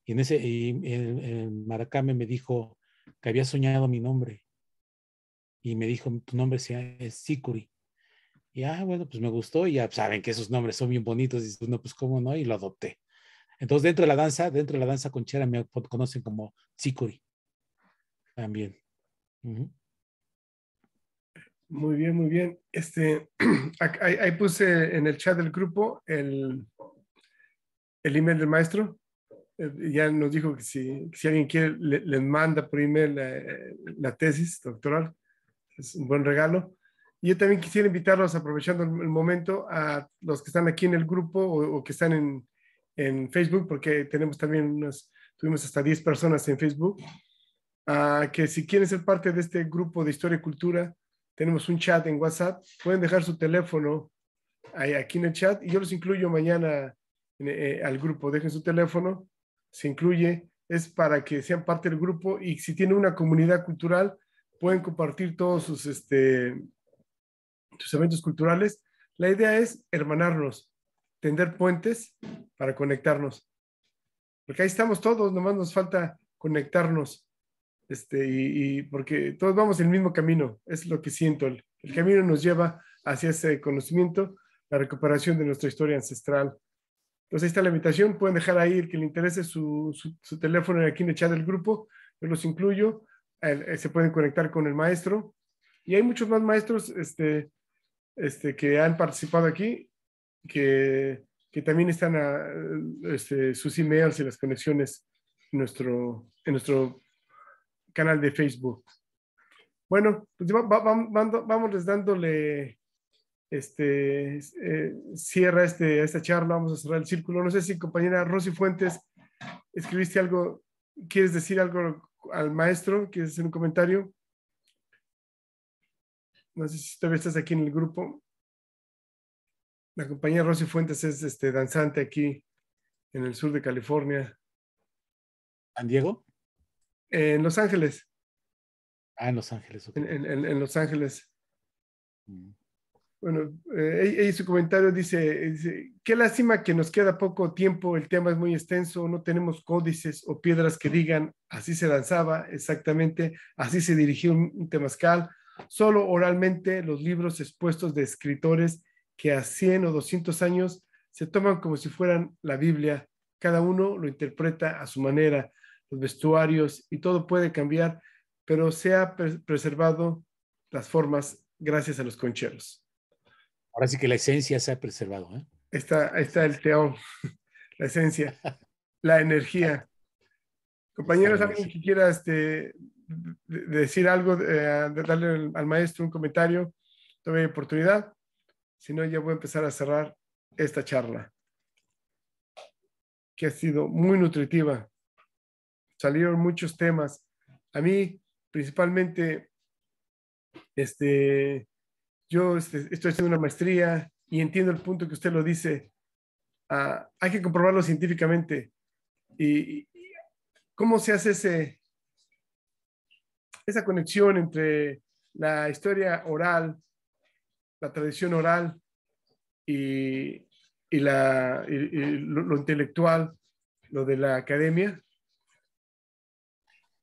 y en ese el, Maracame me dijo que había soñado mi nombre y me dijo tu nombre es Sikuri y ah, bueno, pues me gustó y ya saben que esos nombres son bien bonitos. Y no, pues cómo no, y lo adopté. Entonces, dentro de la danza, dentro de la danza conchera me conocen como Tsikuri. También. Muy bien, muy bien. Este, ahí, puse en el chat del grupo el, email del maestro. Eh, ya nos dijo que si, si alguien quiere, les manda por email la tesis doctoral. Es un buen regalo. Yo también quisiera invitarlos, aprovechando el, momento, a los que están aquí en el grupo o, que están en, en, Facebook, porque tenemos también unas, tuvimos hasta 10 personas en Facebook, a que si quieren ser parte de este grupo de historia y cultura, tenemos un chat en WhatsApp, pueden dejar su teléfono aquí en el chat y yo los incluyo mañana eh, al grupo, dejen su teléfono, se incluye, es para que sean parte del grupo y si tienen una comunidad cultural, pueden compartir todos sus, este, tus eventos culturales. La idea es hermanarnos, tender puentes para conectarnos. Porque ahí estamos todos, nomás nos falta conectarnos. Este, y, porque todos vamos el mismo camino, es lo que siento. El, camino nos lleva hacia ese conocimiento, la recuperación de nuestra historia ancestral. Entonces ahí está la invitación, pueden dejar ahí el que le interese su, su, teléfono aquí en el chat del grupo, yo los incluyo, eh, eh, se pueden conectar con el maestro. Y hay muchos más maestros este, este, que han participado aquí, que, que también están este, sus emails y las conexiones en nuestro, en nuestro canal de Facebook. Bueno, pues les vamos dándole este, eh, cierra este, esta charla, vamos a cerrar el círculo. No sé si compañera Rosy Fuentes, escribiste algo, ¿quieres decir algo al maestro? ¿Quieres hacer un comentario? no sé si todavía estás aquí en el grupo. La compañía Rosy Fuentes es este, danzante aquí en el sur de California. ¿San Diego? En Los Ángeles. Ah, en Los Ángeles. En, Los Ángeles. Mm. Bueno, eh, su comentario dice, qué lástima que nos queda poco tiempo, el tema es muy extenso, no tenemos códices o piedras que digan, así se danzaba exactamente, así se dirigió un, temascal solo oralmente los libros expuestos de escritores que a 100 o 200 años se toman como si fueran la Biblia. Cada uno lo interpreta a su manera, los vestuarios y todo puede cambiar, pero se ha preservado las formas gracias a los concheros. Ahora sí que la esencia se ha preservado. ¿eh? Está, está el teón, la esencia, la energía. Compañeros, ¿alguien que quiera este, decir algo, eh, de darle al maestro un comentario, tome oportunidad. Si no, ya voy a empezar a cerrar esta charla, que ha sido muy nutritiva. Salieron muchos temas. A mí, principalmente, este, yo este, estoy haciendo una maestría y entiendo el punto que usted lo dice. Ah, hay que comprobarlo científicamente. y, cómo se hace ese, esa conexión entre la historia oral, la tradición oral y, la, lo, intelectual, lo de la academia.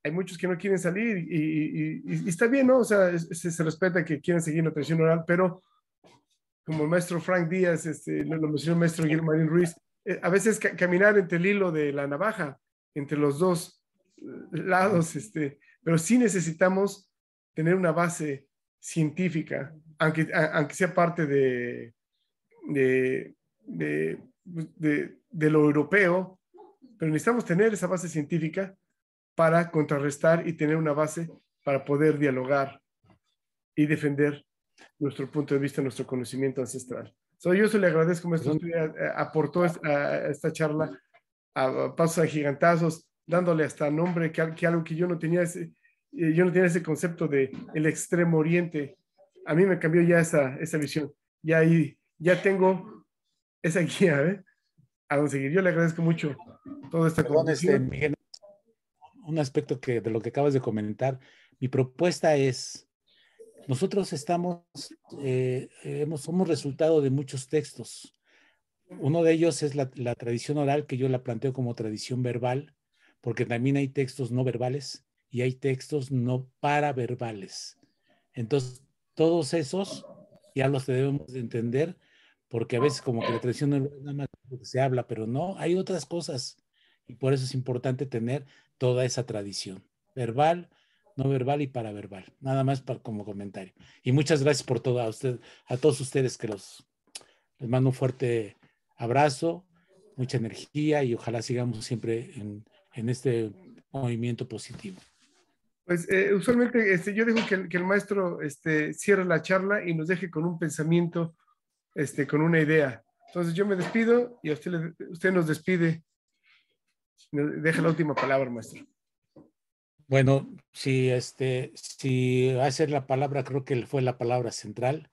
Hay muchos que no quieren salir y, está bien, ¿no? O sea, se, respeta que quieran seguir la tradición oral, pero como el maestro Frank Díaz, este, lo mencionó el maestro Guillermo Marín Ruiz, eh, a veces caminar entre el hilo de la navaja, entre los dos lados, este, pero sí necesitamos tener una base científica, aunque, aunque sea parte pues, de, de, lo europeo, pero necesitamos tener esa base científica para contrarrestar y tener una base para poder dialogar y defender nuestro punto de vista, nuestro conocimiento ancestral. Soy yo se le agradezco, maestro, eh, eh, aportó a, esta charla a, pasos a gigantazos dándole hasta nombre que, que algo que yo no tenía ese, eh, yo no tenía ese concepto de el extremo oriente. A mí me cambió ya esa, visión. Ya ahí, ya tengo esa guía ¿eh? a donde seguir. Yo le agradezco mucho todo este, un aspecto que de lo que acabas de comentar, mi propuesta es, nosotros estamos, eh, hemos, somos resultado de muchos textos. Uno de ellos es la tradición oral, que yo la planteo como tradición verbal, porque también hay textos no verbales y hay textos no paraverbales. Entonces, todos esos ya los debemos entender, porque a veces como que la tradición no es nada más que se habla, pero no, hay otras cosas. Y por eso es importante tener toda esa tradición, verbal, no verbal y paraverbal. Nada más para, como comentario. Y muchas gracias por todo a usted, a todos ustedes que los les mando un fuerte abrazo, mucha energía y ojalá sigamos siempre en, en este movimiento positivo? Pues eh, usualmente este, yo dejo que el, maestro este, cierre la charla y nos deje con un pensamiento, este, con una idea. Entonces yo me despido y usted, usted nos despide. Deja la última palabra, maestro. Bueno, si este, si va a ser la palabra, creo que fue la palabra central.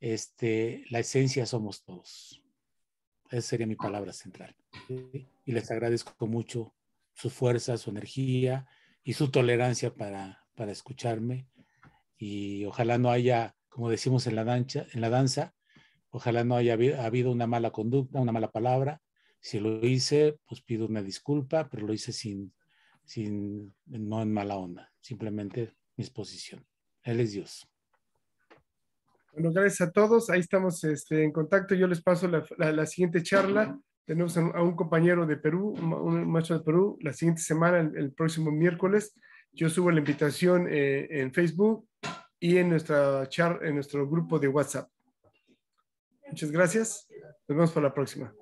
Este, la esencia somos todos. Esa sería mi palabra central. Y les agradezco mucho su fuerza, su energía y su tolerancia para, escucharme. Y ojalá no haya, como decimos en la, en la danza, ojalá no haya habido una mala conducta, una mala palabra. Si lo hice, pues pido una disculpa, pero lo hice sin, sin no en mala onda, simplemente mi exposición. Él es Dios. Bueno, gracias a todos. Ahí estamos este, en contacto. Yo les paso la siguiente charla. Tenemos a un compañero de Perú, un maestro de Perú, la siguiente semana, el, próximo miércoles. Yo subo la invitación eh, en Facebook y en, nuestra char, en nuestro grupo de WhatsApp. Muchas gracias. Nos vemos para la próxima.